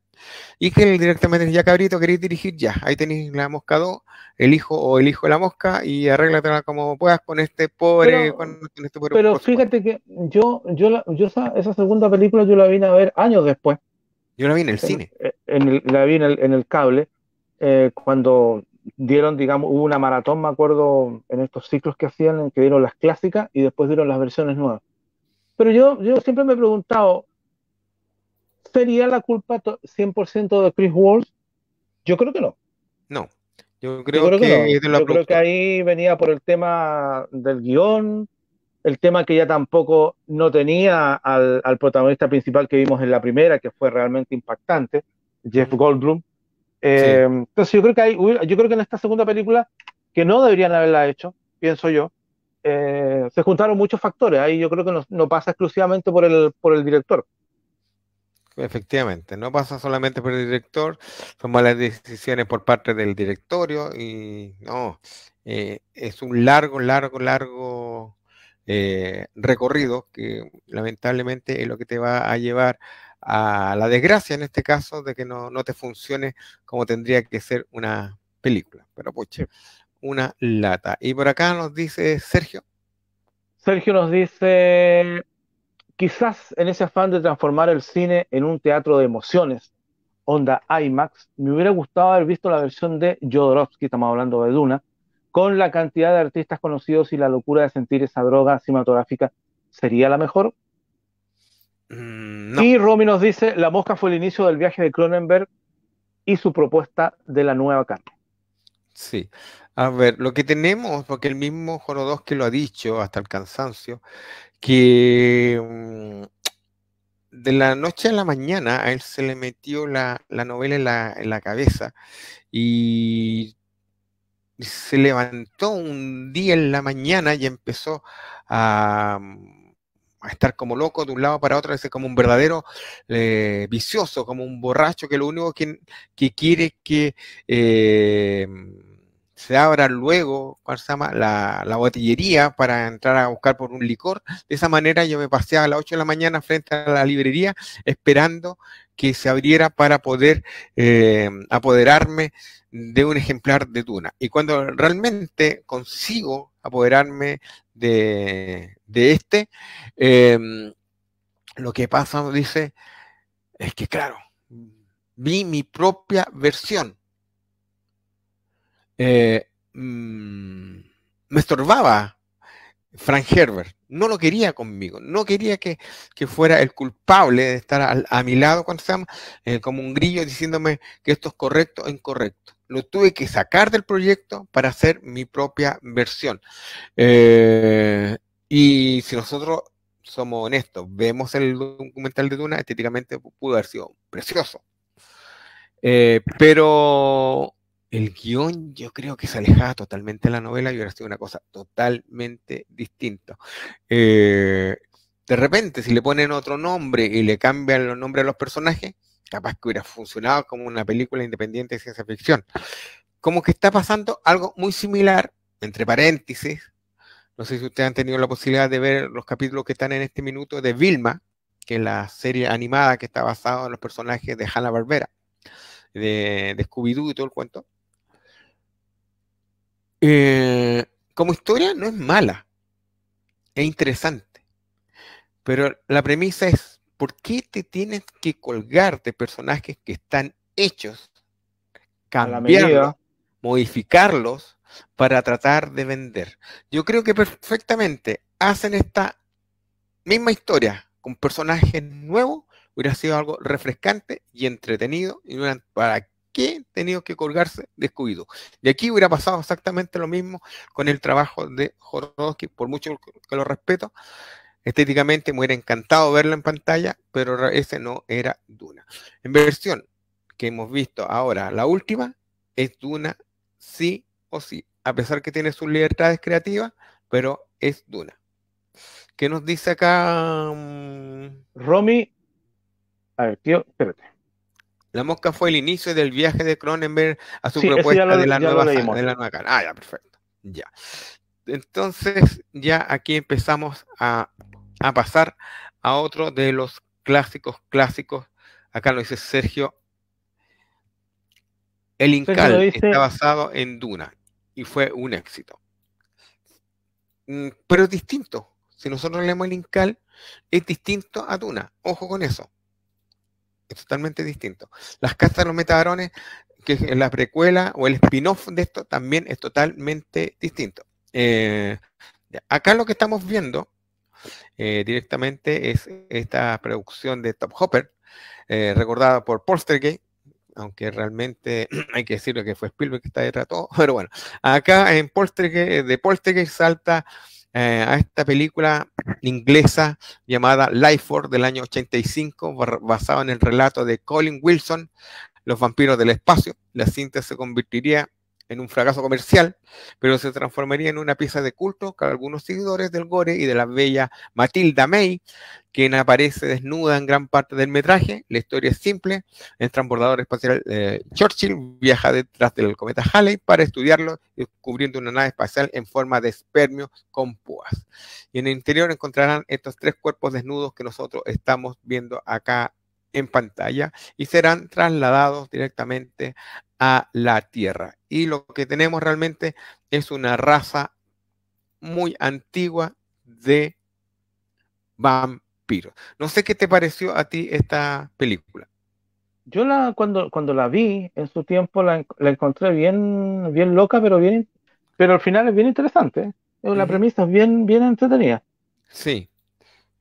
Y que él directamente ya cabrito, queréis dirigir ya. Ahí tenéis la mosca 2, el hijo o el hijo de la mosca y arréglatela como puedas con este pobre... Pero, este fíjate que yo, yo, esa, segunda película yo la vine a ver años después. Yo la vi en el cine. la vi en el, cable eh, cuando dieron, digamos, hubo una maratón, me acuerdo, en estos ciclos que hacían, que dieron las clásicas y después dieron las versiones nuevas. Pero yo, yo siempre me he preguntado, ¿sería la culpa 100% de Chris Walls? Yo creo que no. No, yo creo, que, no. yo creo que ahí venía por el tema del guión, el tema que ya tampoco no tenía al, al protagonista principal que vimos en la primera, que fue realmente impactante, Jeff Goldblum eh, entonces yo creo que hay, yo creo que en esta segunda película, que no deberían haberla hecho, pienso yo, eh, se juntaron muchos factores. Ahí yo creo que no, pasa exclusivamente por el, por el director. Efectivamente, no pasa solamente por el director, son malas decisiones por parte del directorio y no, eh, es un largo, largo, largo recorrido que lamentablemente es lo que te va a llevar a la desgracia en este caso de que no, te funcione como tendría que ser una película. Pero puche, una lata. Y por acá nos dice Sergio. Sergio nos dice, quizás en ese afán de transformar el cine en un teatro de emociones, onda IMAX, me hubiera gustado haber visto la versión de Jodorowsky, estamos hablando de Duna, con la cantidad de artistas conocidos y la locura de sentir esa droga cinematográfica, ¿sería la mejor? Mm, y Romy nos dice, la mosca fue el inicio del viaje de Cronenberg y su propuesta de la nueva carta Sí. A ver, lo que tenemos, porque el mismo que lo ha dicho hasta el cansancio, que mm, de la noche a la mañana a él se le metió la, novela en la, en la cabeza y se levantó un día en la mañana y empezó a mm, a estar como loco de un lado para otro, es como un verdadero eh, vicioso, como un borracho que lo único que, quiere es que eh, se abra luego, ¿cuál se llama? La, la, botillería para entrar a buscar por un licor. De esa manera yo me paseaba a las 8 de la mañana frente a la librería esperando que se abriera para poder eh, apoderarme de un ejemplar de Duna. Y cuando realmente consigo apoderarme de, este, em, lo que pasa, dice, es que claro, vi mi propia versión. Eh, mm, me estorbaba Frank Herbert no lo quería conmigo, no quería que, fuera el culpable de estar a, mi lado cuando se eh, como un grillo diciéndome que esto es correcto o incorrecto. Lo tuve que sacar del proyecto para hacer mi propia versión. Eh, y si nosotros somos honestos, vemos el documental de Duna, estéticamente pudo haber sido precioso. Eh, pero el guión yo creo que se alejaba totalmente de la novela y hubiera sido una cosa totalmente distinta. Eh, de repente, si le ponen otro nombre y le cambian los nombres a los personajes, capaz que hubiera funcionado como una película independiente de ciencia ficción. Como que está pasando algo muy similar, entre paréntesis, no sé si ustedes han tenido la posibilidad de ver los capítulos que están en este minuto de Vilma, que es la serie animada que está basada en los personajes de Hanna-Barbera, de, de Scooby-Doo y todo el cuento. Eh, como historia no es mala, es interesante, pero la premisa es, ¿por qué te tienes que colgar de personajes que están hechos, cambiarlos, modificarlos para tratar de vender? Yo creo que perfectamente hacen esta misma historia con personajes nuevos, hubiera sido algo refrescante y entretenido y para que tenido que colgarse de Y aquí hubiera pasado exactamente lo mismo con el trabajo de Jodorowsky, por mucho que lo respeto. Estéticamente me hubiera encantado verla en pantalla, pero ese no era Duna. En versión que hemos visto ahora, la última, es Duna sí o sí, a pesar que tiene sus libertades creativas, pero es Duna. ¿Qué nos dice acá? Mm? Romy, a ver, tío, espérate. La mosca fue el inicio del viaje de Cronenberg a su propuesta de, la nueva, de cara. Ah, ya, perfecto. Ya. Entonces, ya aquí empezamos a, pasar a otro de los clásicos, clásicos. Acá lo dice Sergio. El Incal está basado en Duna y fue un éxito. Mm, pero es distinto. Si nosotros leemos el Incal, es distinto a Duna. Ojo con eso. Es totalmente distinto. Las casas de los metabarones, que es la precuela o el spin-off de esto, también es totalmente distinto. Eh, acá lo que estamos viendo eh, directamente es esta producción de Top Hopper, eh, recordada por Polstergate, aunque realmente hay que decirlo que fue Spielberg que está detrás de todo, pero bueno, acá en Poltergeist, de Poltergeist salta eh, a esta película inglesa llamada Life Force del año 85, basada en el relato de Colin Wilson, Los vampiros del espacio. La cinta se convertiría en un fracaso comercial, pero se transformaría en una pieza de culto para algunos seguidores del gore y de la bella Matilda May, quien aparece desnuda en gran parte del metraje. La historia es simple. El transbordador espacial eh, Churchill viaja detrás del cometa Halley para estudiarlo, descubriendo una nave espacial en forma de espermio con púas. Y en el interior encontrarán estos tres cuerpos desnudos que nosotros estamos viendo acá en pantalla y serán trasladados directamente a la Tierra. Y lo que tenemos realmente es una raza muy antigua de vampiros. No sé qué te pareció a ti esta película. Yo la cuando, cuando la vi en su tiempo la, encontré bien, bien loca, pero bien, pero al final es bien interesante. La premisa es bien, bien entretenida. Sí.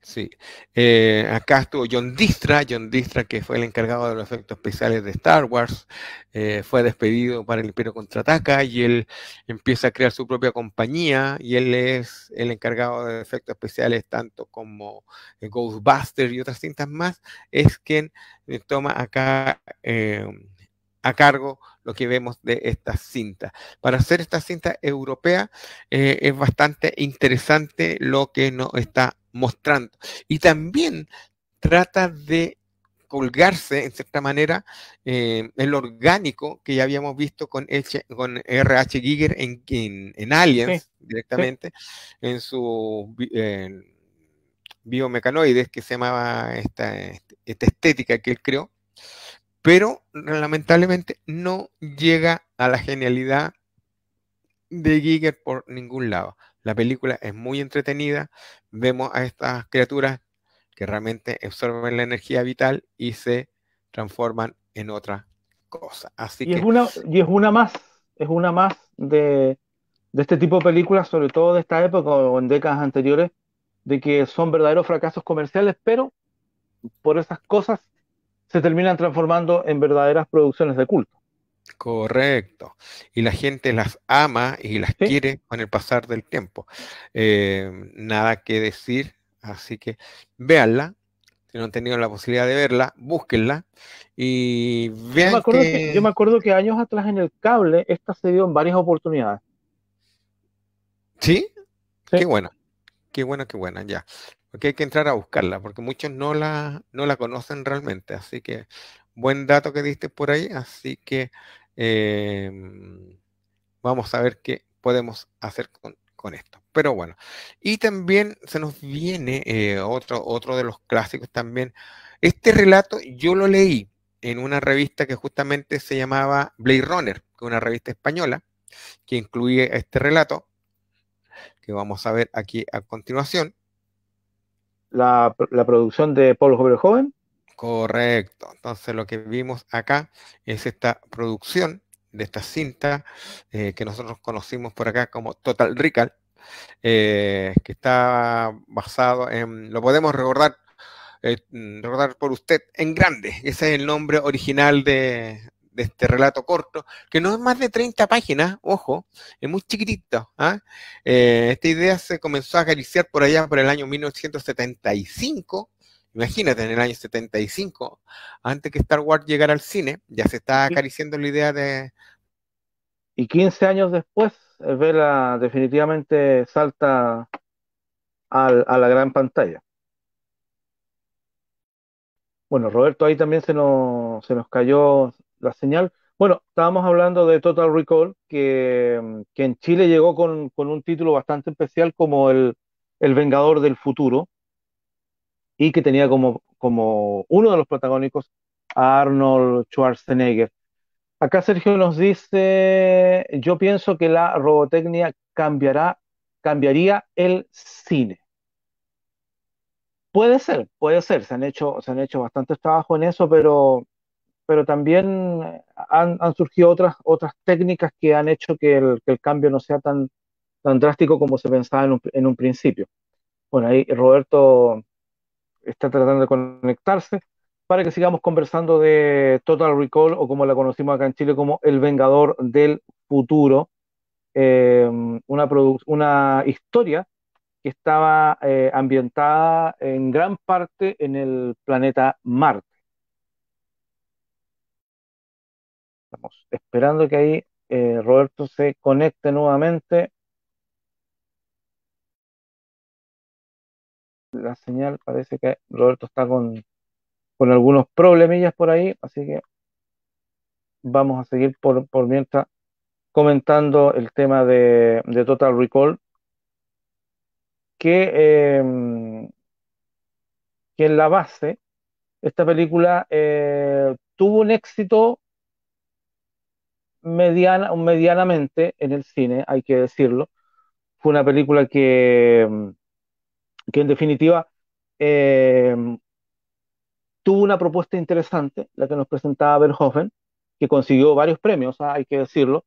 Sí, eh, acá estuvo John Distra, John Distra que fue el encargado de los efectos especiales de Star Wars, eh, fue despedido para el Imperio Contraataca y él empieza a crear su propia compañía y él es el encargado de efectos especiales tanto como eh, Ghostbusters y otras cintas más, es quien toma acá a cargo lo que vemos de esta cinta. Para hacer esta cinta europea es bastante interesante lo que nos está mostrando. Y también trata de colgarse, en cierta manera, eh, el orgánico que ya habíamos visto con, con RH Giger en, en, Aliens, directamente, en su eh, biomecanoides, que se llamaba esta, este, esta estética que él creó, pero lamentablemente no llega a la genialidad de Giger por ningún lado. La película es muy entretenida. Vemos a estas criaturas que realmente absorben la energía vital y se transforman en otra cosa. Así y, es una, y es una más, es una más de, de este tipo de películas, sobre todo de esta época o en décadas anteriores, de que son verdaderos fracasos comerciales, pero por esas cosas se terminan transformando en verdaderas producciones de culto. Correcto. Y la gente las ama y las quiere con el pasar del tiempo. Eh, nada que decir, así que véanla. Si no han tenido la posibilidad de verla, búsquenla y vean. Yo me acuerdo que, yo me acuerdo que años atrás en el cable esta se dio en varias oportunidades. ¿Sí? Qué buena. Qué bueno qué buena, ya. Porque hay que entrar a buscarla, porque muchos no la, no la conocen realmente. Así que buen dato que diste por ahí. Así que Em, vamos a ver qué podemos hacer con, esto. Pero bueno, y también se nos viene eh, otro, otro de los clásicos también. Este relato yo lo leí en una revista que justamente se llamaba Blade Runner, que es una revista española que incluye este relato, que vamos a ver aquí a continuación. La, producción de Paul Joven Correcto. Entonces lo que vimos acá es esta producción de esta cinta eh, que nosotros conocimos por acá como Total Recall, eh, que está basado en, lo podemos recordar, eh, mm, recordar por usted en grande. Ese es el nombre original de, este relato corto, que no es más de 30 páginas, ojo, es muy chiquitito. ¿ah? esta idea se comenzó a acariciar por allá por el año 1975 Imagínate, en el año 75, antes que Star Wars llegara al cine, ya se está acariciando la idea de... Y 15 años después, eh, Vela definitivamente salta a la gran pantalla. Bueno, Roberto, ahí también se nos, se nos cayó la señal. Bueno, estábamos hablando de Total Recall, que, en Chile llegó con, un título bastante especial como el, el Vengador del Futuro, y que tenía como, como uno de los protagónicos a Arnold Schwarzenegger. Acá Sergio nos dice, yo pienso que la robotecnia cambiará, cambiaría el cine. Puede ser, puede ser, se han hecho, se han hecho bastantes trabajos en eso, pero, pero también han, surgido otras, otras técnicas que han hecho que el, cambio no sea tan, tan drástico como se pensaba en un, en un principio. Bueno, ahí Roberto está tratando de conectarse para que sigamos conversando de Total Recall o como la conocimos acá en Chile como El Vengador del Futuro, eh, una, una historia que estaba eh, ambientada en gran parte en el planeta Marte. Estamos esperando que ahí eh, Roberto se conecte nuevamente. la señal, parece que Roberto está con, algunos problemillas por ahí, así que vamos a seguir por, por mientras comentando el tema de, Total Recall, que, em, que, en la base esta película eh, tuvo un éxito medianamente en el cine, hay que decirlo. Fue una película que em, que en definitiva eh, tuvo una propuesta interesante, la que nos presentaba Verhoeven, que consiguió varios premios, ah, hay que decirlo.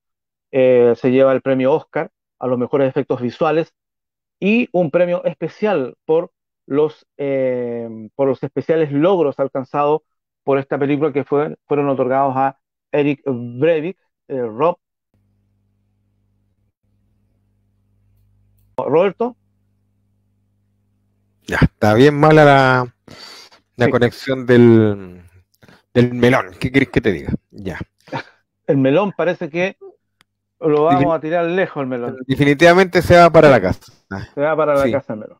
Eh, se lleva el premio Oscar a los mejores efectos visuales y un premio especial por los, eh, por los especiales logros alcanzados por esta película que fue, fueron otorgados a Eric Breivik, Rob Roberto ya, está bien mala la, conexión del, melón. ¿Qué querés que te diga? Ya. El melón parece que lo vamos a tirar lejos el melón. Definitivamente se va para la casa. Se va para la casa el melón.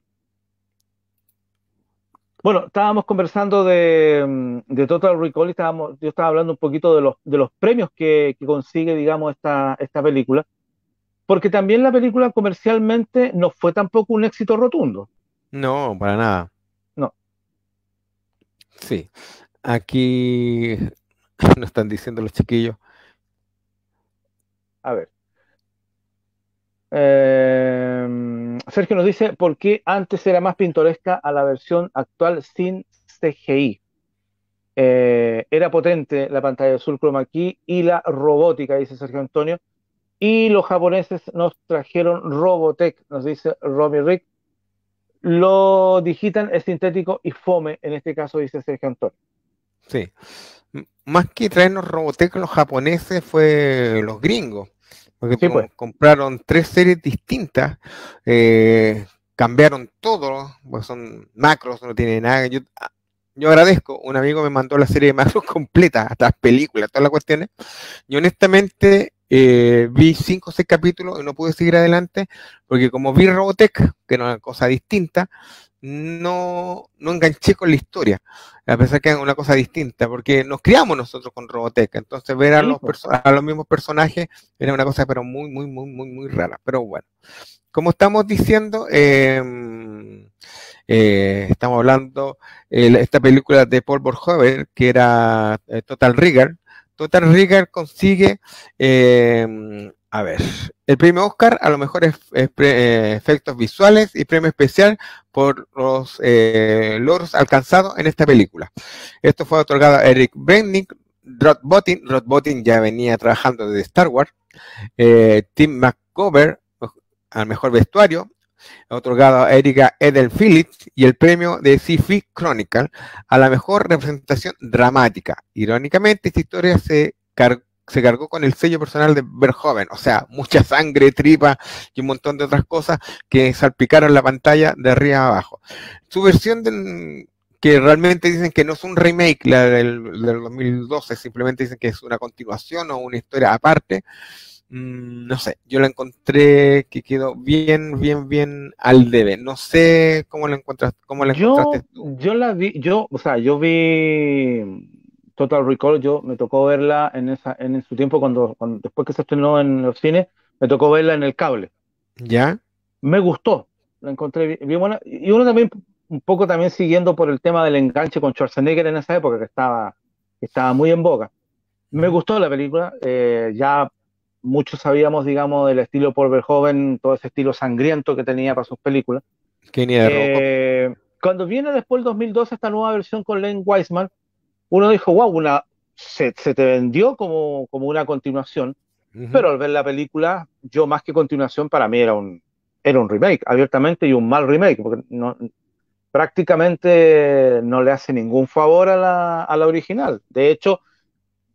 Bueno, estábamos conversando mm, de, Total Recall y estábamos, yo estaba hablando un poquito de los, de los premios que, que, consigue, digamos, esta, esta película, porque también la película comercialmente no fue tampoco un éxito rotundo. No, para nada. No. Sí. Aquí nos están diciendo los chiquillos. A ver. Em, Sergio nos dice, ¿por qué antes era más pintoresca a la versión actual sin CGI? Eh, era potente la pantalla azul chroma aquí y la robótica, dice Sergio Antonio. Y los japoneses nos trajeron Robotech, nos dice Robbie Rick. Lo digitan es sintético y fome, en este caso dice Sergio Antonio. Sí. Más que traernos Robotech los japoneses fue los gringos. Porque pues. compraron tres series distintas, eh, cambiaron todo, pues son macros, no tiene nada. Yo, ah, yo agradezco, un amigo me mandó la serie de macros completa, hasta las películas, todas las cuestiones. Y honestamente, eh, vi cinco o seis capítulos y no pude seguir adelante porque como vi Robotech, que era una cosa distinta, no, no enganché con la historia, a pesar que es una cosa distinta, porque nos criamos nosotros con Robotech, entonces ver a los, a los mismos personajes era una cosa pero muy, muy, muy, muy, muy rara, pero bueno. Como estamos diciendo, em, eh, estamos hablando de esta película de Paul Verhoeven que era eh, Total Rigger, Total Rigger consigue, em, a ver, el premio Oscar a los mejores eh, efectos visuales y premio especial por los eh, logros alcanzados en esta película. Esto fue otorgado a Eric Brennick, Rod Botting, Rod Botting ya venía trabajando desde Star Wars, eh, Tim McGovern al mejor vestuario, otorgado a Erika Phillips y el premio de sci Chronicle a la mejor representación dramática. Irónicamente, esta historia se, se cargó con el sello personal de Verhoeven, o sea, mucha sangre, tripa y un montón de otras cosas que salpicaron la pantalla de arriba abajo. Su versión que realmente dicen que no es un remake, la del 2012, simplemente dicen que es una continuación o una historia aparte. Mm, no sé, yo la encontré que quedó bien, bien, bien al debe. No sé cómo la encuentras, cómo la encontraste tú. Yo la vi, yo, o sea, yo vi Total Recall, yo me tocó verla en esa, en su tiempo cuando, después que se estrenó en los cines, me tocó verla en el cable. ¿Ya? Me gustó, la encontré bien buena. Y uno también, un poco también siguiendo por el tema del enganche con Schwarzenegger en esa época que estaba, estaba muy en boga. Me gustó la película, eh, ya muchos sabíamos, digamos, del estilo Paul Verhoeven, todo ese estilo sangriento que tenía para sus películas. Eh, cuando viene después el 2012 esta nueva versión con Len Wiseman, uno dijo, wow, una, se, te vendió como, como una continuación, pero al ver la película, yo más que continuación, para mí era un, era un remake, abiertamente, y un mal remake, porque prácticamente no le hace ningún favor a la, a la original. De hecho,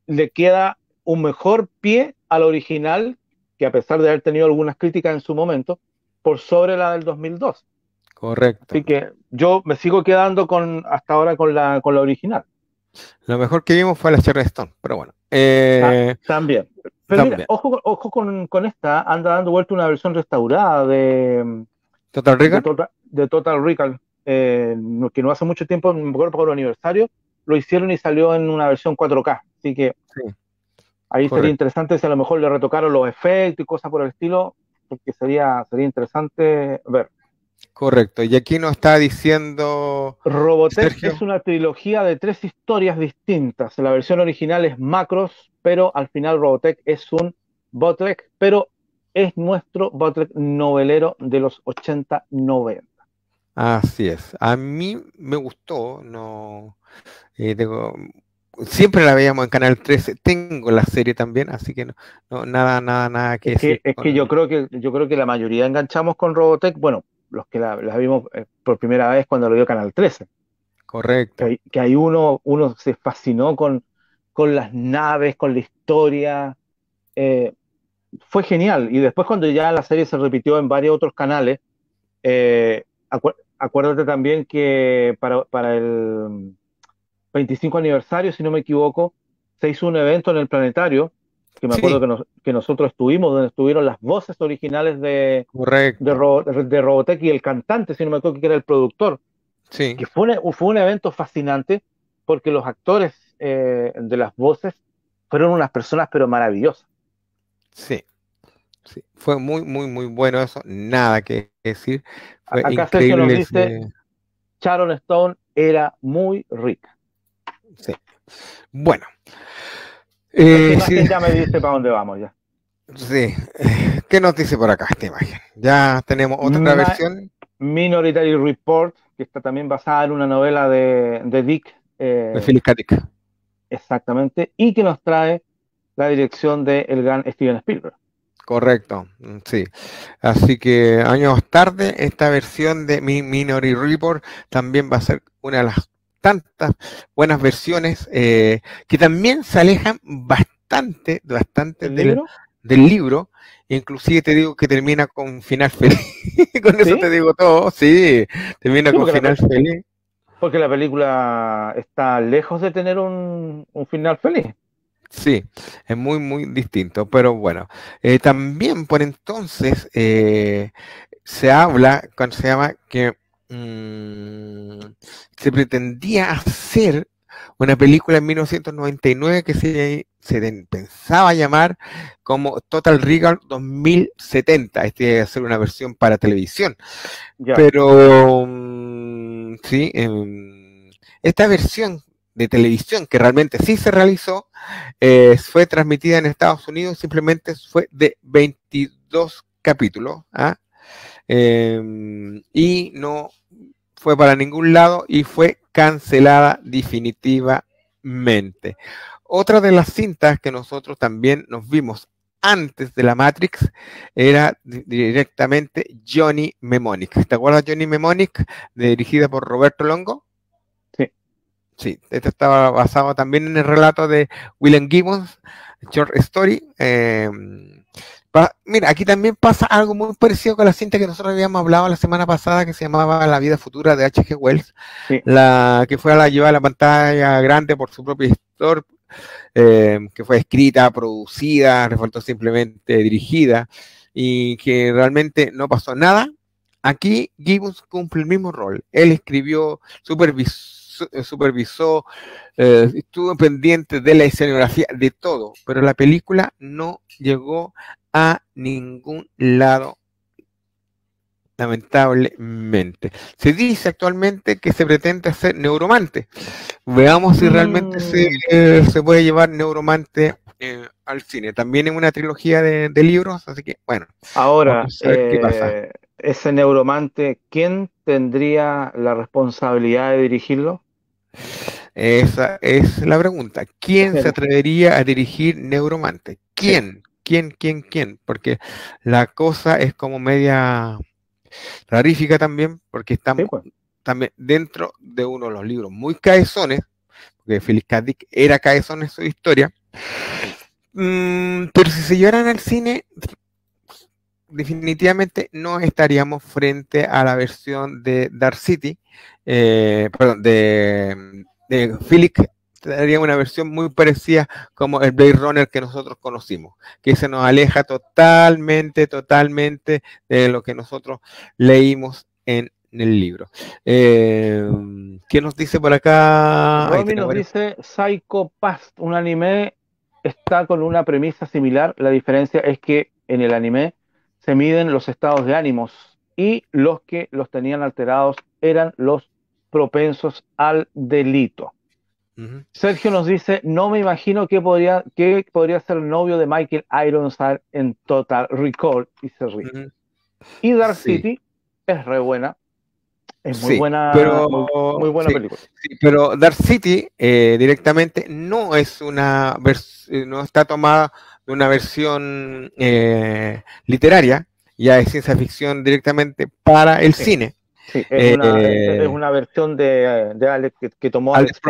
le queda un mejor pie al original, que a pesar de haber tenido algunas críticas en su momento, por sobre la del 2002. Correcto. Así que yo me sigo quedando con hasta ahora con la, con la original. Lo mejor que vimos fue la Cherry Stone, pero bueno. Eh, ah, también. Pero ojo, con, esta, anda dando vuelta una versión restaurada de Total Recall. De tota, Total, Recall, eh, que no hace mucho tiempo, me acuerdo por el aniversario, lo hicieron y salió en una versión 4K. Así que Ahí sería interesante si a lo mejor le retocaron los efectos y cosas por el estilo, porque sería, sería interesante ver. Correcto, y aquí nos está diciendo. Robotech es una trilogía de tres historias distintas. La versión original es Macros, pero al final Robotech es un Botrek, pero es nuestro Botrek novelero de los 80-90. Así es. A mí me gustó, no eh, tengo siempre la veíamos en Canal 13. Tengo la serie también, así que no, nada, nada, nada que decir. es que yo creo que yo creo que la mayoría enganchamos con Robotech, bueno, los que la, vimos eh, por primera vez cuando lo vio Canal 13. Correcto. Que, hay, uno, uno se fascinó con, con las naves, con la historia. Eh, fue genial. Y después cuando ya la serie se repitió en varios otros canales, eh, acuérdate también que para, para el 25 aniversario, si no me equivoco, se hizo un evento en el planetario, que me acuerdo que, nosotros estuvimos, donde estuvieron las voces originales de, de, Robotech y el cantante, si no me equivoco, que era el productor. Sí. Que fue un, e, fue un evento fascinante porque los actores eh, de las voces fueron unas personas pero maravillosas. Sí. sí. Fue muy, muy, muy bueno eso. Nada que decir. Fue Acá Sergio nos dice, Sharon Stone era muy rica. Sí. Bueno. Eh, sí. Ya me dice para dónde vamos ya. Sí. Eh, ¿Qué nos dice por acá esta imagen? Ya tenemos otra versión. Minority Report, que está también basada en una novela de, de Dick. Eh, de Philip Dick. Exactamente. Y que nos trae la dirección del el gran Steven Spielberg. Correcto, mm, sí. Así que años tarde, esta versión de Minority Report también va a ser una de las tantas buenas versiones eh, que también se alejan bastante, bastante del libro? del Inclusive te digo que termina con final feliz. con eso te digo todo, sí, termina con final feliz. Porque la película está lejos de tener un, final feliz. Sí, es muy, muy distinto, pero bueno. Eh, también por entonces eh, se habla, cuando se llama que Mm, se pretendía hacer una película en 1999 que se, pensaba llamar como Total Regal 2070. Este iba a una versión para televisión. Pero, mm, sí, em, esta versión de televisión que realmente sí se realizó eh, fue transmitida en Estados Unidos, simplemente fue de 22 capítulos. ¿ah? Em, y no fue para ningún lado y fue cancelada definitivamente. Otra de las cintas que nosotros también nos vimos antes de la Matrix era directamente Johnny Mnemonic. ¿Te acuerdas Johnny Mnemonic? Dirigida por Roberto Longo. Sí. Sí, Esta estaba basado también en el relato de William Gibbons, Short Story. Eh, Mira, aquí también pasa algo muy parecido con la cinta que nosotros habíamos hablado la semana pasada, que se llamaba La vida futura de H.G. Wells, la que fue a la lleva a la pantalla grande por su propio historia eh, que fue escrita, producida, resultó simplemente dirigida, y que realmente no pasó nada. Aquí Gibbons cumple el mismo rol. Él escribió, supervisó, eh, eh, estuvo pendiente de la escenografía, de todo, pero la película no llegó a ningún lado, lamentablemente. Se dice actualmente que se pretende hacer neuromante. Veamos si realmente se, mm. eh, puede llevar neuromante eh, al cine. También en una trilogía de, libros, así que bueno. Ahora, eh, ese neuromante, ¿quién tendría la responsabilidad de dirigirlo? Esa es la pregunta. ¿Quién se atrevería a dirigir Neuromante? ¿Quién? quién, quién, quién, porque la cosa es como media rarífica también, porque estamos pues. también dentro de uno de los libros muy caezones, porque Félix Dick era caezón en su historia, mm, pero si se llevaran al cine, definitivamente no estaríamos frente a la versión de Dark City, eh, perdón, de, de Felix daría una versión muy parecida como el Blade Runner que nosotros conocimos, que se nos aleja totalmente, totalmente de lo que nosotros leímos en, el libro. Eh, ¿Qué nos dice por acá? nos dice Psycho un anime está con una premisa similar, la diferencia es que en el anime se miden los estados de ánimos y los que los tenían alterados eran los propensos al delito. Sergio nos dice, no me imagino que podría, que podría ser el novio de Michael Ironside en Total Recall y se ríe. Y Dark City es re buena. Es muy buena, muy, buena película. pero Dark City eh, directamente no es una eh, no está tomada de una versión eh, literaria, ya es ciencia ficción directamente para el cine. Eh, es, una, versión de, Alex que, tomó Alex,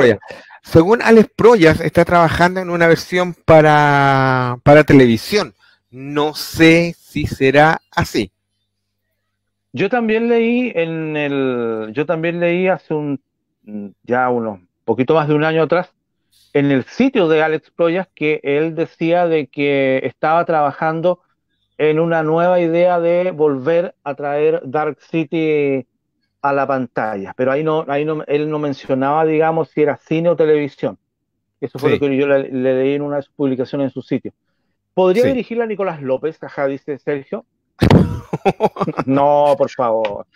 Según Alex Proyas, está trabajando en una versión para, para televisión. No sé si será así. Yo también leí en el. Yo también leí hace un. ya unos poquito más de un año atrás. En el sitio de Alex Proyas, que él decía de que estaba trabajando en una nueva idea de volver a traer Dark City a la pantalla, pero ahí no, ahí no, él no mencionaba, digamos, si era cine o televisión. Eso fue lo que yo le, leí en una publicación en su sitio. ¿Podría dirigirla a Nicolás López? Ajá, dice Sergio. no, por favor.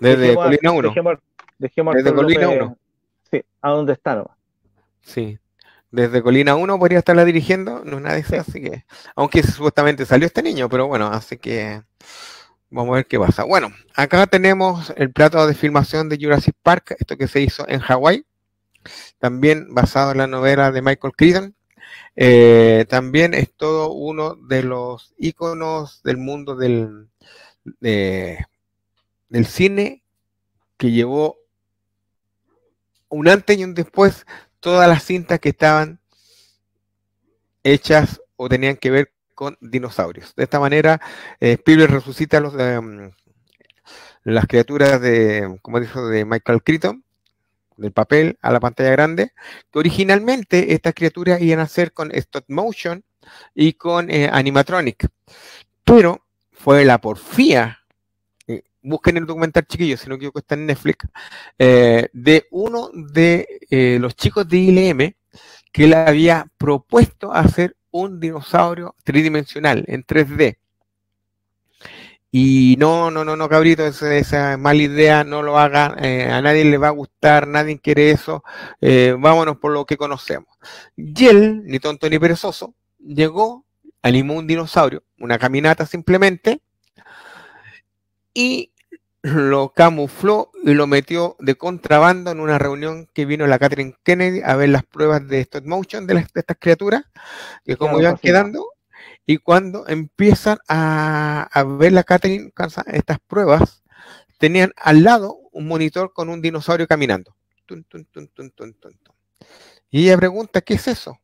Desde Colina 1. Dejemos, Desde Colina 1. Sí, a dónde está Sí. Desde Colina 1 podría estarla dirigiendo, no es nada de así que. Aunque supuestamente salió este niño, pero bueno, así que. Vamos a ver qué pasa. Bueno, acá tenemos el plato de filmación de Jurassic Park, esto que se hizo en Hawái, también basado en la novela de Michael Crichton. Eh, también es todo uno de los iconos del mundo del, del cine que llevó un antes y un después todas las cintas que estaban hechas o tenían que ver con dinosaurios. De esta manera, eh, Spielberg resucita eh, las criaturas de, como dijo, de Michael Crichton, del papel a la pantalla grande, que originalmente estas criaturas iban a ser con stop motion y con eh, animatronic, pero fue la porfía, busquen el documental chiquillos, si no equivoco está en Netflix, de uno de los chicos de ILM que le había propuesto hacer un dinosaurio tridimensional, en 3D. Y no, no, no, no, cabrito, esa, esa mala idea, no lo haga, eh, a nadie le va a gustar, nadie quiere eso, eh, vámonos por lo que conocemos. Yel, ni tonto ni perezoso, llegó, animó un dinosaurio, una caminata simplemente, y lo camufló y lo metió de contrabando en una reunión que vino la Catherine Kennedy a ver las pruebas de stop motion de, estas criaturas, que cómo iban pues quedando, y cuando empiezan a, ver la Catherine estas pruebas, tenían al lado un monitor con un dinosaurio caminando. y ella pregunta, ¿qué es eso?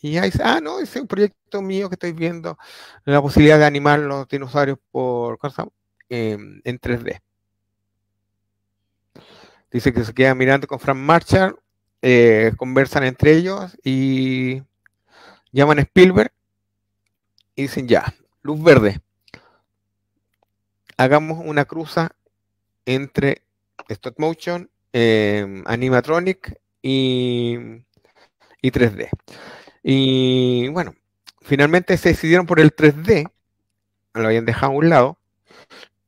Y ella dice, ah, no, es un proyecto mío que estoy viendo, la posibilidad de animar los dinosaurios por, en 3D. Dice que se queda mirando con Frank Marshall, eh, conversan entre ellos y llaman a Spielberg y dicen ya, luz verde. Hagamos una cruza entre stop motion, em, animatronic y, y 3D. Y bueno, finalmente se decidieron por el 3D, lo habían dejado a un lado,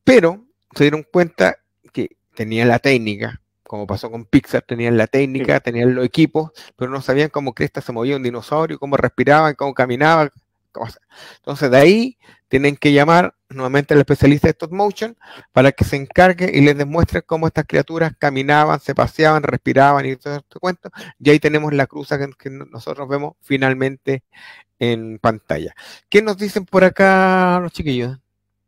pero se dieron cuenta que tenían la técnica, como pasó con Pixar, tenían la técnica, tenían los equipos, pero no sabían cómo cresta se movía un dinosaurio, cómo respiraba, cómo caminaba. Entonces de ahí tienen que llamar nuevamente al especialista de stop motion para que se encargue y les demuestre cómo estas criaturas caminaban, se paseaban, respiraban y todo este cuento. Y ahí tenemos la cruza que nosotros vemos finalmente en pantalla. ¿Qué nos dicen por acá los chiquillos?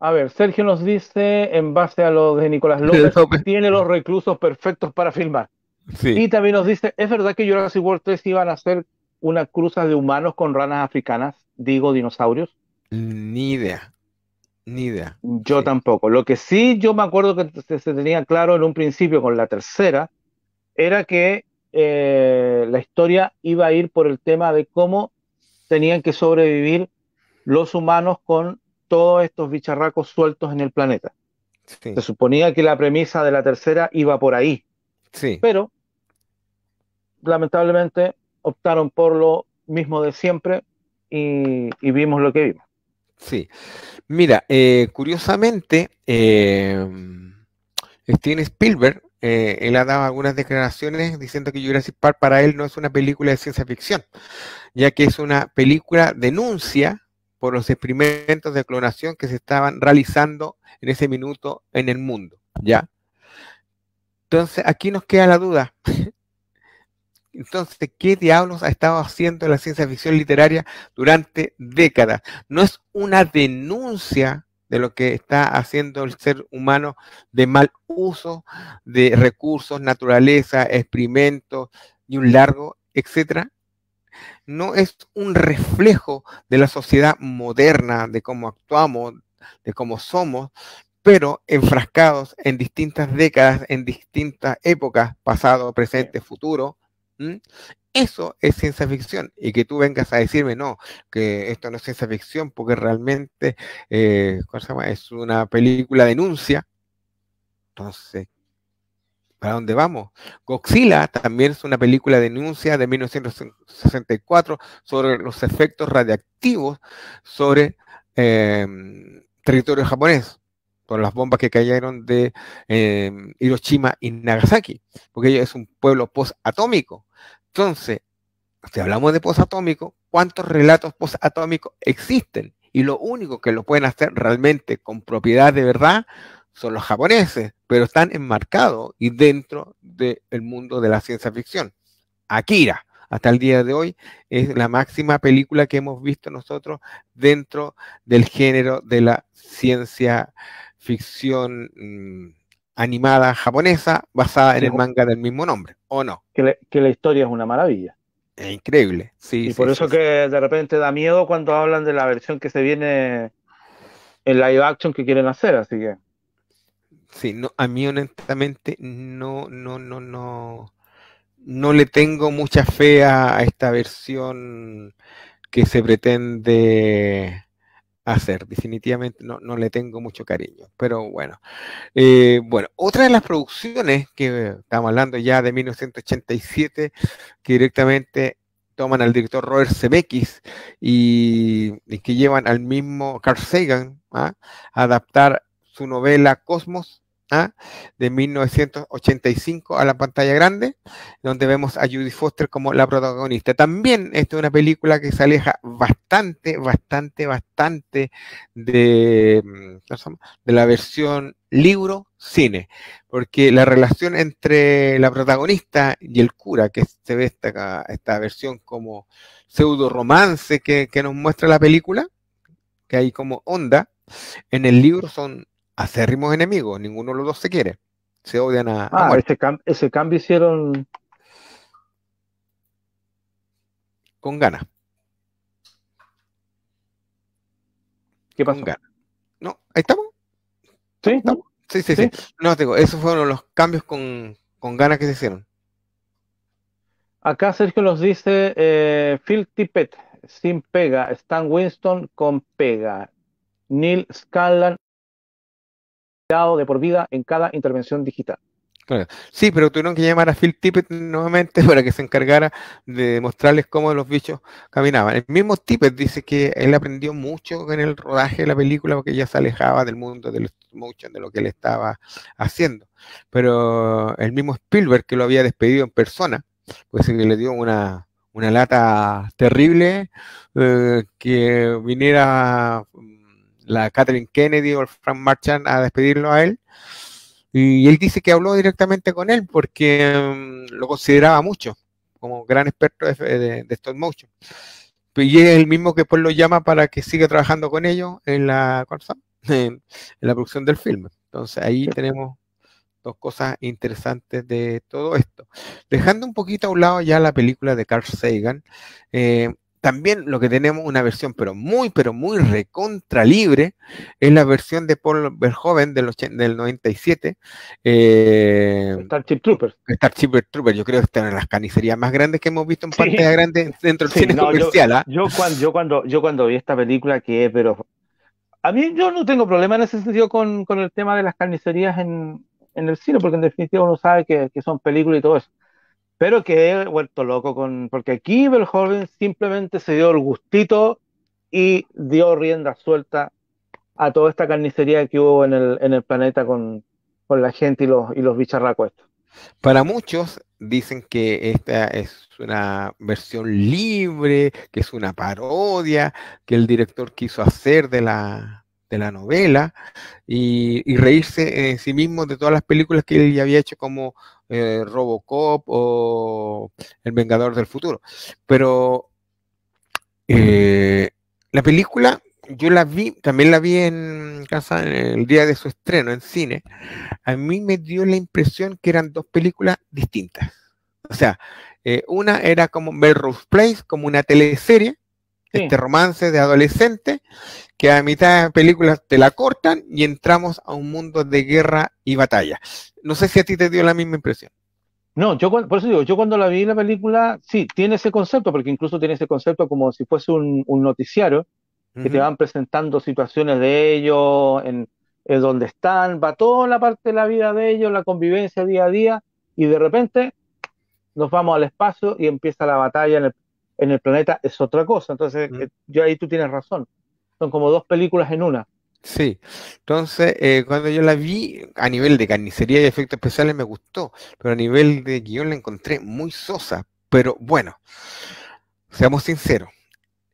A ver, Sergio nos dice, en base a lo de Nicolás López, tiene los reclusos perfectos para filmar. Sí. Y también nos dice, ¿es verdad que Jurassic World 3 iban a hacer una cruza de humanos con ranas africanas? Digo, dinosaurios. Ni idea. Ni idea. Yo tampoco. Lo que sí yo me acuerdo que se tenía claro en un principio con la tercera era que eh, la historia iba a ir por el tema de cómo tenían que sobrevivir los humanos con todos estos bicharracos sueltos en el planeta. Se suponía que la premisa de la tercera iba por ahí. Sí. Pero, lamentablemente, optaron por lo mismo de siempre y, vimos lo que vimos. Sí. Mira, eh, curiosamente, eh, Steven Spielberg, eh, él ha dado algunas declaraciones diciendo que Jurassic Park para él no es una película de ciencia ficción, ya que es una película denuncia por los experimentos de clonación que se estaban realizando en ese minuto en el mundo, ¿ya? Entonces, aquí nos queda la duda. Entonces, ¿qué diablos ha estado haciendo la ciencia ficción literaria durante décadas? No es una denuncia de lo que está haciendo el ser humano de mal uso de recursos, naturaleza, experimentos ni un largo, etcétera, no es un reflejo de la sociedad moderna, de cómo actuamos, de cómo somos, pero enfrascados en distintas décadas, en distintas épocas, pasado, presente, futuro. Eso es ciencia ficción. Y que tú vengas a decirme, no, que esto no es ciencia ficción porque realmente eh, es una película denuncia. Entonces, para dónde vamos. Godzilla también es una película de denuncia de 1964 sobre los efectos radiactivos sobre em, territorio japonés por las bombas que cayeron de em, Hiroshima y Nagasaki, porque ella es un pueblo posatómico. Entonces, si hablamos de posatómico, ¿cuántos relatos posatómicos existen? Y lo único que lo pueden hacer realmente con propiedad de verdad son los japoneses, pero están enmarcados y dentro del mundo de la ciencia ficción. Akira, hasta el día de hoy, es la máxima película que hemos visto nosotros dentro del género de la ciencia ficción mm, animada japonesa basada en el manga del mismo nombre, ¿o no? Que, la historia es una maravilla. Es increíble, sí. Y por eso que de repente da miedo cuando hablan de la versión que se viene en live action que quieren hacer, así que... Sí, no, a mí honestamente no, no, no, no, no le tengo mucha fe a, esta versión que se pretende hacer. Definitivamente no, le tengo mucho cariño. Pero bueno. Eh, bueno, otra de las producciones que estamos hablando ya de 1987, que directamente toman al director Robert Zemeckis y, y que llevan al mismo Carl Sagan ¿ah? a adaptar su novela Cosmos ¿ah? de 1985 a la pantalla grande, donde vemos a Judy Foster como la protagonista. También esta es una película que se aleja bastante, bastante, bastante de, mm, de la versión libro cine, porque la relación entre la protagonista y el cura, que se ve esta, esta versión como pseudo romance que nos muestra la película, que hay como onda, en el libro son acérrimos enemigos, ninguno de los dos se quiere, se odian a... Ah, ese, cambio hicieron... Con ganas. ¿Qué pasó? Con No, ahí estamos. ¿Sí? Sí, sí, No, digo, esos fueron los cambios con, con ganas que se hicieron. Acá Sergio los dice eh, Phil Tippett sin pega, Stan Winston con pega, Neil Scanlan de por vida en cada intervención digital. Sí, pero tuvieron que llamar a Phil Tippett nuevamente para que se encargara de mostrarles cómo los bichos caminaban. El mismo Tippett dice que él aprendió mucho en el rodaje de la película porque ya se alejaba del mundo los motion, de lo que él estaba haciendo. Pero el mismo Spielberg, que lo había despedido en persona, pues que le dio una, una lata terrible eh, que viniera la Catherine Kennedy o el Frank Marchand a despedirlo a él. Y él dice que habló directamente con él porque mm, lo consideraba mucho como gran experto de, de, motion. Y el mismo que pues lo llama para que siga trabajando con ellos en la, en la producción del filme. Entonces ahí tenemos dos cosas interesantes de todo esto. Dejando un poquito a un lado ya la película de Carl Sagan, eh, también lo que tenemos una versión, pero muy, pero muy recontra libre, es la versión de Paul Verhoeven del, del 97. Eh, Starship Troopers. Starship Troopers, yo creo que están en las carnicerías más grandes que hemos visto en de la grande dentro del cine comercial. ¿ah? Yo, cuando, yo, cuando, yo cuando vi esta película, que es, pero a mí yo no tengo problema en ese sentido con, el tema de las carnicerías en, el cine, porque en definitiva uno sabe que, que son películas y todo eso pero que he vuelto loco con. Porque aquí Verhoeven simplemente se dio el gustito y dio rienda suelta a toda esta carnicería que hubo en el, planeta con, la gente y los, y los bicharracos. Estos. Para muchos dicen que esta es una versión libre, que es una parodia que el director quiso hacer de la, de la novela y, y reírse en sí mismo de todas las películas que él ya había hecho como eh, Robocop o El Vengador del Futuro. Pero eh, la película yo la vi, también la vi en casa el día de su estreno en cine. A mí me dio la impresión que eran dos películas distintas. O sea, eh, una era como Melrose Place, como una teleserie, este romance de adolescente, que a mitad de películas te la cortan y entramos a un mundo de guerra y batalla. No sé si a ti te dio la misma impresión. No, yo por eso digo, yo cuando la vi la película, sí, tiene ese concepto, porque incluso tiene ese concepto como si fuese un, noticiario, que te van presentando situaciones de ellos, en, donde están, va toda la parte de la vida de ellos, la convivencia día a día, y de repente nos vamos al espacio y empieza la batalla en el, planeta, es otra cosa. Entonces, mm. eh, yo ahí tú tienes razón. Son como dos películas en una. Sí, entonces eh, cuando yo la vi a nivel de carnicería y efectos especiales me gustó, pero a nivel de guión la encontré muy sosa. Pero bueno, seamos sinceros,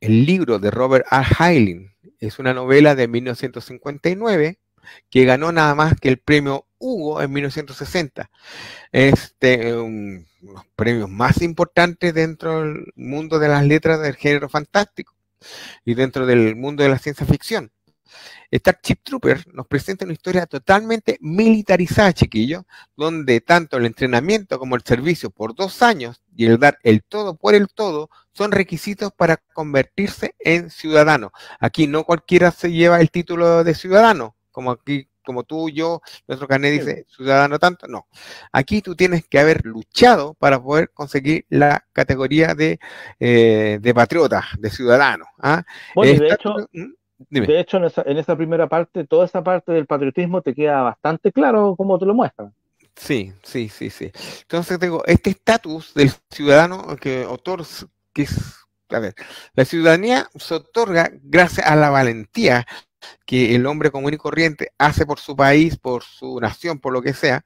el libro de Robert R. Heinlein es una novela de 1959 que ganó nada más que el premio Hugo en 1960. Este, un, los premios más importantes dentro del mundo de las letras del género fantástico y dentro del mundo de la ciencia ficción. Chip Trooper nos presenta una historia totalmente militarizada, chiquillo, donde tanto el entrenamiento como el servicio por dos años y el dar el todo por el todo son requisitos para convertirse en ciudadano. Aquí no cualquiera se lleva el título de ciudadano, como aquí como tú, yo, nuestro carnet dice ciudadano tanto. No. Aquí tú tienes que haber luchado para poder conseguir la categoría de, eh, de patriota, de ciudadano. ¿ah? Bueno, mm, de hecho. De hecho, en esa, primera parte, toda esa parte del patriotismo te queda bastante claro como te lo muestran. Sí, sí, sí, sí. Entonces tengo este estatus del ciudadano que otorga, que es, a ver, la ciudadanía se otorga gracias a la valentía que el hombre común y corriente hace por su país, por su nación, por lo que sea,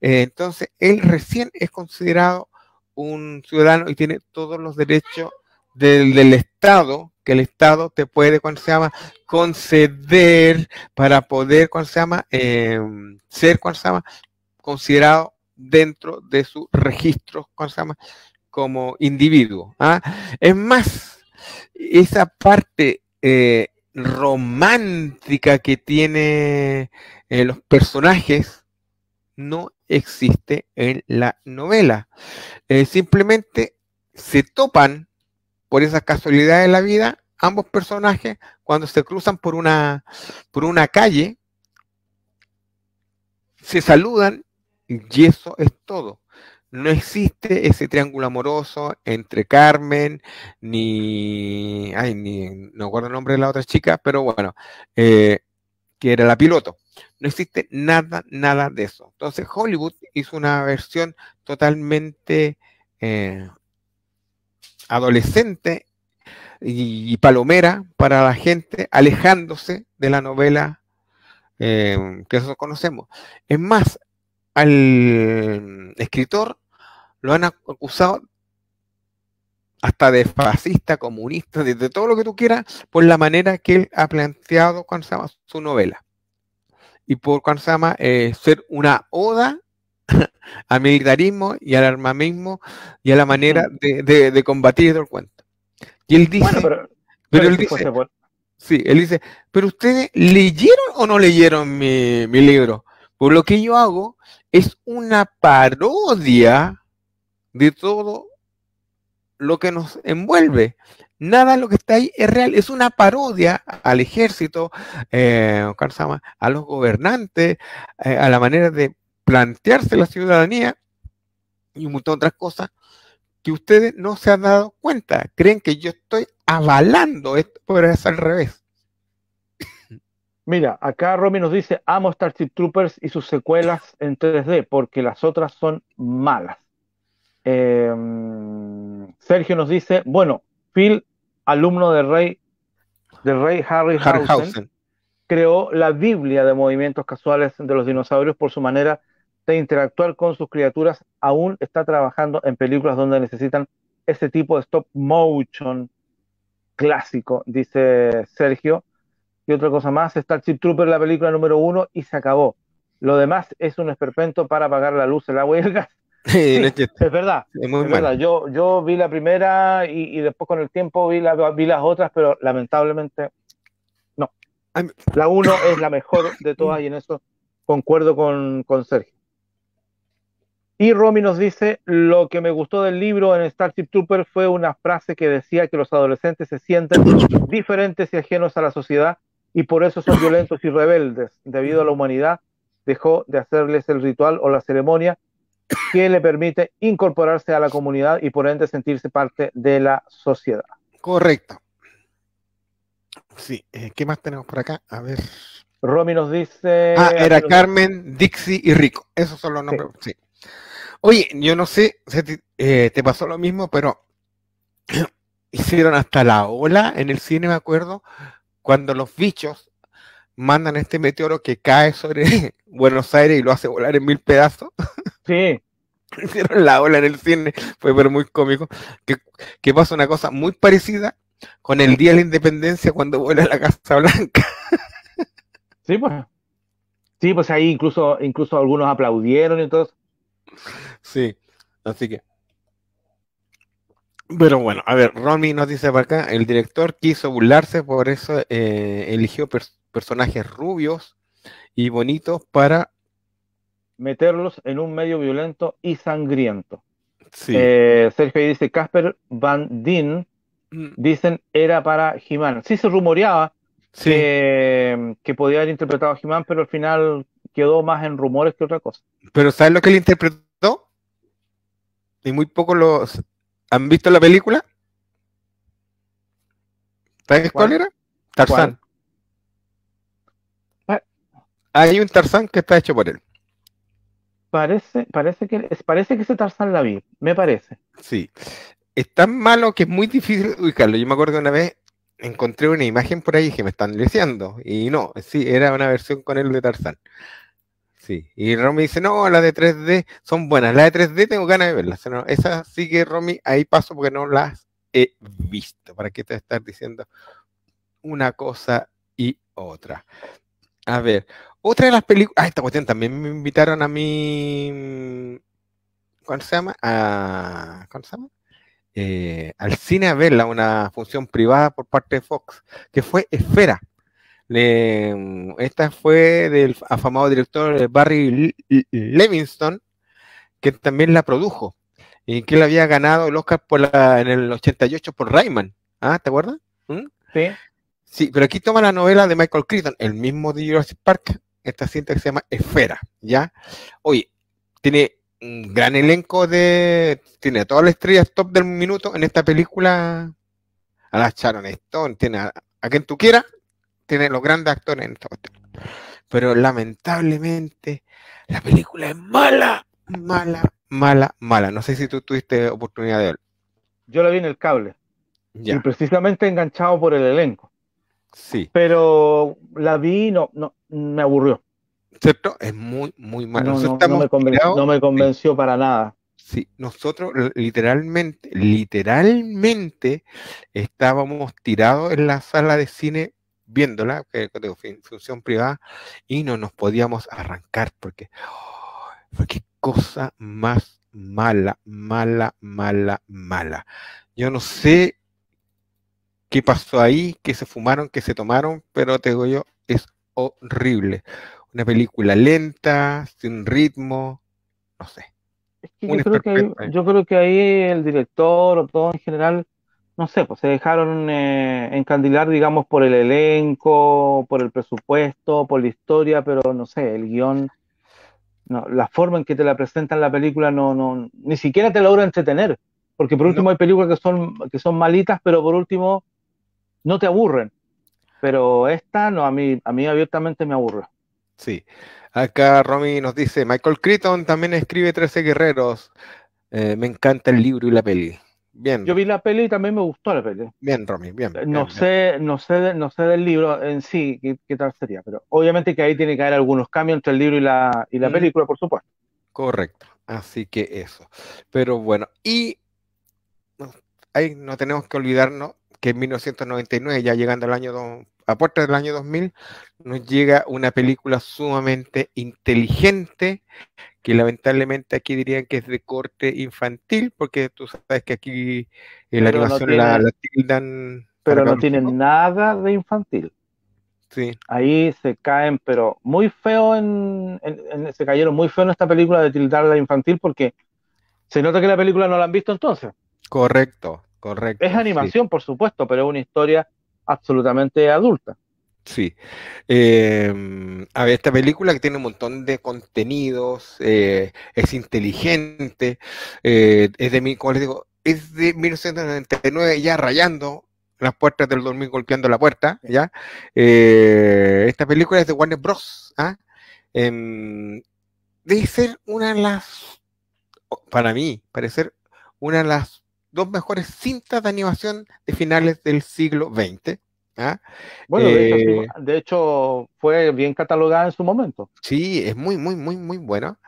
eh, entonces él recién es considerado un ciudadano y tiene todos los derechos del, Estado que el Estado te puede, cuando se llama?, conceder para poder, cuando se llama?, em, ser, ¿cómo se llama?, considerado dentro de su registro, cuando se llama?, como individuo. ¿ah? Es más, esa parte eh, romántica que tiene eh, los personajes no existe en la novela. Eh, simplemente se topan por esas casualidades de la vida ambos personajes cuando se cruzan por una, por una calle, se saludan y eso es todo no existe ese triángulo amoroso entre Carmen ni. Ay, ni. No recuerdo el nombre de la otra chica, pero bueno, eh, que era la piloto. No existe nada, nada de eso. Entonces, Hollywood hizo una versión totalmente eh, adolescente y, palomera para la gente, alejándose de la novela eh, que nosotros conocemos. Es más, al escritor lo han acusado hasta de fascista, comunista, de, todo lo que tú quieras, por la manera que él ha planteado su novela. Y por eh, ser una oda al militarismo y al armamismo y a la manera de, de, combatir el cuento. Y él dice, bueno, pero, él dice, sí, él dice, pero ustedes leyeron o no leyeron mi, mi libro. Por lo que yo hago es una parodia de todo lo que nos envuelve. Nada de lo que está ahí es real, es una parodia al ejército, eh, a los gobernantes, eh, a la manera de plantearse la ciudadanía y un montón de otras cosas que ustedes no se han dado cuenta. Creen que yo estoy avalando esto, pero es al revés. Mira, acá Romy nos dice, amo Starship Troopers y sus secuelas en 3D, porque las otras son malas. Em, Sergio nos dice, bueno, Phil, alumno del rey, del rey Harryhausen, creó la Biblia de movimientos casuales de los dinosaurios por su manera de interactuar con sus criaturas. Aún está trabajando en películas donde necesitan ese tipo de stop motion clásico, dice Sergio y otra cosa más, Starship Trooper, la película número uno, y se acabó. Lo demás es un esperpento para apagar la luz, el agua y el gas. es verdad, Yo, vi la primera y, después con el tiempo vi, las otras, pero lamentablemente no. La uno es la mejor de todas y en eso concuerdo con, con Sergio. Y Romy nos dice, lo que me gustó del libro en Starship Trooper fue una frase que decía que los adolescentes se sienten diferentes y ajenos a la sociedad y por eso son violentos y rebeldes, debido a la humanidad, dejó de hacerles el ritual o la ceremonia que le permite incorporarse a la comunidad y por ende sentirse parte de la sociedad. Correcto. Sí, eh, ¿qué más tenemos por acá? A ver. Romy nos dice. Ah, era Carmen, Dixie y Rico. Esos son los nombres. Sí. Oye, yo no sé te, eh, te pasó lo mismo, pero hicieron hasta la ola en el cine, me acuerdo, cuando los bichos mandan este meteoro que cae sobre Buenos Aires y lo hace volar en mil pedazos. Sí. Hicieron la ola en el cine, fue pero muy cómico. Que, que pasa una cosa muy parecida con el Día de la Independencia cuando vuela la Casa Blanca. Sí, pues. Sí, pues ahí incluso, incluso algunos aplaudieron y todo. Sí, así que pero bueno, a ver, Romy nos dice para acá, el director quiso burlarse, por eso eh, eligió personajes rubios y bonitos para meterlos en un medio violento y sangriento. Sí. Eh, Sergio dice, Casper Van Dien, mm. dicen, era para He-Man. Sí se rumoreaba Que, podía haber interpretado a he pero al final quedó más en rumores que otra cosa. Pero ¿sabes lo que él interpretó? Y muy poco los ¿Han visto la película? ¿Sabes cuál, era? Tarzán. Hay un Tarzán que está hecho por él. Parece, parece, que, parece que ese Tarzán la vi, me parece. Sí. Es tan malo que es muy difícil ubicarlo. Yo me acuerdo una vez encontré una imagen por ahí que me están lisiando. Y no, sí, era una versión con él de Tarzán. Sí, y Romy dice, no, las de 3D son buenas, las de 3D tengo ganas de verlas. No, esas sí que Romy, ahí paso porque no las he visto. ¿Para qué te estar diciendo una cosa y otra? A ver, otra de las películas, ah, esta cuestión también me invitaron a mí, ¿cómo se llama? Ah, se llama? Eh, al cine a verla, una función privada por parte de Fox, que fue Esfera. Mm, esta fue del afamado director Barry Levinson, que también la produjo y que le había ganado el Oscar por en el 88 por Rayman. ¿Ah, ¿Te acuerdas? ¿Mm? Sí. Sí, pero aquí toma la novela de Michael Crichton, el mismo de Jurassic Park, esta cinta que se llama Esfera, ¿ya? Oye, tiene un gran elenco de... Tiene a todas las estrellas top del minuto en esta película. A la Sharon Stone, tiene a quien tú quieras, tiene los grandes actores en esta Pero lamentablemente la película es mala, mala, mala, mala. No sé si tú tuviste oportunidad de verla. Yo la vi en el cable. Y precisamente enganchado por el elenco. Sí. Pero la vi no, no, me aburrió. ¿Cierto? Es muy, muy malo. No, me, convenció, para nada. Sí, nosotros literalmente, literalmente estábamos tirados en la sala de cine viéndola, que digo, función privada, y no nos podíamos arrancar porque, qué cosa más mala, mala, mala, mala. Yo no sé qué pasó ahí, qué se fumaron, qué se tomaron, pero te digo yo, es horrible. Una película lenta, sin ritmo, no sé. yo, creo que yo creo que ahí el director o todo en general no sé, pues se dejaron eh, encandilar, digamos, por el elenco, por el presupuesto, por la historia, pero no sé, el guión, no, la forma en que te la presentan la película, no, no, ni siquiera te logra entretener, porque por último hay películas que son, que son malitas, pero por último no te aburren. Pero esta, no, a mí, a mí abiertamente me aburre. Sí. Acá Romy nos dice, Michael Crichton también escribe 13 Guerreros. Eh, me encanta el libro y la peli. Yo vi la peli y también me gustó la peli. Bien, Romy, bien. Eh, no, sé, No, sé, no sé del libro en sí qué, tal sería, pero obviamente que ahí tiene que haber algunos cambios entre el libro y la, y la película, por supuesto. Correcto, así que eso. Pero bueno, y ahí no tenemos que olvidarnos que en 1999, ya llegando al año a puertas del año 2000, nos llega una película sumamente inteligente que lamentablemente aquí dirían que es de corte infantil, porque tú sabes que aquí en la animación la, tildan. Pero no tienen nada de infantil. Sí. Ahí se caen, pero muy feo en, se cayeron muy feo en esta película de la infantil porque se nota que la película no la han visto entonces. Correcto, correcto. Es animación, por supuesto, pero es una historia absolutamente adulta. Sí. Em, a ver, esta película que tiene un montón de contenidos, eh, es inteligente, eh, es de, mi, digo, es de 1999, ya rayando las puertas del dormir, golpeando la puerta, ¿ya? Eh, esta película es de Warner Bros. ¿ah? Em, debe ser una de las, para mí, parecer una de las dos mejores cintas de animación de finales del siglo XX. ¿ah? Bueno, eh, de hecho, fue bien catalogada en su momento. Sí, es muy, muy, muy, muy buena.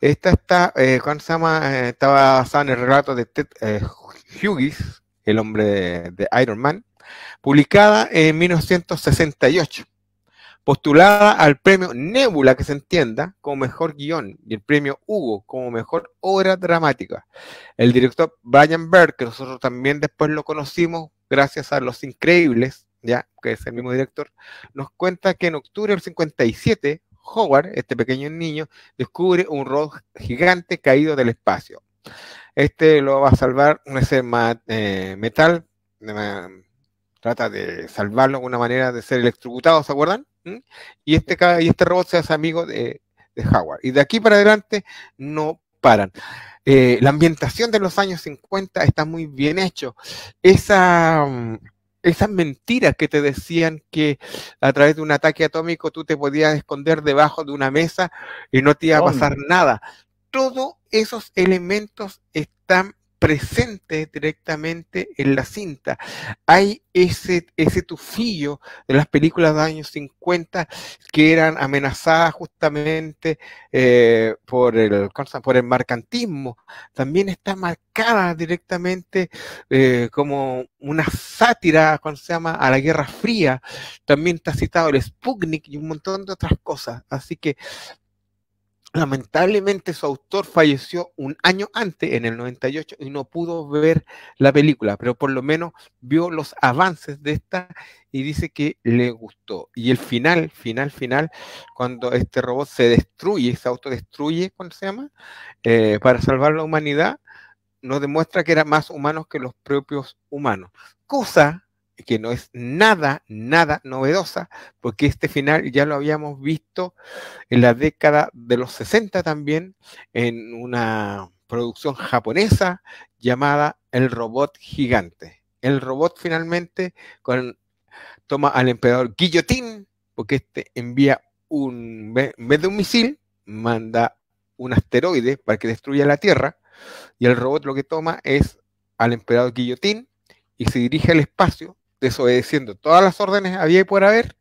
Esta está, eh, eh Estaba basada en el relato de Ted eh, Hughes, el hombre de, Iron Man, publicada en 1968. Postulada al premio Nebula, que se entienda, como mejor guión, y el premio Hugo, como mejor obra dramática. El director Brian Berg, que nosotros también después lo conocimos gracias a Los Increíbles, ya, que es el mismo director, nos cuenta que en octubre del 57, Howard, este pequeño niño, descubre un robot gigante caído del espacio. Este lo va a salvar un ese eh, metal, trata de salvarlo de una manera de ser electrocutado, ¿se acuerdan? ¿Mm? Y, este, y este robot se hace amigo de, Howard. Y de aquí para adelante no paran. Eh, la ambientación de los años 50 está muy bien hecho. Esa... Mm, esas mentiras que te decían que a través de un ataque atómico tú te podías esconder debajo de una mesa y no te iba a pasar nada. Todos esos elementos están presente directamente en la cinta. Hay ese, ese tufillo de las películas de años 50 que eran amenazadas justamente eh, por, el, por el mercantismo. También está marcada directamente eh, como una sátira, cuando se llama?, a la Guerra Fría. También está citado el Sputnik y un montón de otras cosas. Así que Lamentablemente su autor falleció un año antes, en el 98, y no pudo ver la película, pero por lo menos vio los avances de esta y dice que le gustó. Y el final, final, final, cuando este robot se destruye, se autodestruye, ¿cómo se llama? Eh, para salvar la humanidad, nos demuestra que eran más humanos que los propios humanos. Cosa que no es nada, nada novedosa, porque este final ya lo habíamos visto en la década de los 60 también, en una producción japonesa llamada El Robot Gigante. El robot finalmente con, toma al emperador Guillotín, porque este envía un, en vez de un misil, manda un asteroide para que destruya la Tierra, y el robot lo que toma es al emperador Guillotín y se dirige al espacio desobedeciendo todas las órdenes había y por haber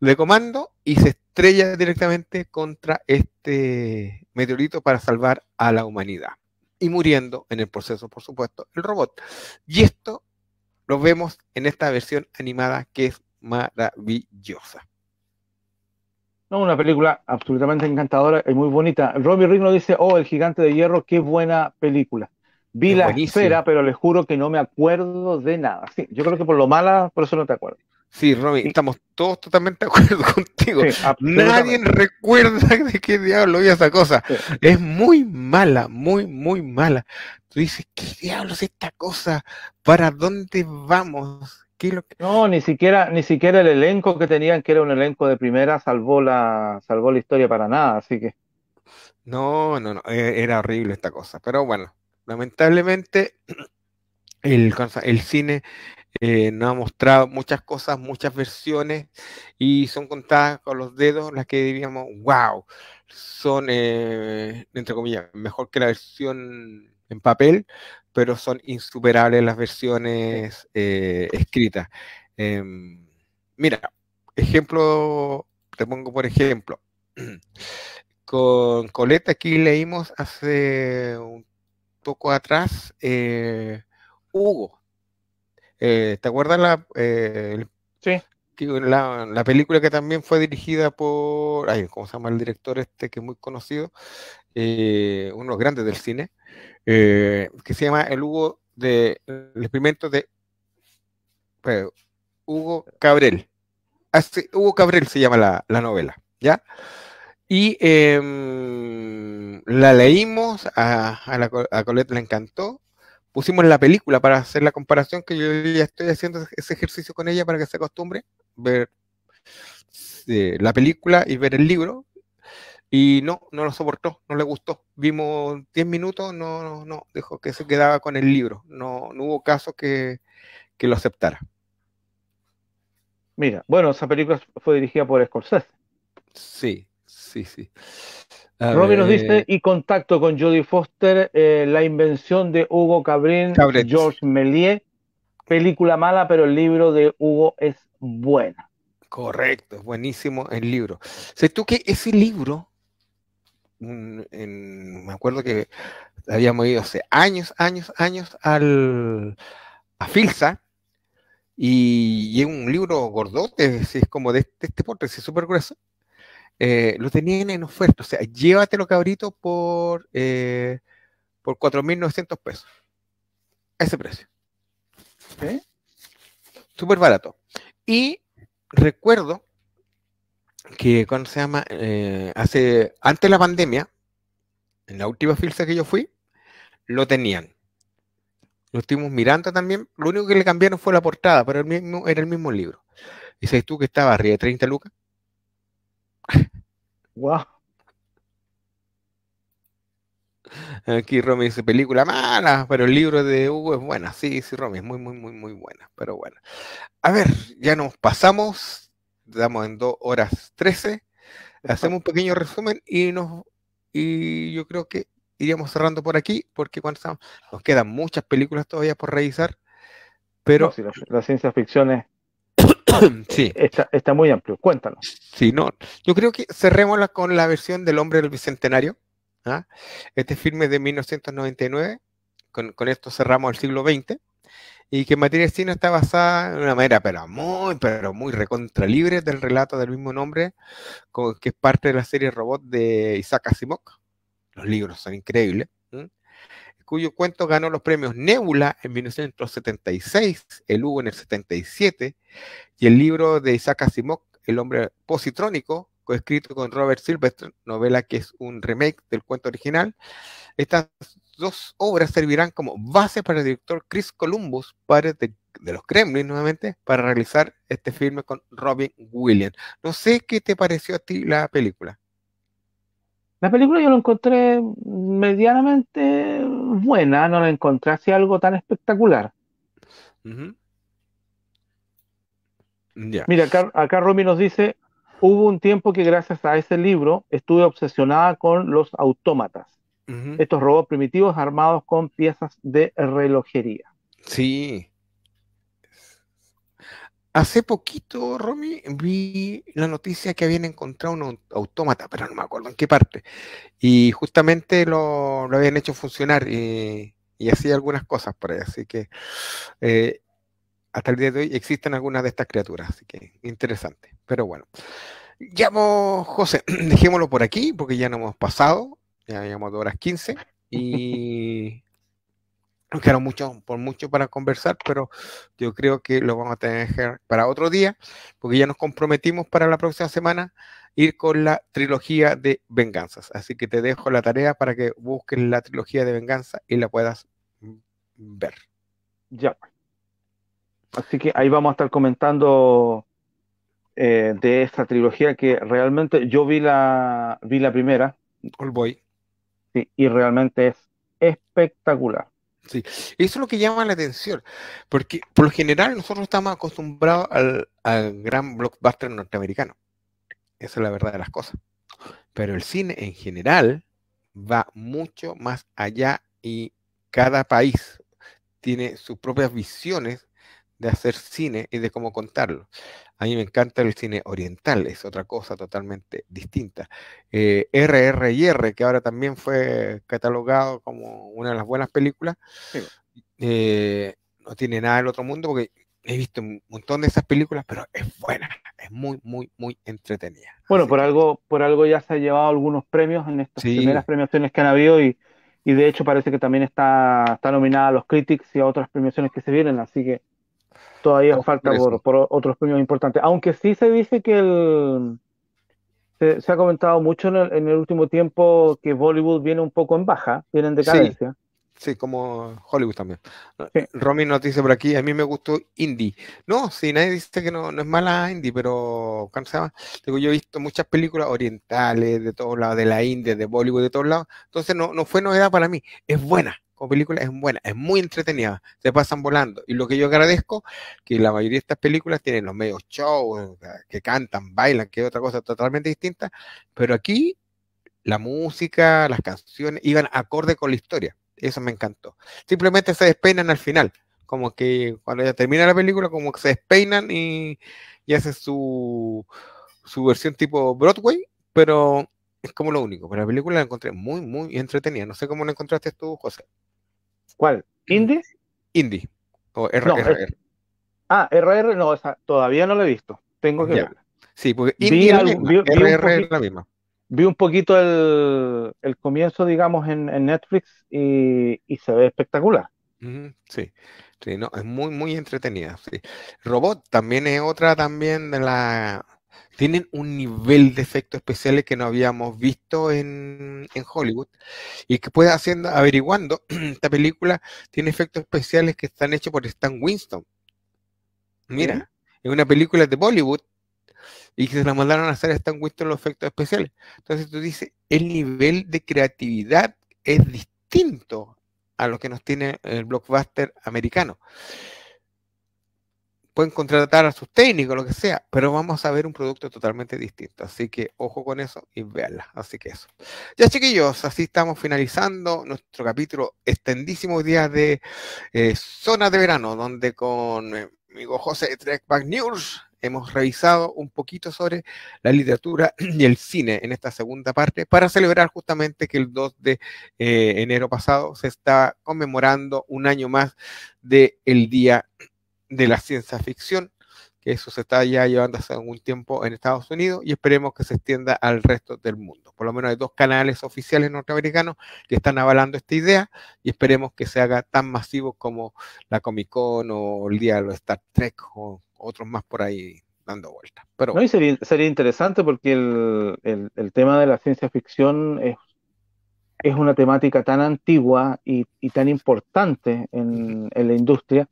de comando y se estrella directamente contra este meteorito para salvar a la humanidad. Y muriendo en el proceso, por supuesto, el robot. Y esto lo vemos en esta versión animada que es maravillosa. No, una película absolutamente encantadora y muy bonita. Robbie Rigno dice, oh, El Gigante de Hierro, qué buena película. Vi la pero les juro que no me acuerdo de nada. Sí, yo creo que por lo mala, por eso no te acuerdo. Sí, Robin, estamos todos totalmente de acuerdo contigo. Nadie recuerda de qué diablo había esa cosa. Es muy mala, muy, muy mala. Tú dices, ¿qué diablos es esta cosa? ¿Para dónde vamos? ¿Qué No, ni siquiera, ni siquiera el elenco que tenían, que era un elenco de primera, salvó la, salvó la historia para nada, así que. No, no, no, e, era horrible esta cosa. Pero bueno, Lamentablemente, el, cine eh, no nos ha mostrado muchas cosas, muchas versiones, y son contadas con los dedos las que diríamos, wow, son, eh, entre comillas, mejor que la versión en papel, pero son insuperables las versiones eh, escritas. Em, mira, ejemplo, te pongo por ejemplo, con Coleta, aquí leímos hace un poco atrás, eh, Hugo. Eh, ¿Te acuerdas eh, la, la, película que también fue dirigida por, ¿cómo se llama el director este que es muy conocido? uno de los grandes del cine, que se llama El Hugo de, el experimento de Hugo Cabrel. Así, Hugo Cabrel se llama la, la novela, ¿ya? Y em, la leímos, a, a, la, a Colette le encantó. Pusimos la película para hacer la comparación, que yo ya estoy haciendo ese ejercicio con ella para que se acostumbre, ver eh, la película y ver el libro. Y no, no lo soportó, no le gustó. Vimos 10 minutos, no, no, no, que se quedaba con el libro. No, no hubo caso que, que lo aceptara. Mira, bueno, esa película fue dirigida por Scorsese. Sí, Sí, sí. nos dice, y contacto con Jodie Foster, eh, la invención de Hugo Cabrín, George Méliès, película mala, pero el libro de Hugo es buena. Correcto, es buenísimo el libro. ¿Sabes tú que ese libro, me acuerdo que habíamos ido hace años, años, años al, a Filsa, y, es un libro gordote, es, como este, de, este porte, es súper grueso eh, lo tenían en oferta. O sea, llévatelo cabrito por, eh, por 4.900 pesos. A ese precio. Súper barato. Y recuerdo que, cuando se llama? Eh, hace, antes de la pandemia, en la última filsa que yo fui, lo tenían. Lo estuvimos mirando también. Lo único que le cambiaron fue la portada, pero el mismo, era el mismo libro. Y sabes tú que estaba arriba de 30 lucas. Wow. Aquí Romy dice, película mala, pero el libro de Hugo es buena. Sí, sí, Romy, es muy, muy, muy, muy buena, pero bueno. A ver, ya nos pasamos, damos en dos horas 13, hacemos un pequeño resumen y nos y yo creo que iríamos cerrando por aquí, porque cuando estamos, nos quedan muchas películas todavía por revisar, pero... la ciencia ficción es sí. está, muy amplio. Cuéntanos. Sí, no. Yo creo que cerrémosla con la versión del hombre del bicentenario. ¿ah? Este filme de 1999. Con, esto cerramos el siglo XX. Y que en materia de está basada en una manera, pero muy, pero muy recontra libre del relato del mismo nombre, que es parte de la serie Robot de Isaac Asimov. Los libros son increíbles cuyo cuento ganó los premios Nebula en 1976, El Hugo en el 77, y el libro de Isaac Asimov, El hombre positrónico, coescrito con Robert Silvestre, novela que es un remake del cuento original. Estas dos obras servirán como base para el director Chris Columbus, padre de, de los Kremlin nuevamente, para realizar este filme con Robin Williams. No sé qué te pareció a ti la película. La película yo la encontré medianamente buena, no la encontrase algo tan espectacular. Mira, acá, Romy nos dice, hubo un tiempo que gracias a ese libro estuve obsesionada con los autómatas, estos robots primitivos armados con piezas de relojería. Sí, Hace poquito, Romy, vi la noticia que habían encontrado un autómata, pero no me acuerdo en qué parte. Y justamente lo, habían hecho funcionar y, hacía algunas cosas por ahí. Así que eh, hasta el día de hoy existen algunas de estas criaturas. Así que interesante. Pero bueno. Llamo José, dejémoslo por aquí porque ya no hemos pasado. Ya llevamos dos horas 15. Y quedaron mucho, por mucho para conversar, pero yo creo que lo vamos a tener para otro día, porque ya nos comprometimos para la próxima semana ir con la trilogía de venganzas. Así que te dejo la tarea para que busques la trilogía de venganza y la puedas ver. Ya. Así que ahí vamos a estar comentando eh, de esta trilogía que realmente yo vi la, vi la primera. All Sí, y realmente es espectacular eso es lo que llama la atención, porque por lo general nosotros estamos acostumbrados al, al gran blockbuster norteamericano. Esa es la verdad de las cosas. Pero el cine en general va mucho más allá y cada país tiene sus propias visiones de hacer cine y de cómo contarlo. A mí me encanta el cine oriental, es otra cosa totalmente distinta. Eh, y RRR, que ahora también fue catalogado como una de las buenas películas, eh, no tiene nada del otro mundo porque he visto un montón de esas películas, pero es buena, es muy, muy, muy entretenida. Bueno, por algo, por algo ya se ha llevado algunos premios en estas primeras premiaciones que han habido y, y de hecho parece que también está, está nominada a los Critics y a otras premiaciones que se vienen, así que Todavía falta por, otros premios importantes. Aunque sí se dice que Se, ha comentado mucho en el, último tiempo que Bollywood viene un poco en baja, viene en decadencia. Sí. como Hollywood también. Sí. Romy nos dice por aquí, a mí me gustó Indie. No, si sí, nadie dice que no, es mala Indie, pero cansaba. Digo, yo he visto muchas películas orientales de todos lados, de la India, de Bollywood, de todos lados. Entonces no, no fue novedad para mí. Es buena como película es buena, es muy entretenida, se pasan volando. Y lo que yo agradezco, que la mayoría de estas películas tienen los medios show, que cantan, bailan, que es otra cosa totalmente distinta, pero aquí la música, las canciones iban acorde con la historia. Eso me encantó. Simplemente se despeinan al final, como que cuando ya termina la película, como que se despeinan y, y hacen su, su versión tipo Broadway, pero es como lo único. Pero la película la encontré muy, muy entretenida. No sé cómo la encontraste tú, José. ¿Cuál? ¿Indie? Indie. O RR. Ah, RR no, o todavía no lo he visto. Tengo que verla. Sí, porque Indie RR es la misma. Vi un poquito el, comienzo, digamos, en, Netflix y, se ve espectacular. sí. sí, no, es muy, muy entretenida. Robot también es otra también de la tienen un nivel de efectos especiales que no habíamos visto en, Hollywood y que pues haciendo, averiguando, esta película tiene efectos especiales que están hechos por Stan Winston. Mira, es una película de Bollywood y que se la mandaron a hacer a Stan Winston los efectos especiales. Entonces tú dices, el nivel de creatividad es distinto a lo que nos tiene el blockbuster americano pueden contratar a sus técnicos, lo que sea, pero vamos a ver un producto totalmente distinto. Así que ojo con eso y veanla Así que eso. Ya chiquillos, así estamos finalizando nuestro capítulo extendísimo día de eh, Zona de Verano, donde con mi amigo José de News hemos revisado un poquito sobre la literatura y el cine en esta segunda parte para celebrar justamente que el 2 de eh, enero pasado se está conmemorando un año más del de Día de la ciencia ficción, que eso se está ya llevando hace algún tiempo en Estados Unidos y esperemos que se extienda al resto del mundo. Por lo menos hay dos canales oficiales norteamericanos que están avalando esta idea y esperemos que se haga tan masivo como la Comic Con o el día de Star Trek o otros más por ahí dando vueltas. Pero... No, sería, sería interesante porque el, tema de la ciencia ficción es, es una temática tan antigua y, tan importante en, en la industria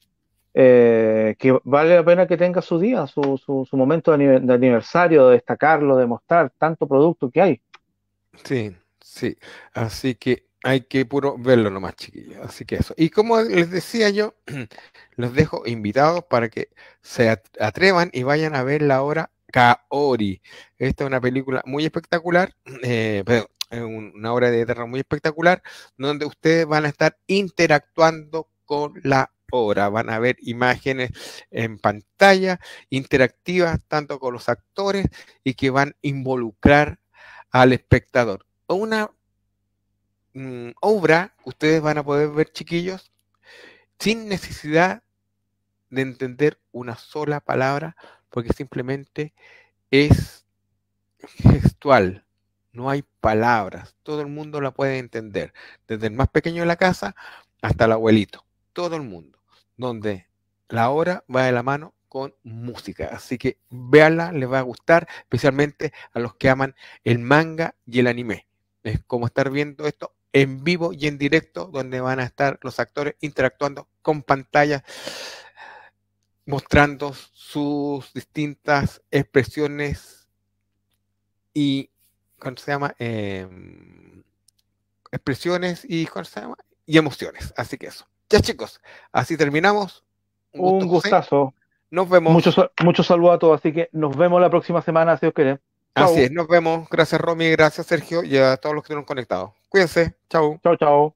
eh, que vale la pena que tenga su día, su, su, momento de aniversario, de destacarlo, de mostrar tanto producto que hay. Sí, sí. Así que hay que puro verlo nomás, chiquillos. Así que eso. Y como les decía yo, los dejo invitados para que se atrevan y vayan a ver la hora Kaori. Esta es una película muy espectacular, eh, una obra de terror muy espectacular, donde ustedes van a estar interactuando con la Ahora Van a ver imágenes en pantalla interactivas tanto con los actores y que van a involucrar al espectador. Una mm, obra ustedes van a poder ver, chiquillos, sin necesidad de entender una sola palabra, porque simplemente es gestual, no hay palabras, todo el mundo la puede entender, desde el más pequeño de la casa hasta el abuelito, todo el mundo donde la hora va de la mano con música. Así que véanla, les va a gustar, especialmente a los que aman el manga y el anime. Es como estar viendo esto en vivo y en directo, donde van a estar los actores interactuando con pantalla mostrando sus distintas expresiones y, ¿cómo se llama? Em, expresiones y, ¿cómo se llama? y emociones. Así que eso. Ya chicos, así terminamos. Un, gustazo. Nos vemos. Muchos mucho saludo a todos, así que nos vemos la próxima semana, si os quieren. Así es, nos vemos. Gracias Romy, gracias Sergio y a todos los que han conectado, Cuídense. chao Chau, chau.